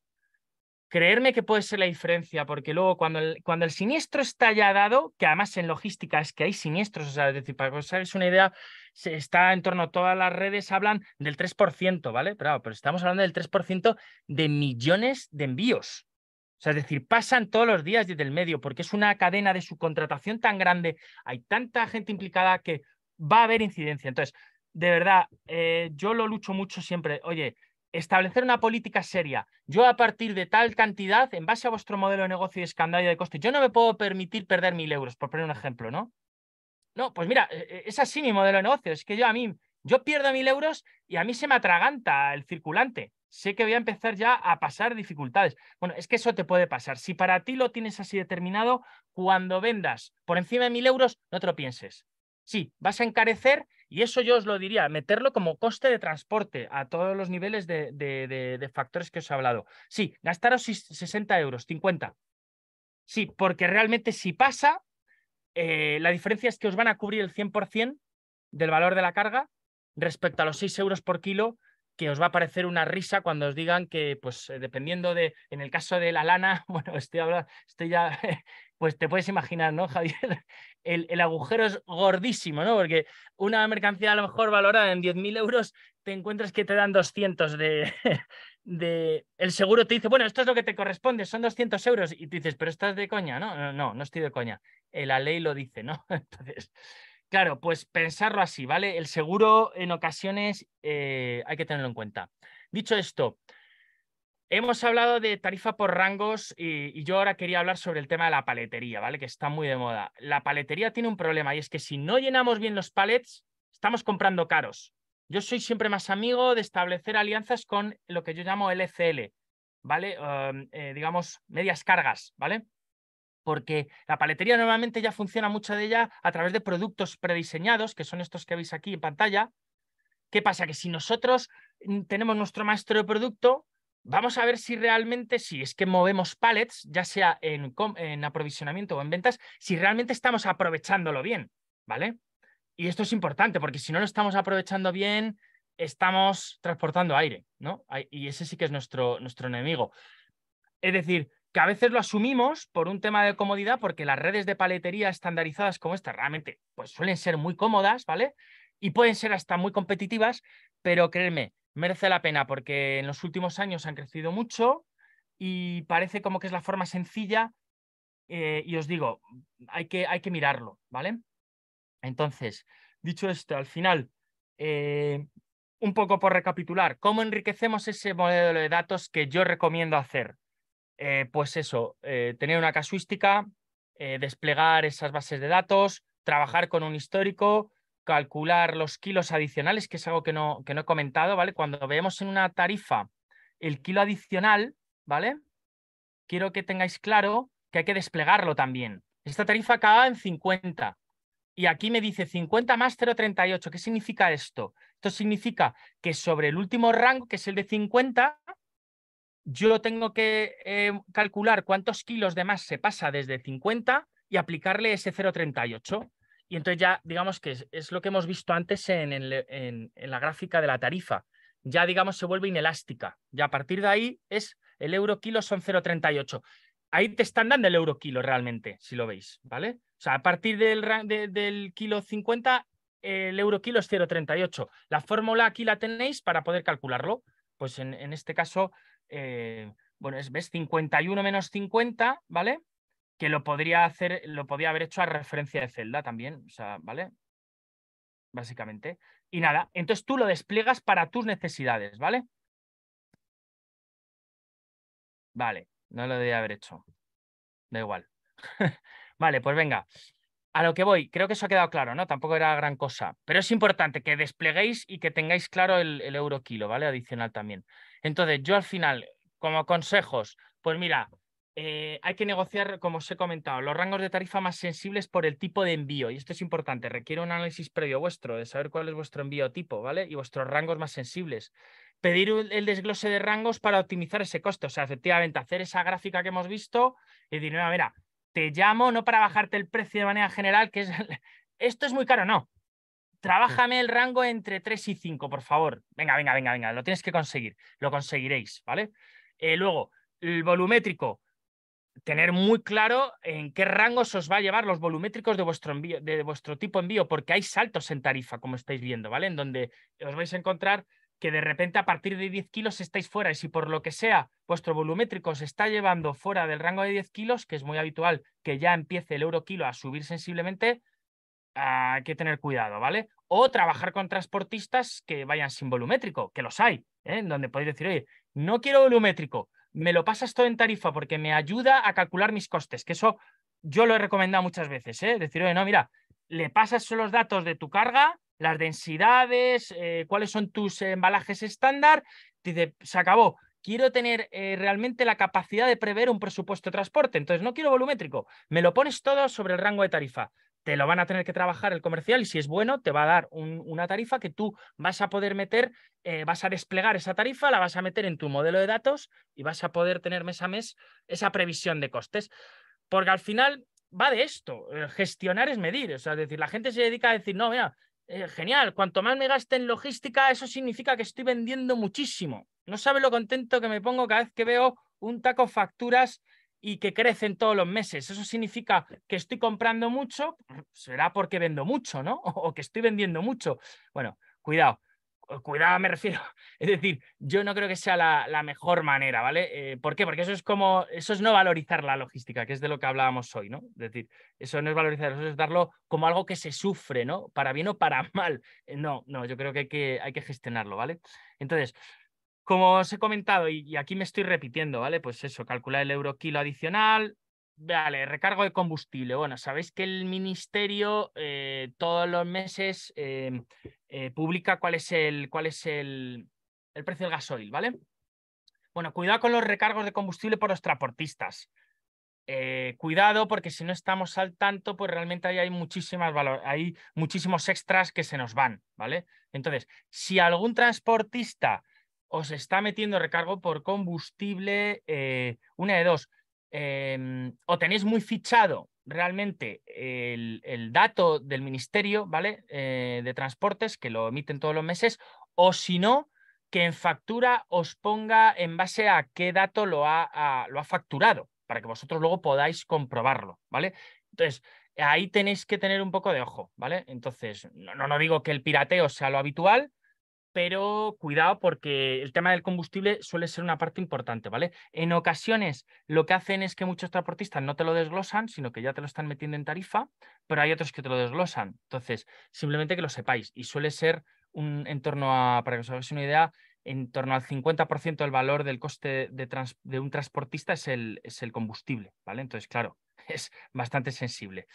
creerme que puede ser la diferencia, porque luego cuando el, cuando el siniestro está ya dado, que además en logística es que hay siniestros, o sea, es decir, para que os hagáis una idea, se está en torno a todas las redes, hablan del 3%, ¿vale? Pero, pero estamos hablando del 3% de millones de envíos. O sea, es decir, pasan todos los días desde el medio, porque es una cadena de subcontratación tan grande, hay tanta gente implicada que va a haber incidencia. Entonces, de verdad, eh, yo lo lucho mucho siempre. Oye, establecer una política seria. Yo a partir de tal cantidad, en base a vuestro modelo de negocio y escándalo de coste, yo no me puedo permitir perder mil euros, por poner un ejemplo, ¿no? No, pues mira, e, e, es así mi modelo de negocio. Es que yo a mí, yo pierdo mil euros y a mí se me atraganta el circulante. Sé que voy a empezar ya a pasar dificultades. Bueno, es que eso te puede pasar. Si para ti lo tienes así determinado, cuando vendas por encima de mil euros, no te lo pienses. Sí, vas a encarecer, y eso yo os lo diría, meterlo como coste de transporte a todos los niveles de, factores que os he hablado. Sí, gastaros 60 euros, 50. Sí, porque realmente si pasa, eh, la diferencia es que os van a cubrir el 100% del valor de la carga respecto a los 6 euros por kilo que os va a parecer una risa cuando os digan que, pues, eh, dependiendo de, en el caso de la lana, bueno, estoy, hablando, estoy ya, pues te puedes imaginar, ¿no, Javier? El, agujero es gordísimo, ¿no? Porque una mercancía a lo mejor valorada en 10.000 euros, te encuentras que te dan 200 de, de... El seguro te dice, bueno, esto es lo que te corresponde, son 200 euros. Y tú dices, pero estás de coña, ¿no? No, no, no estoy de coña. Eh, la ley lo dice, ¿no? Entonces... Claro, pues pensarlo así, ¿vale? El seguro en ocasiones eh, hay que tenerlo en cuenta. Dicho esto, hemos hablado de tarifa por rangos y, yo ahora quería hablar sobre el tema de la paletería, ¿vale? Que está muy de moda. La paletería tiene un problema y es que si no llenamos bien los palets, estamos comprando caros. Yo soy siempre más amigo de establecer alianzas con lo que yo llamo LCL, e ¿vale? Um, eh, digamos, medias cargas, ¿vale? porque la paletería normalmente ya funciona mucho de ella a través de productos prediseñados, que son estos que veis aquí en pantalla. ¿Qué pasa? Que si nosotros mm, tenemos nuestro maestro de producto, vamos a ver si realmente, si es que movemos palets, ya sea en, aprovisionamiento o en ventas, si realmente estamos aprovechándolo bien, ¿vale? Y esto es importante, porque si no lo estamos aprovechando bien, estamos transportando aire, ¿no? Y ese sí que es nuestro, nuestro enemigo. Es decir, que a veces lo asumimos por un tema de comodidad, porque las redes de paletería estandarizadas como esta realmente pues suelen ser muy cómodas, ¿vale? Y pueden ser hasta muy competitivas, pero créeme, merece la pena porque en los últimos años han crecido mucho y parece como que es la forma sencilla eh, y os digo, hay que, hay que mirarlo, ¿vale? Entonces, dicho esto, al final, eh, un poco por recapitular, ¿cómo enriquecemos ese modelo de datos que yo recomiendo hacer? Eh, pues eso, eh, tener una casuística, eh, desplegar esas bases de datos, trabajar con un histórico, calcular los kilos adicionales, que es algo que no, que no he comentado, ¿vale? Cuando veamos en una tarifa el kilo adicional, ¿vale? Quiero que tengáis claro que hay que desplegarlo también. Esta tarifa acaba en 50. Y aquí me dice 50 más 0,38. ¿Qué significa esto? Esto significa que sobre el último rango, que es el de 50, yo tengo que eh, calcular cuántos kilos de más se pasa desde 50 y aplicarle ese 0,38. Y entonces ya, digamos que es, lo que hemos visto antes en, en, la gráfica de la tarifa. Ya, digamos, se vuelve inelástica. Ya a partir de ahí es el euro kilo son 0,38. Ahí te están dando el euro kilo realmente, si lo veis, ¿vale? O sea, a partir del, del kilo 50, el euro kilo es 0,38. La fórmula aquí la tenéis para poder calcularlo. Pues en, en este caso eh, bueno, es, 51 menos 50, ¿vale? Que lo podría hacer, lo podía haber hecho a referencia de celda también, o sea, ¿vale? Básicamente. Y nada, entonces tú lo despliegas para tus necesidades, ¿vale? Vale, no lo debía haber hecho. Da igual. vale, pues venga. A lo que voy, creo que eso ha quedado claro, ¿no? Tampoco era gran cosa. Pero es importante que despleguéis y que tengáis claro el, el euro kilo, ¿vale? Adicional también. Entonces, yo al final, como consejos, pues mira, eh, hay que negociar, como os he comentado, los rangos de tarifa más sensibles por el tipo de envío. Y esto es importante, requiere un análisis previo vuestro, de saber cuál es vuestro envío tipo, ¿vale? Y vuestros rangos más sensibles. Pedir el desglose de rangos para optimizar ese costo, O sea, efectivamente, hacer esa gráfica que hemos visto y decir, mira, mira, te llamo no para bajarte el precio de manera general, que es esto es muy caro, no. Trabájame el rango entre 3 y 5, por favor. Venga, venga, venga, venga, lo tienes que conseguir, lo conseguiréis, ¿vale? Eh, luego, el volumétrico, tener muy claro en qué rangos os va a llevar los volumétricos de vuestro, envío, de vuestro tipo envío, porque hay saltos en tarifa, como estáis viendo, ¿vale? En donde os vais a encontrar que de repente a partir de 10 kilos estáis fuera y si por lo que sea vuestro volumétrico se está llevando fuera del rango de 10 kilos, que es muy habitual que ya empiece el euro kilo a subir sensiblemente, hay que tener cuidado, ¿vale? O trabajar con transportistas que vayan sin volumétrico, que los hay, ¿eh? en donde podéis decir, oye, no quiero volumétrico, me lo pasas todo en tarifa porque me ayuda a calcular mis costes, que eso yo lo he recomendado muchas veces, ¿eh? Decir, oye, no, mira, le pasas los datos de tu carga, las densidades, eh, cuáles son tus embalajes estándar, dice, se acabó, quiero tener eh, realmente la capacidad de prever un presupuesto de transporte, entonces no quiero volumétrico, me lo pones todo sobre el rango de tarifa te lo van a tener que trabajar el comercial y si es bueno, te va a dar una tarifa que tú vas a poder meter, eh, vas a desplegar esa tarifa, la vas a meter en tu modelo de datos y vas a poder tener mes a mes esa previsión de costes. Porque al final va de esto, eh, gestionar es medir, o sea, es decir, la gente se dedica a decir, no, mira, eh, genial, cuanto más me gaste en logística, eso significa que estoy vendiendo muchísimo. No sabe lo contento que me pongo cada vez que veo un taco facturas y que crecen todos los meses. Eso significa que estoy comprando mucho, será porque vendo mucho, ¿no? O que estoy vendiendo mucho. Bueno, cuidado, cuidado me refiero. Es decir, yo no creo que sea la, mejor manera, ¿vale? Eh, ¿Por qué? Porque eso es como, eso es no valorizar la logística, que es de lo que hablábamos hoy, ¿no? Es decir, eso no es valorizar, eso es darlo como algo que se sufre, ¿no? Para bien o para mal. Eh, no, no, yo creo que, hay que gestionarlo, ¿vale? Entonces, como os he comentado, y, aquí me estoy repitiendo, ¿vale? Pues eso, calcular el euro kilo adicional, Vale, recargo de combustible. Bueno, sabéis que el ministerio eh, todos los meses eh, eh, publica cuál es, el, cuál es precio del gasoil, ¿vale? Bueno, cuidado con los recargos de combustible por los transportistas. cuidado porque si no estamos al tanto, pues realmente ahí hay muchísimas valor, hay muchísimos extras que se nos van, ¿vale? Entonces, si algún transportista os está metiendo recargo por combustible, eh, una de dos. Em, o tenéis muy fichado realmente el, dato del ministerio, ¿vale? Eh, de transportes, que lo emiten todos los meses, o si no, que en factura os ponga en base a qué dato lo ha, lo ha facturado, para que vosotros luego podáis comprobarlo, ¿vale? Entonces, ahí tenéis que tener un poco de ojo, ¿vale? Entonces, no, no digo que el pirateo sea lo habitual, pero cuidado porque el tema del combustible suele ser una parte importante, ¿vale? En ocasiones lo que hacen es que muchos transportistas no te lo desglosan, sino que ya te lo están metiendo en tarifa, pero hay otros que te lo desglosan. Entonces, simplemente que lo sepáis y suele ser un en torno a, para que os hagáis una idea, en torno al 50% del valor del coste de, un transportista es el, es el, combustible, ¿vale? Entonces, claro, es bastante sensible.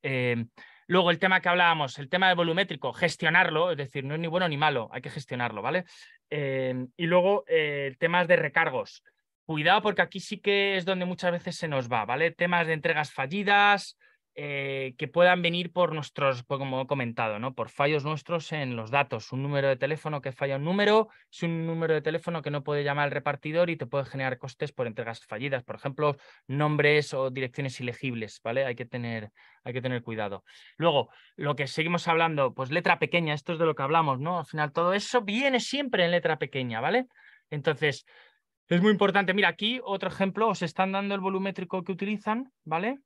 Em, Luego el tema que hablábamos, el tema de volumétrico, gestionarlo, es decir, no es ni bueno ni malo, hay que gestionarlo, ¿vale? Em, y luego eh, temas de recargos. Cuidado porque aquí sí que es donde muchas veces se nos va, ¿vale? Temas de entregas fallidas, eh, que puedan venir por nuestros, pues, como he comentado, ¿no? por fallos nuestros en los datos. Un número de teléfono que falla un número, es un número de teléfono que no puede llamar al repartidor y te puede generar costes por entregas fallidas, por ejemplo, nombres o direcciones ilegibles, ¿vale? Hay que tener, hay que tener cuidado. Luego, lo que seguimos hablando, pues letra pequeña, esto es de lo que hablamos, ¿no? Al final todo eso viene siempre en letra pequeña, ¿vale? Entonces, es muy importante. Mira, aquí otro ejemplo, os están dando el volumétrico que utilizan, ¿vale?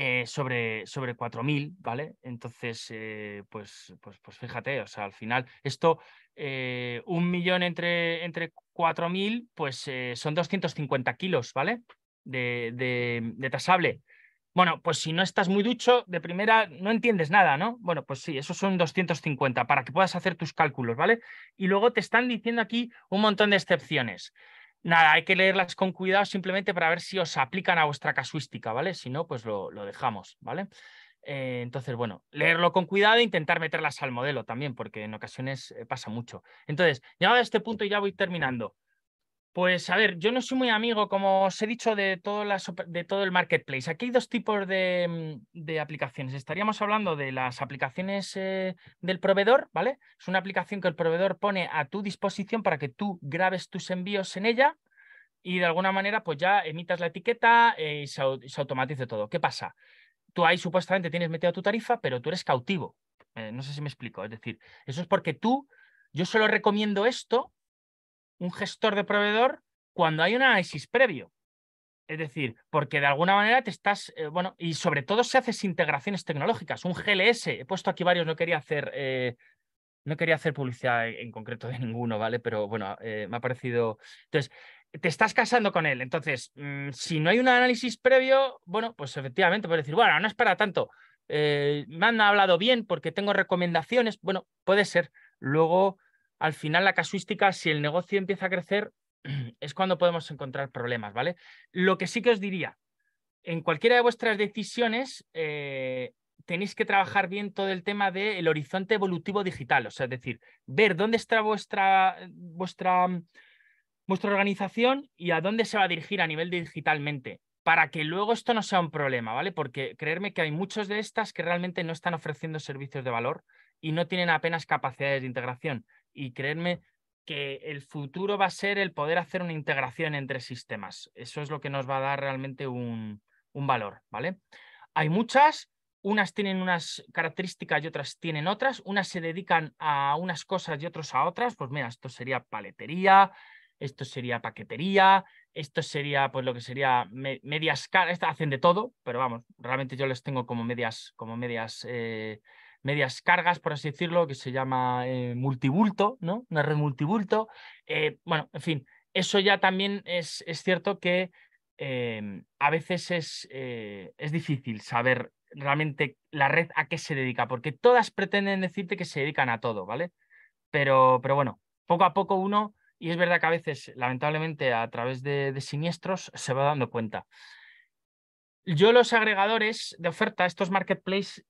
Eh, sobre, sobre 4.000, ¿vale? Entonces, eh, pues, pues, pues, fíjate, o sea, al final, esto, eh, un millón entre, entre 4.000, pues son 250 kilos, ¿vale? De, de, de, tasable. Bueno, pues si no estás muy ducho, de primera no entiendes nada, ¿no? Bueno, pues sí, esos son 250 para que puedas hacer tus cálculos, ¿vale? Y luego te están diciendo aquí un montón de excepciones. Nada, hay que leerlas con cuidado simplemente para ver si os aplican a vuestra casuística, ¿vale? Si no, pues lo, dejamos, ¿vale? Eh, entonces, bueno, leerlo con cuidado e intentar meterlas al modelo también, porque en ocasiones eh, pasa mucho. Entonces, llegado a este punto y ya voy terminando. Pues a ver, yo no soy muy amigo, como os he dicho, de todo, el marketplace. Aquí hay dos tipos de, mm, aplicaciones. Estaríamos hablando de las aplicaciones eh, del proveedor, ¿vale? Es una aplicación que el proveedor pone a tu disposición para que tú grabes tus envíos en ella y de alguna manera pues ya emitas la etiqueta eh, y se, automatice todo. ¿Qué pasa? Tú ahí supuestamente tienes metido tu tarifa, pero tú eres cautivo. Eh, no sé si me explico. Es decir, eso es porque tú, yo solo recomiendo esto un gestor de proveedor cuando hay un análisis previo. Es decir, porque de alguna manera te estás, eh, bueno, y sobre todo si haces integraciones tecnológicas, un GLS, he puesto aquí varios, no quería hacer, eh, no quería hacer publicidad en, concreto de ninguno, ¿vale? Pero bueno, eh, me ha parecido... Entonces, te estás casando con él. Entonces, mm, si no hay un análisis previo, bueno, pues efectivamente puedes decir, bueno, no es para tanto. me han hablado bien porque tengo recomendaciones. Bueno, puede ser. Luego, al final la casuística, si el negocio empieza a crecer, es cuando podemos encontrar problemas, ¿vale? Lo que sí que os diría, en cualquiera de vuestras decisiones eh, tenéis que trabajar bien todo el tema del el horizonte evolutivo digital, o sea, es decir, ver dónde está vuestra, vuestra, mm, vuestra organización y a dónde se va a dirigir a nivel digitalmente para que luego esto no sea un problema, ¿vale? Porque creerme que hay muchos de estas que realmente no están ofreciendo servicios de valor y no tienen apenas capacidades de integración y creerme que el futuro va a ser el poder hacer una integración entre sistemas. Eso es lo que nos va a dar realmente un, valor, ¿vale? Hay muchas, unas tienen unas características y otras tienen otras, unas se dedican a unas cosas y otros a otras, pues mira, esto sería paletería, esto sería paquetería, esto sería pues lo que sería medias caras hacen de todo, pero vamos, realmente yo les tengo como medias, como medias eh, medias cargas, por así decirlo, que se llama eh, multibulto, ¿no? Una red multibulto. Eh, bueno, en fin, eso ya también es, es cierto que em, a veces eh, es, difícil saber realmente la red a qué se dedica, porque todas pretenden decirte que se dedican a todo, ¿vale? Pero, pero bueno, poco a poco uno, y es verdad que a veces, lamentablemente, a través de, de siniestros, se va dando cuenta. Yo los agregadores de oferta, estos marketplaces,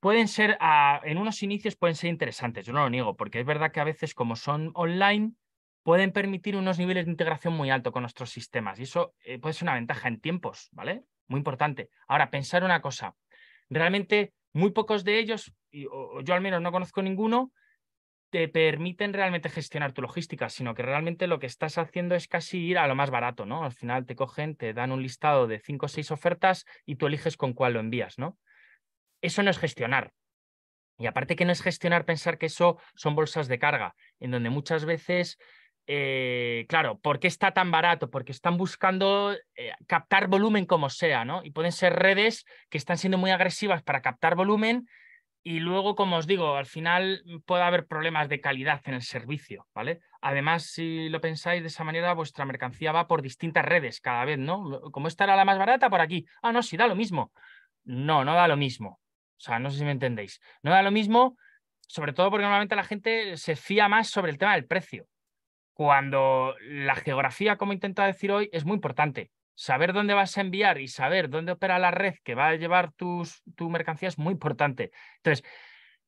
pueden ser, en unos inicios pueden ser interesantes, yo no lo niego, porque es verdad que a veces como son online, pueden permitir unos niveles de integración muy alto con nuestros sistemas y eso eh, puede ser una ventaja en tiempos, ¿vale? Muy importante. Ahora, pensar una cosa, realmente muy pocos de ellos, y, yo al menos no conozco ninguno, te permiten realmente gestionar tu logística, sino que realmente lo que estás haciendo es casi ir a lo más barato, ¿no? Al final te cogen, te dan un listado de cinco o seis ofertas y tú eliges con cuál lo envías, ¿no? Eso no es gestionar. Y aparte que no es gestionar pensar que eso son bolsas de carga, en donde muchas veces, eh, claro, ¿por qué está tan barato? Porque están buscando eh, captar volumen como sea, ¿no? Y pueden ser redes que están siendo muy agresivas para captar volumen y luego, como os digo, al final puede haber problemas de calidad en el servicio, ¿vale? Además, si lo pensáis de esa manera, vuestra mercancía va por distintas redes cada vez, ¿no? Como esta era la más barata, por aquí. Ah, no, sí, da lo mismo. No, no da lo mismo. O sea, no sé si me entendéis. No da lo mismo, sobre todo porque normalmente la gente se fía más sobre el tema del precio. Cuando la geografía, como intentado decir hoy, es muy importante. Saber dónde vas a enviar y saber dónde opera la red que va a llevar tus, tu mercancía es muy importante. Entonces,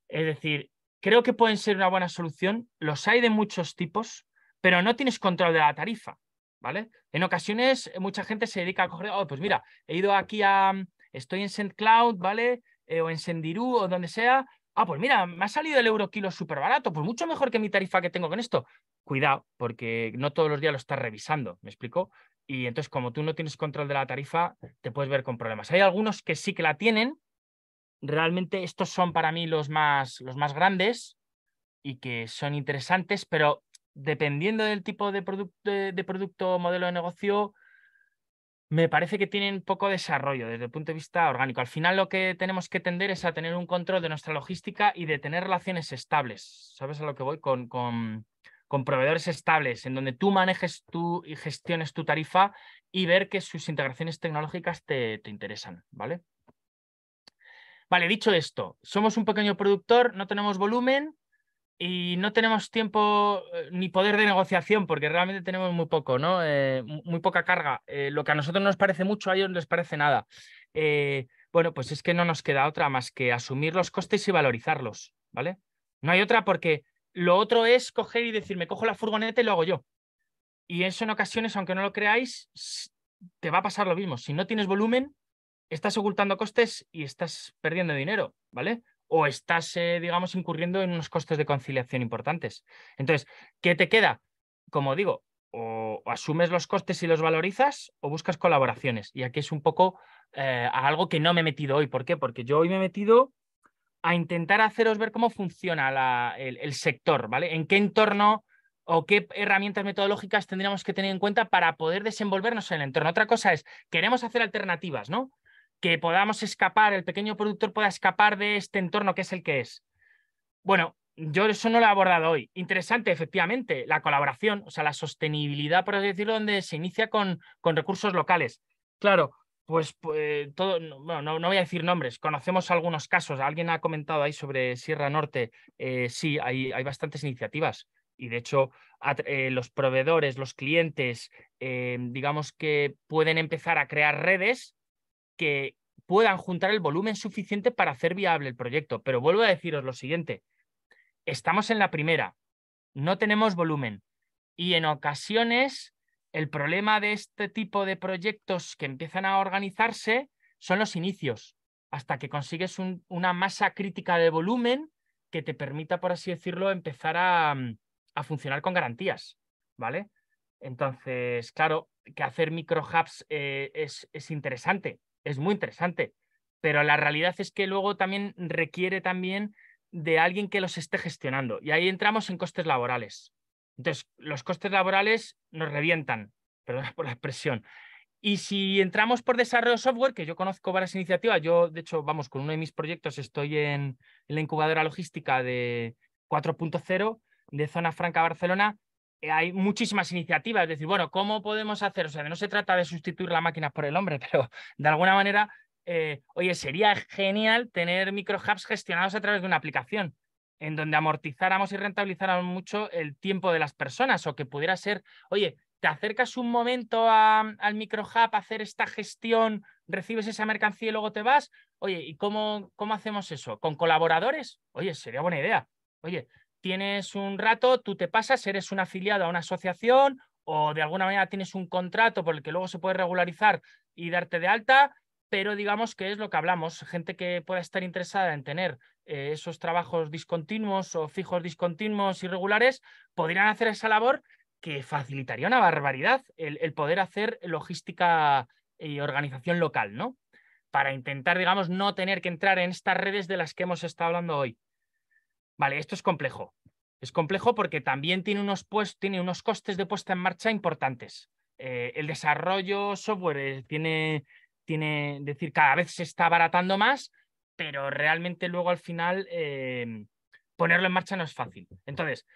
es decir, creo que pueden ser una buena solución. Los hay de muchos tipos, pero no tienes control de la tarifa, ¿vale? En ocasiones mucha gente se dedica a coger, oh, pues mira, he ido aquí a, estoy en SendCloud, ¿vale? Eh, o en Sendirú o donde sea, ah, pues mira, me ha salido el euro kilo súper barato, pues mucho mejor que mi tarifa que tengo con esto. Cuidado, porque no todos los días lo estás revisando, ¿me explico? Y entonces, como tú no tienes control de la tarifa, te puedes ver con problemas. Hay algunos que sí que la tienen. Realmente estos son para mí los más, los más grandes y que son interesantes, pero dependiendo del tipo de, producto de producto o modelo de negocio, me parece que tienen poco desarrollo desde el punto de vista orgánico. Al final lo que tenemos que tender es a tener un control de nuestra logística y de tener relaciones estables. ¿Sabes a lo que voy? Con, con, proveedores estables, en donde tú manejes tú y gestiones tu tarifa y ver que sus integraciones tecnológicas te, te interesan, ¿vale? Vale, dicho esto, somos un pequeño productor, no tenemos volumen, y no tenemos tiempo eh, ni poder de negociación porque realmente tenemos muy poco, ¿no? Eh, muy poca carga. Eh, lo que a nosotros nos parece mucho, a ellos les parece nada. bueno, pues es que no nos queda otra más que asumir los costes y valorizarlos, ¿vale? No hay otra porque lo otro es coger y decir, me cojo la furgoneta y lo hago yo. Y eso en ocasiones, aunque no lo creáis, te va a pasar lo mismo. Si no tienes volumen, estás ocultando costes y estás perdiendo dinero, ¿vale? o estás, eh, digamos, incurriendo en unos costes de conciliación importantes. Entonces, ¿qué te queda? Como digo, o asumes los costes y los valorizas o buscas colaboraciones. Y aquí es un poco eh, algo que no me he metido hoy. ¿Por qué? Porque yo hoy me he metido a intentar haceros ver cómo funciona el, el, sector, ¿vale? En qué entorno o qué herramientas metodológicas tendríamos que tener en cuenta para poder desenvolvernos en el entorno. Otra cosa es, queremos hacer alternativas, ¿no? que podamos escapar, el pequeño productor pueda escapar de este entorno que es el que es. Bueno, yo eso no lo he abordado hoy. Interesante, efectivamente, la colaboración, o sea, la sostenibilidad, por decirlo, donde se inicia con, con recursos locales. Claro, pues, pues todo, bueno, no, voy a decir nombres, conocemos algunos casos. Alguien ha comentado ahí sobre Sierra Norte. Eh, sí, hay, hay bastantes iniciativas y de hecho eh, los proveedores, los clientes, eh, digamos que pueden empezar a crear redes que puedan juntar el volumen suficiente para hacer viable el proyecto. Pero vuelvo a deciros lo siguiente, estamos en la primera, no tenemos volumen y en ocasiones el problema de este tipo de proyectos que empiezan a organizarse son los inicios, hasta que consigues una masa crítica de volumen que te permita, por así decirlo, empezar a, mm, funcionar con garantías, ¿vale? Entonces, claro, que hacer micro hubs eh, es interesante, es muy interesante, pero la realidad es que luego también requiere también de alguien que los esté gestionando. Y ahí entramos en costes laborales. Entonces, los costes laborales nos revientan, perdón por la expresión. Y si entramos por desarrollo software, que yo conozco varias iniciativas, yo de hecho, vamos, con uno de mis proyectos estoy en la incubadora logística de 4.0 de Zona Franca Barcelona, eh, hay muchísimas iniciativas, es decir, bueno, ¿cómo podemos hacer? O sea, no se trata de sustituir la máquina por el hombre, pero de alguna manera, eh, oye, sería genial tener microhubs gestionados a través de una aplicación en donde amortizáramos y rentabilizáramos mucho el tiempo de las personas o que pudiera ser, oye, te acercas un momento al microhub a hacer esta gestión, recibes esa mercancía y luego te vas. Oye, ¿y cómo, cómo hacemos eso? ¿Con colaboradores? Oye, sería buena idea. Oye, tienes un rato, tú te pasas, eres un afiliado a una asociación o de alguna manera tienes un contrato por el que luego se puede regularizar y darte de alta, pero digamos que es lo que hablamos, gente que pueda estar interesada en tener eh, esos trabajos discontinuos o fijos discontinuos irregulares, podrían hacer esa labor que facilitaría una barbaridad el poder hacer logística y organización local, ¿no? Para intentar, digamos, no tener que entrar en estas redes de las que hemos estado hablando hoy. Vale, esto es complejo. Es complejo porque también tiene unos, pues, tiene unos costes de puesta en marcha importantes. Eh, el desarrollo software eh, tiene, tiene, decir, cada vez se está abaratando más, pero realmente luego al final eh, ponerlo en marcha no es fácil. Entonces,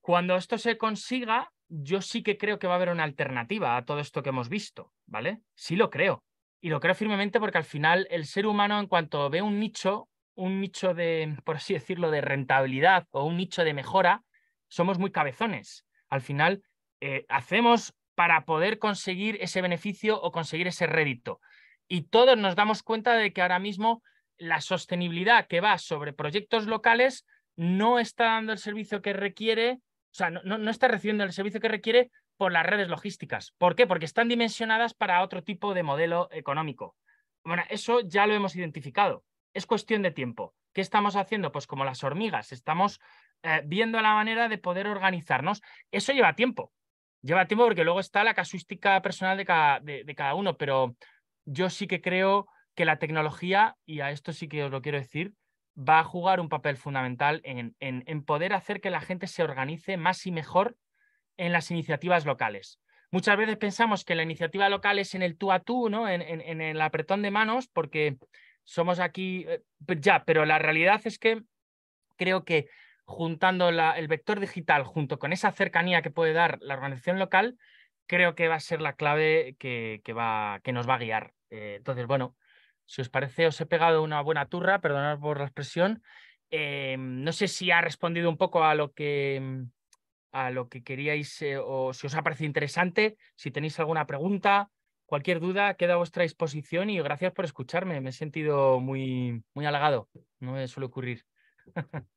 cuando esto se consiga, yo sí que creo que va a haber una alternativa a todo esto que hemos visto, ¿vale? Sí lo creo. Y lo creo firmemente porque al final el ser humano, en cuanto ve un nicho, un nicho de, por así decirlo, de rentabilidad o un nicho de mejora, somos muy cabezones. Al final, eh, hacemos para poder conseguir ese beneficio o conseguir ese rédito. Y todos nos damos cuenta de que ahora mismo la sostenibilidad que va sobre proyectos locales no está dando el servicio que requiere, o sea, no, no está recibiendo el servicio que requiere por las redes logísticas. ¿Por qué? Porque están dimensionadas para otro tipo de modelo económico. Bueno, eso ya lo hemos identificado es cuestión de tiempo. ¿Qué estamos haciendo? Pues como las hormigas, estamos eh, viendo la manera de poder organizarnos. Eso lleva tiempo. Lleva tiempo porque luego está la casuística personal de cada, de, cada uno, pero yo sí que creo que la tecnología, y a esto sí que os lo quiero decir, va a jugar un papel fundamental en, en, poder hacer que la gente se organice más y mejor en las iniciativas locales. Muchas veces pensamos que la iniciativa local es en el tú a tú, ¿no? en, en el apretón de manos, porque somos aquí, eh, ya, pero la realidad es que creo que juntando el vector digital junto con esa cercanía que puede dar la organización local, creo que va a ser la clave que, va, que nos va a guiar. Eh, entonces, bueno, si os parece, os he pegado una buena turra, perdonad por la expresión. Em, no sé si ha respondido un poco a lo que, a lo que queríais eh, o si os ha parecido interesante, si tenéis alguna pregunta Cualquier duda queda a vuestra disposición y gracias por escucharme. Me he sentido muy, muy halagado. No me suele ocurrir.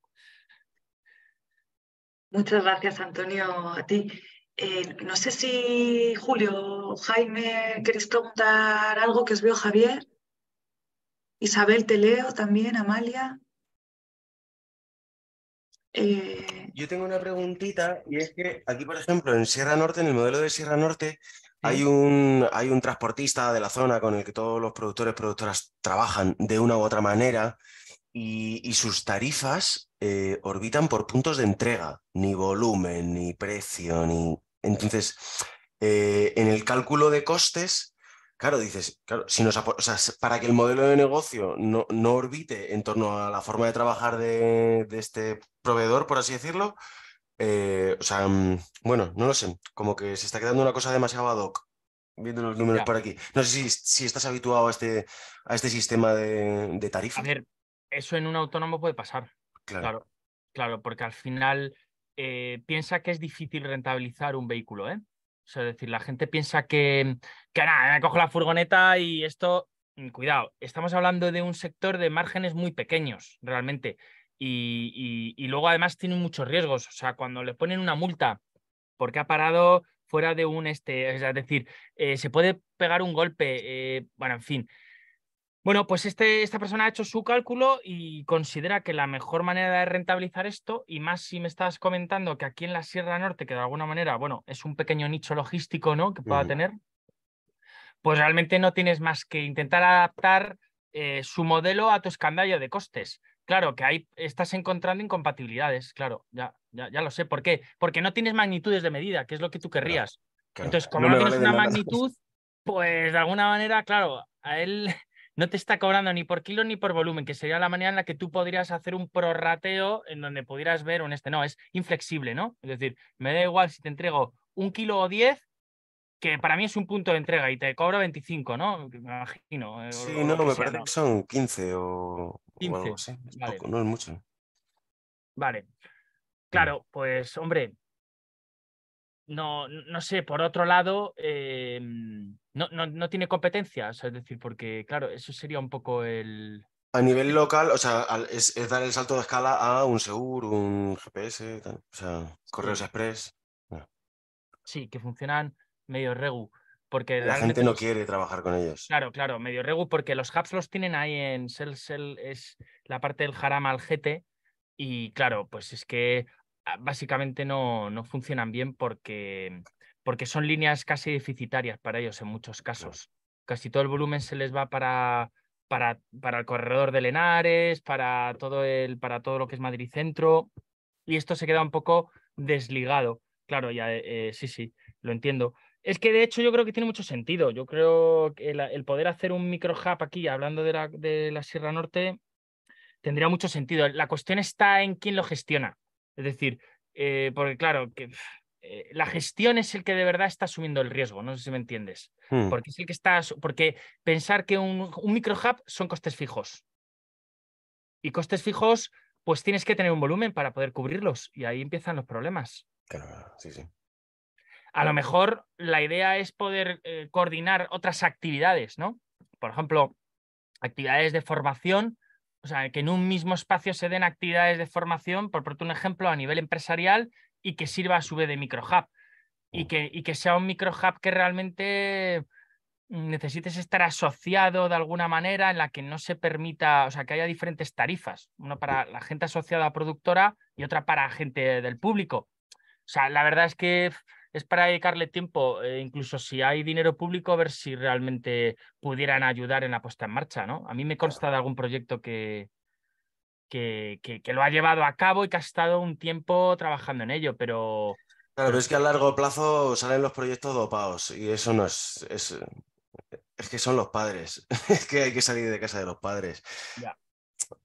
Muchas gracias, Antonio, a ti. Eh, no sé si Julio, Jaime, queréis preguntar algo que os veo, Javier. Isabel, te leo también, Amalia. Eh, Yo tengo una preguntita y es que aquí, por ejemplo, en Sierra Norte, en el modelo de Sierra Norte, hay un, hay un transportista de la zona con el que todos los productores y productoras trabajan de una u otra manera y, sus tarifas eh, orbitan por puntos de entrega, ni volumen, ni precio, ni... Entonces, eh, en el cálculo de costes, claro, dices, claro, si nos, para que el modelo de negocio no, orbite en torno a la forma de trabajar de este proveedor, por así decirlo, eh, o sea, mm, bueno, no lo sé, como que se está quedando una cosa demasiado ad hoc, viendo los números por aquí. No sé si, si, estás habituado a este, a este sistema de, tarifa. A ver, eso en un autónomo puede pasar. Claro, claro, porque al final eh, piensa que es difícil rentabilizar un vehículo, ¿eh? O sea, es decir, la gente piensa que, que nada, me cojo la furgoneta y esto, mm, cuidado, estamos hablando de un sector de márgenes muy pequeños, realmente y, luego además tiene muchos riesgos. O sea, cuando le ponen una multa porque ha parado fuera de un este, es decir, eh, se puede pegar un golpe, eh, bueno, en fin. Bueno, pues este, esta persona ha hecho su cálculo y considera que la mejor manera de rentabilizar esto, y más si me estás comentando que aquí en la Sierra Norte, que de alguna manera, bueno, es un pequeño nicho logístico, ¿no? Que pueda tener, pues realmente no tienes más que intentar adaptar eh, su modelo a tu escandallo de costes. Claro, que ahí estás encontrando incompatibilidades, claro, ya, ya, lo sé. ¿Por qué? Porque no tienes magnitudes de medida, que es lo que tú querrías. Entonces, como no, tienes una magnitud, pues de alguna manera, claro, a él no te está cobrando ni por kilo ni por volumen, que sería la manera en la que tú podrías hacer un prorrateo en donde pudieras ver un este. No, es inflexible, ¿no? Es decir, me da igual si te entrego un kilo o diez, que para mí es un punto de entrega y te cobro 25, ¿no? Me imagino. Eh, sí, no, me parece que son 15 o, no es mucho. Vale. Claro, pues hombre, no, no sé, por otro lado, em, no, no, tiene competencias, es decir, porque claro, eso sería un poco el... A nivel local, o sea, es, dar el salto de escala a un Seguro, un GPS, o sea, correos express. Sí, que funcionan medio regu la gente no quiere trabajar con ellos. Claro, claro, medio regu, porque los hubs los tienen ahí en Sel, es la parte del jarama al GT, y claro, pues es que ah, básicamente no, no funcionan bien porque, porque son líneas casi deficitarias para ellos en muchos casos. Casi todo el volumen se les va para, para, para el corredor de Lenares, para todo, el, para todo lo que es Madrid Centro, y esto se queda un poco desligado. Claro, ya eh, eh, sí, sí, lo entiendo. Es que de hecho yo creo que tiene mucho sentido. Yo creo que el, poder hacer un micro hub aquí, hablando de la, Sierra Norte, tendría mucho sentido. La cuestión está en quién lo gestiona. Es decir, eh, porque claro, que, eh, la gestión es el que de verdad está asumiendo el riesgo, no sé si me entiendes. Hmm. Porque es el que está, porque pensar que un, un micro hub son costes fijos. Y costes fijos, pues tienes que tener un volumen para poder cubrirlos. Y ahí empiezan los problemas. Claro, sí, sí. A lo mejor la idea es poder eh, coordinar otras actividades, ¿no? Por ejemplo, actividades de formación, o sea, que en un mismo espacio se den actividades de formación, por un ejemplo, a nivel empresarial y que sirva a su vez de microhub. Y mm. que, y que sea un microhub que realmente necesites estar asociado de alguna manera en la que no se permita, o sea, que haya diferentes tarifas, una para la gente asociada a productora y otra para gente del público. O sea, la verdad es que es para dedicarle tiempo, eh, incluso si hay dinero público, a ver si realmente pudieran ayudar en la puesta en marcha, ¿no? A mí me consta de algún proyecto que, que, que, lo ha llevado a cabo y que ha estado un tiempo trabajando en ello, pero... Claro, pero es que a largo plazo salen los proyectos dopados y eso no es... es... que son los padres, es que hay que salir de casa de los padres.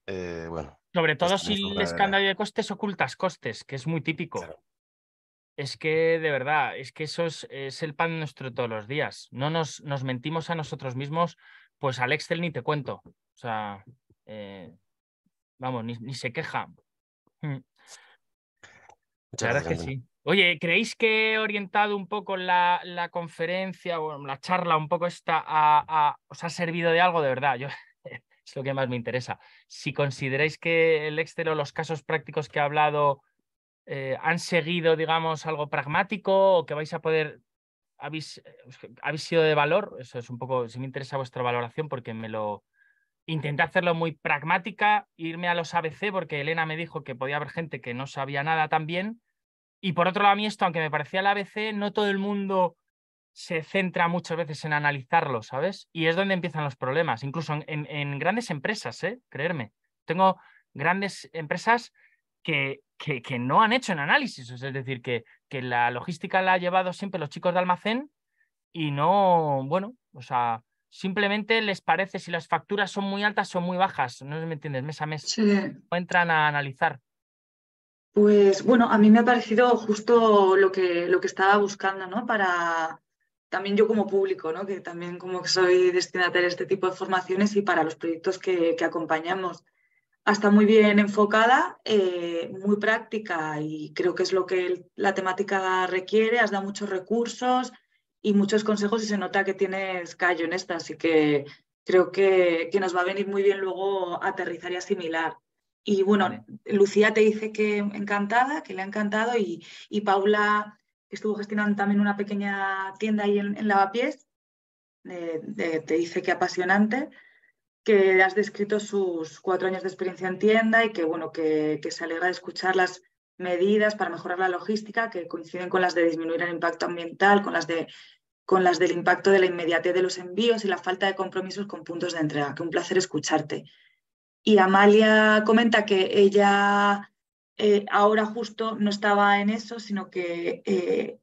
Eh, bueno. Sobre todo si el escándalo de costes ocultas costes, que es muy típico. Es que de verdad, es que eso es, el pan nuestro todos los días. No nos, nos, mentimos a nosotros mismos, pues al Excel ni te cuento. O sea, eh, vamos, ni, se queja. Mm. Muchas gracias. Que sí. Oye, ¿creéis que he orientado un poco la, conferencia o la charla un poco esta a, os ha servido de algo de verdad? Yo es lo que más me interesa. Si consideráis que el Excel o los casos prácticos que ha hablado eh, han seguido, digamos, algo pragmático o que vais a poder, habéis, eh, sido de valor? Eso es un poco, si me interesa vuestra valoración porque me lo... Intenté hacerlo muy pragmática, irme a los ABC porque Elena me dijo que podía haber gente que no sabía nada también Y por otro lado, a mí esto, aunque me parecía el ABC, no todo el mundo se centra muchas veces en analizarlo, ¿sabes? Y es donde empiezan los problemas, incluso en, grandes empresas, ¿eh? Creerme. Tengo grandes empresas que, no han hecho en análisis. es decir, que, la logística la han llevado siempre los chicos de almacén y no, bueno, o sea, simplemente les parece si las facturas son muy altas, son muy bajas, no me entiendes, mes a mes, no entran a analizar. Pues bueno, a mí me ha parecido justo lo que, estaba buscando, ¿no? Para también yo como público, ¿no? Que también como que soy destinataria de este tipo de formaciones y para los proyectos que, que acompañamos hasta muy bien enfocada, eh, muy práctica y creo que es lo que la temática requiere. Has dado muchos recursos y muchos consejos y se nota que tienes callo en esta, así que creo que, nos va a venir muy bien luego aterrizar y asimilar. Y bueno, Lucía te dice que encantada, que le ha encantado y, Paula que estuvo gestionando también una pequeña tienda ahí en, Lavapiés, eh, te dice que apasionante que has descrito sus cuatro años de experiencia en tienda y que, bueno, que, se alegra de escuchar las medidas para mejorar la logística que coinciden con las de disminuir el impacto ambiental, con las, de, con las del impacto de la inmediatez de los envíos y la falta de compromisos con puntos de entrega. Que un placer escucharte. Y Amalia comenta que ella eh, ahora justo no estaba en eso, sino que eh,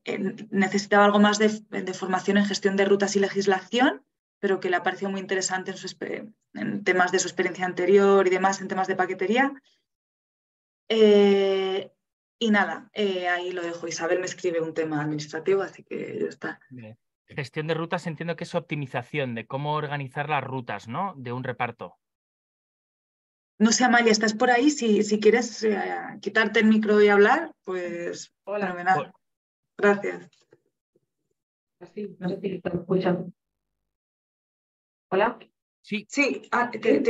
necesitaba algo más de formación en gestión de rutas y legislación pero que le ha parecido muy interesante en, temas de su experiencia anterior y demás, en temas de paquetería. Eh, y nada, eh, ahí lo dejo. Isabel me escribe un tema administrativo, así que ya está. Gestión de rutas entiendo que es optimización de cómo organizar las rutas, ¿no? De un reparto. No sé, Amalia, estás por ahí. Si, si quieres eh, quitarte el micro y hablar, pues Hola. fenomenal. Gracias. Así, no sé si te escuchan. ¿Hola? Sí. Sí, ah, te,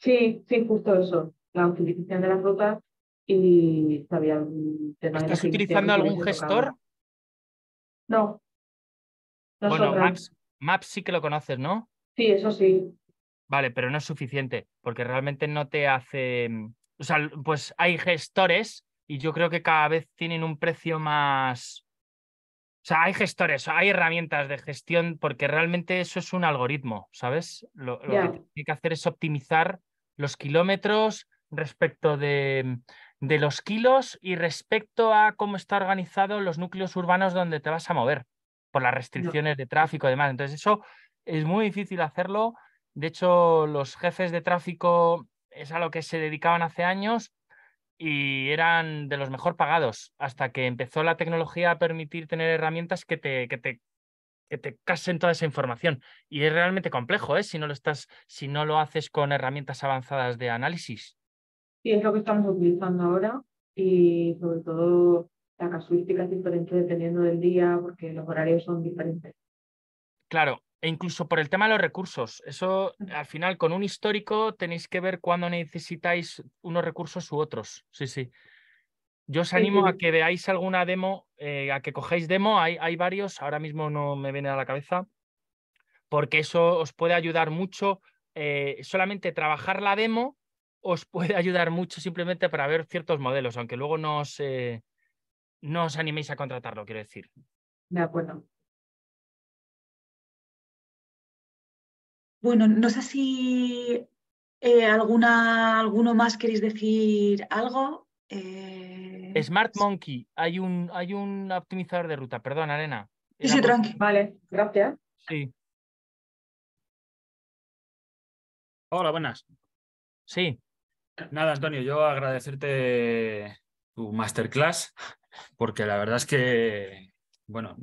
Sí, sí, justo eso. La utilización de las rutas y todavía... ¿Estás utilizando algún gestor? No. Bueno, Maps sí que lo conoces, ¿no? Sí, eso sí. Vale, pero no es suficiente, porque realmente no te hace. Mm, o sea, pues hay gestores y yo creo que cada vez tienen un precio más, sea, hay gestores, hay herramientas de gestión, porque realmente eso es un algoritmo, ¿sabes? Lo, que tiene que hacer es optimizar los kilómetros respecto de, los kilos y respecto a cómo está organizado los núcleos urbanos donde te vas a mover por las restricciones de tráfico y demás. Entonces, eso es muy difícil hacerlo. De hecho, los jefes de tráfico es a lo que se dedicaban hace años y eran de los mejor pagados hasta que empezó la tecnología a permitir tener herramientas que te, que te, te casen toda esa información. Y es realmente complejo ¿eh? si, no lo estás, si no lo haces con herramientas avanzadas de análisis. Sí, es lo que estamos utilizando ahora y sobre todo la casuística es diferente dependiendo del día porque los horarios son diferentes. Claro, e incluso por el tema de los recursos. Eso, al final, con un histórico tenéis que ver cuándo necesitáis unos recursos u otros. Sí, sí. Yo os animo a que veáis alguna demo, eh, a que cogéis demo. Hay, hay varios, ahora mismo no me viene a la cabeza, porque eso os puede ayudar mucho. Eh, solamente trabajar la demo os puede ayudar mucho simplemente para ver ciertos modelos, aunque luego no os, eh, no os animéis a contratarlo, quiero decir. De acuerdo. Bueno, no sé si eh, alguna, alguno más queréis decir algo. Eh, Smart Monkey, hay un, hay un optimizador de ruta, perdón, Arena. Sí, sí, tranqui. Vale, gracias. Sí. Hola, buenas. Sí. Nada, Antonio, yo agradecerte tu masterclass, porque la verdad es que bueno,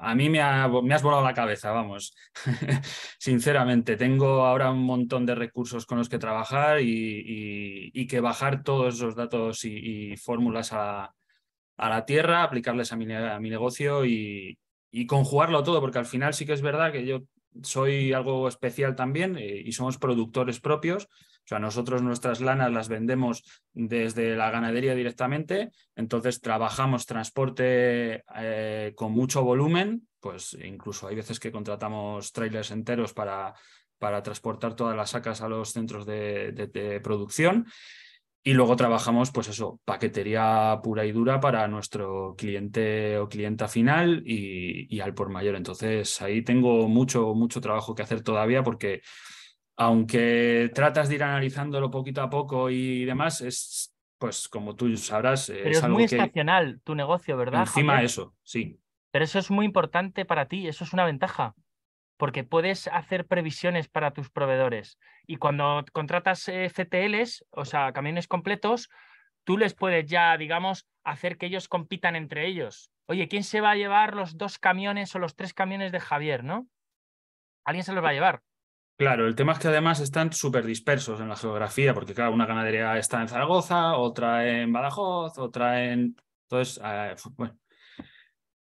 a mí me, has volado la cabeza, vamos. Sinceramente, tengo ahora un montón de recursos con los que trabajar y, que bajar todos esos datos y, fórmulas a, la tierra, aplicarles a mi, negocio y, conjugarlo todo, porque al final sí que es verdad que yo soy algo especial también eh, y somos productores propios o sea, nosotros nuestras lanas las vendemos desde la ganadería directamente, entonces trabajamos transporte eh, con mucho volumen, pues incluso hay veces que contratamos trailers enteros para, para transportar todas las sacas a los centros de, producción. Y luego trabajamos, pues eso, paquetería pura y dura para nuestro cliente o clienta final y, y, al por mayor. Entonces ahí tengo mucho, mucho trabajo que hacer todavía porque aunque tratas de ir analizándolo poquito a poco y demás, es pues como tú sabrás. es, muy estacional tu negocio, ¿verdad? Encima eso, sí. Pero eso es muy importante para ti, eso es una ventaja, porque puedes hacer previsiones para tus proveedores. Y cuando contratas eh, CTLs, o sea, camiones completos, tú les puedes ya, digamos, hacer que ellos compitan entre ellos. Oye, ¿quién se va a llevar los dos camiones o los tres camiones de Javier, no? Alguien se los va a llevar. Claro, el tema es que además están súper dispersos en la geografía, porque claro, una ganadería está en Zaragoza, otra en Badajoz, otra en... Entonces, eh, bueno,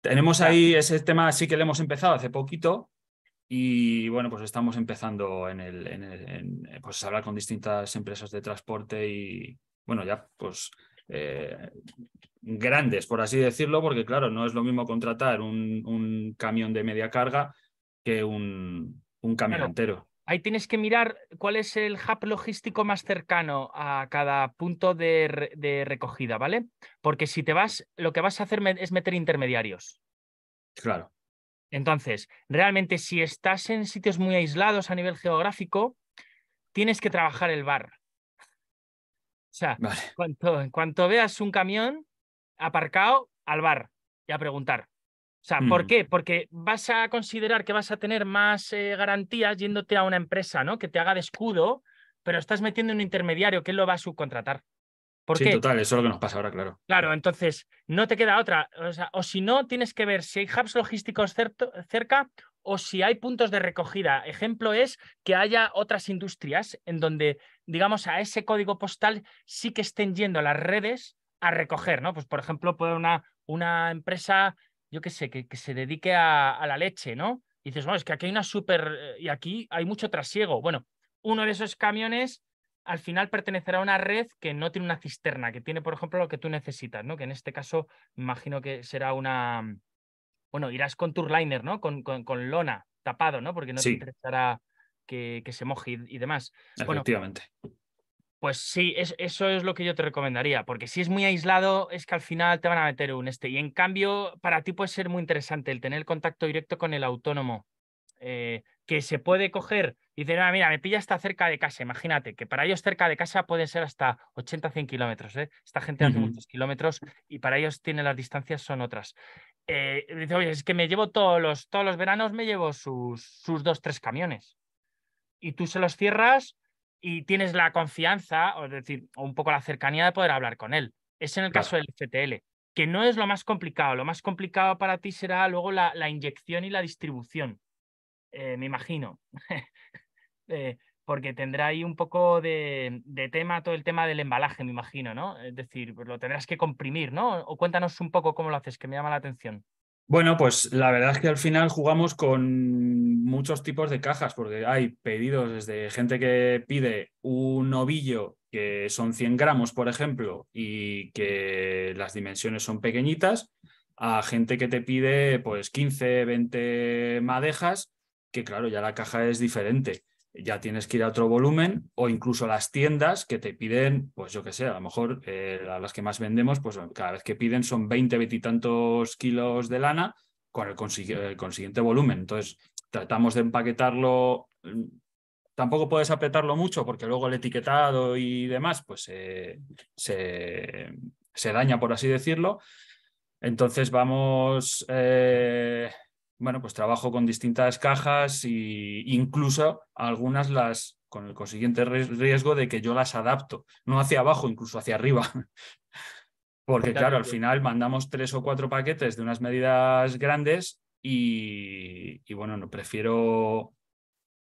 tenemos ahí ese tema, sí que le hemos empezado hace poquito y bueno, pues estamos empezando en el, en eh, pues hablar con distintas empresas de transporte y bueno, ya pues eh, grandes, por así decirlo, porque claro, no es lo mismo contratar un, camión de media carga que un, un camión entero. Ahí tienes que mirar cuál es el hub logístico más cercano a cada punto de, recogida, ¿vale? Porque si te vas, lo que vas a hacer es meter intermediarios. Claro. Entonces, realmente si estás en sitios muy aislados a nivel geográfico, tienes que trabajar el bar. O sea, en cuanto veas un camión aparcado, al bar y a preguntar. ¿por mm. qué? Porque vas a considerar que vas a tener más eh, garantías yéndote a una empresa, ¿no? Que te haga de escudo, pero estás metiendo un intermediario que lo va a subcontratar. sí, total, eso es lo que nos pasa ahora, claro. Claro, entonces no te queda otra. O, sea, o si no, tienes que ver si hay hubs logísticos cerca o si hay puntos de recogida. Ejemplo es que haya otras industrias en donde, digamos, a ese código postal sí que estén yendo las redes a recoger, ¿no? Pues, por ejemplo, puede una, una empresa yo qué sé, que, se dedique a, la leche, ¿no? Y dices, bueno, es que aquí hay una súper, eh, y aquí hay mucho trasiego. Bueno, uno de esos camiones al final pertenecerá a una red que no tiene una cisterna, que tiene, por ejemplo, lo que tú necesitas, ¿no? Que en este caso, imagino que será una, mm, bueno, irás con Tourliner, ¿no? Con, lona, tapado, ¿no? Porque no te interesará que, se moje y, demás. Efectivamente. Pues sí, eso es lo que yo te recomendaría, porque si es muy aislado es que al final te van a meter un este. Y en cambio, para ti puede ser muy interesante el tener contacto directo con el autónomo, eh, que se puede coger y decir, ah, mira, me pilla hasta cerca de casa, imagínate, que para ellos cerca de casa puede ser hasta 80, 100 kilómetros. ¿eh? Esta gente hace muchos kilómetros y para ellos tiene las distancias son otras. Eh, dice, oye, es que me llevo todos los, todos los veranos, me llevo sus, sus dos, tres camiones. Y tú se los cierras y tienes la confianza, o es decir, un poco la cercanía de poder hablar con él. Es en el caso del FTL, que no es lo más complicado. Lo más complicado para ti será luego la, inyección y la distribución, eh, me imagino. Eh, porque tendrá ahí un poco de, de, tema, todo el tema del embalaje, me imagino, ¿no? Es decir, pues lo tendrás que comprimir, ¿no? O cuéntanos un poco cómo lo haces, que me llama la atención. Bueno, pues la verdad es que al final jugamos con muchos tipos de cajas, porque hay pedidos desde gente que pide un ovillo que son 100 gramos, por ejemplo, y que las dimensiones son pequeñitas, a gente que te pide pues 15, 20 madejas, que claro, ya la caja es diferente ya tienes que ir a otro volumen o incluso las tiendas que te piden, pues yo qué sé, a lo mejor eh, a las que más vendemos, pues cada vez que piden son 20, 20 y tantos kilos de lana con el, consiguiente volumen. Entonces, tratamos de empaquetarlo. Mm, tampoco puedes apretarlo mucho porque luego el etiquetado y demás, pues eh, se, daña, por así decirlo. Entonces vamos eh, bueno, pues trabajo con distintas cajas e incluso algunas las con el consiguiente riesgo de que yo las adapto, no hacia abajo, incluso hacia arriba. Porque claro, al final mandamos tres o cuatro paquetes de unas medidas grandes y, y bueno, no, prefiero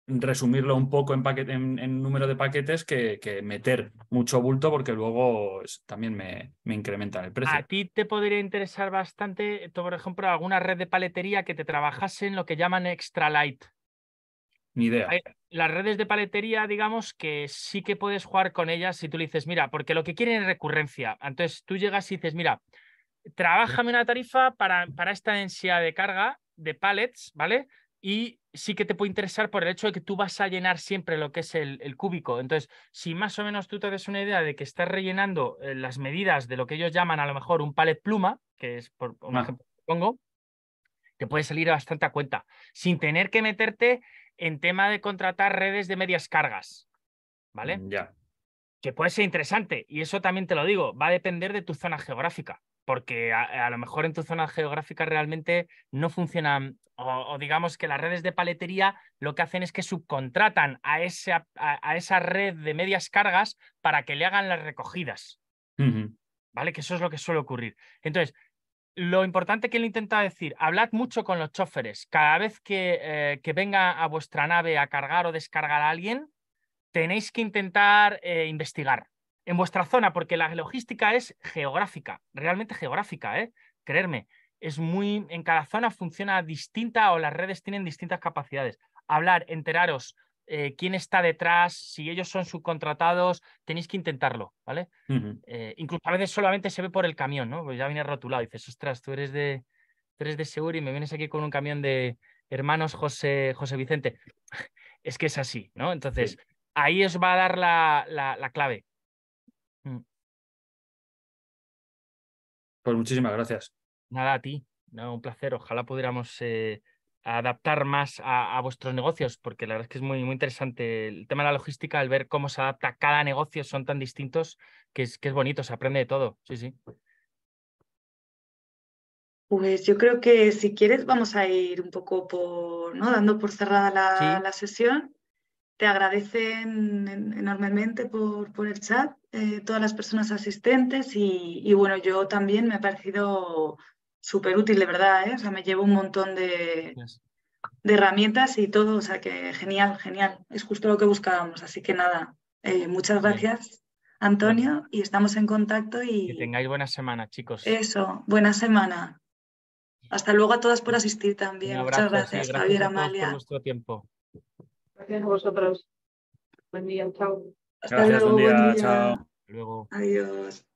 resumirlo un poco en, paquete, en, número de paquetes que, meter mucho bulto porque luego también me, me incrementan el precio. A ti te podría interesar bastante, eh, por ejemplo, alguna red de paletería que te trabajase en lo que llaman extra light. Ni idea. las redes de paletería, digamos que sí que puedes jugar con ellas si tú le dices, mira, porque lo que quieren es recurrencia. Entonces tú llegas y dices, mira, trabájame una tarifa para, esta densidad de carga de pallets, ¿vale? y sí que te puede interesar por el hecho de que tú vas a llenar siempre lo que es el, cúbico. Entonces, si más o menos tú te des una idea de que estás rellenando eh, las medidas de lo que ellos llaman a lo mejor un palet pluma, que es por un ah. ejemplo que pongo, te puede salir bastante a cuenta, sin tener que meterte en tema de contratar redes de medias cargas. ¿Vale? Mm, ya. Que puede ser interesante, y eso también te lo digo, va a depender de tu zona geográfica porque a, lo mejor en tu zona geográfica realmente no funcionan, o, digamos que las redes de paletería lo que hacen es que subcontratan a esa, a, esa red de medias cargas para que le hagan las recogidas. ¿Vale? Que eso es lo que suele ocurrir. Entonces, lo importante que él intenta decir, hablad mucho con los choferes. Cada vez que, eh, venga a vuestra nave a cargar o descargar a alguien, tenéis que intentar eh, investigar en vuestra zona, porque la logística es geográfica, realmente geográfica, ¿eh? creerme. Es muy, en cada zona funciona distinta o las redes tienen distintas capacidades. Hablar, enteraros, eh, quién está detrás, si ellos son subcontratados, tenéis que intentarlo, ¿vale? Eh, incluso a veces solamente se ve por el camión, ¿no? Pues ya viene rotulado y dices, ostras, tú eres de, tú eres de seguro y me vienes aquí con un camión de hermanos José, José Vicente. es que es así, ¿no? Entonces, ahí os va a dar la clave Mm. Pues muchísimas gracias. Nada, a ti. un placer. Ojalá pudiéramos eh, adaptar más a, vuestros negocios, porque la verdad es que es muy, muy interesante el tema de la logística, el ver cómo se adapta cada negocio, son tan distintos que es, que es bonito, se aprende de todo. Sí, sí. Pues yo creo que si quieres vamos a ir un poco por, ¿no? dando por cerrada la, la sesión te agradecen enormemente por, el chat, eh, todas las personas asistentes y, bueno, yo también me ha parecido súper útil, de verdad, ¿eh? o sea, me llevo un montón de, herramientas y todo, o sea que genial, genial, es justo lo que buscábamos, así que nada, eh, muchas gracias. Antonio, y estamos en contacto y... Que tengáis buena semana, chicos. Eso, buena semana. Hasta luego a todas por asistir también. Muchas gracias, Javier Amalia. Por tiempo. Gracias a vosotros. Buen día, chao. Hasta Gracias, luego, buen día, buen chao. Adiós.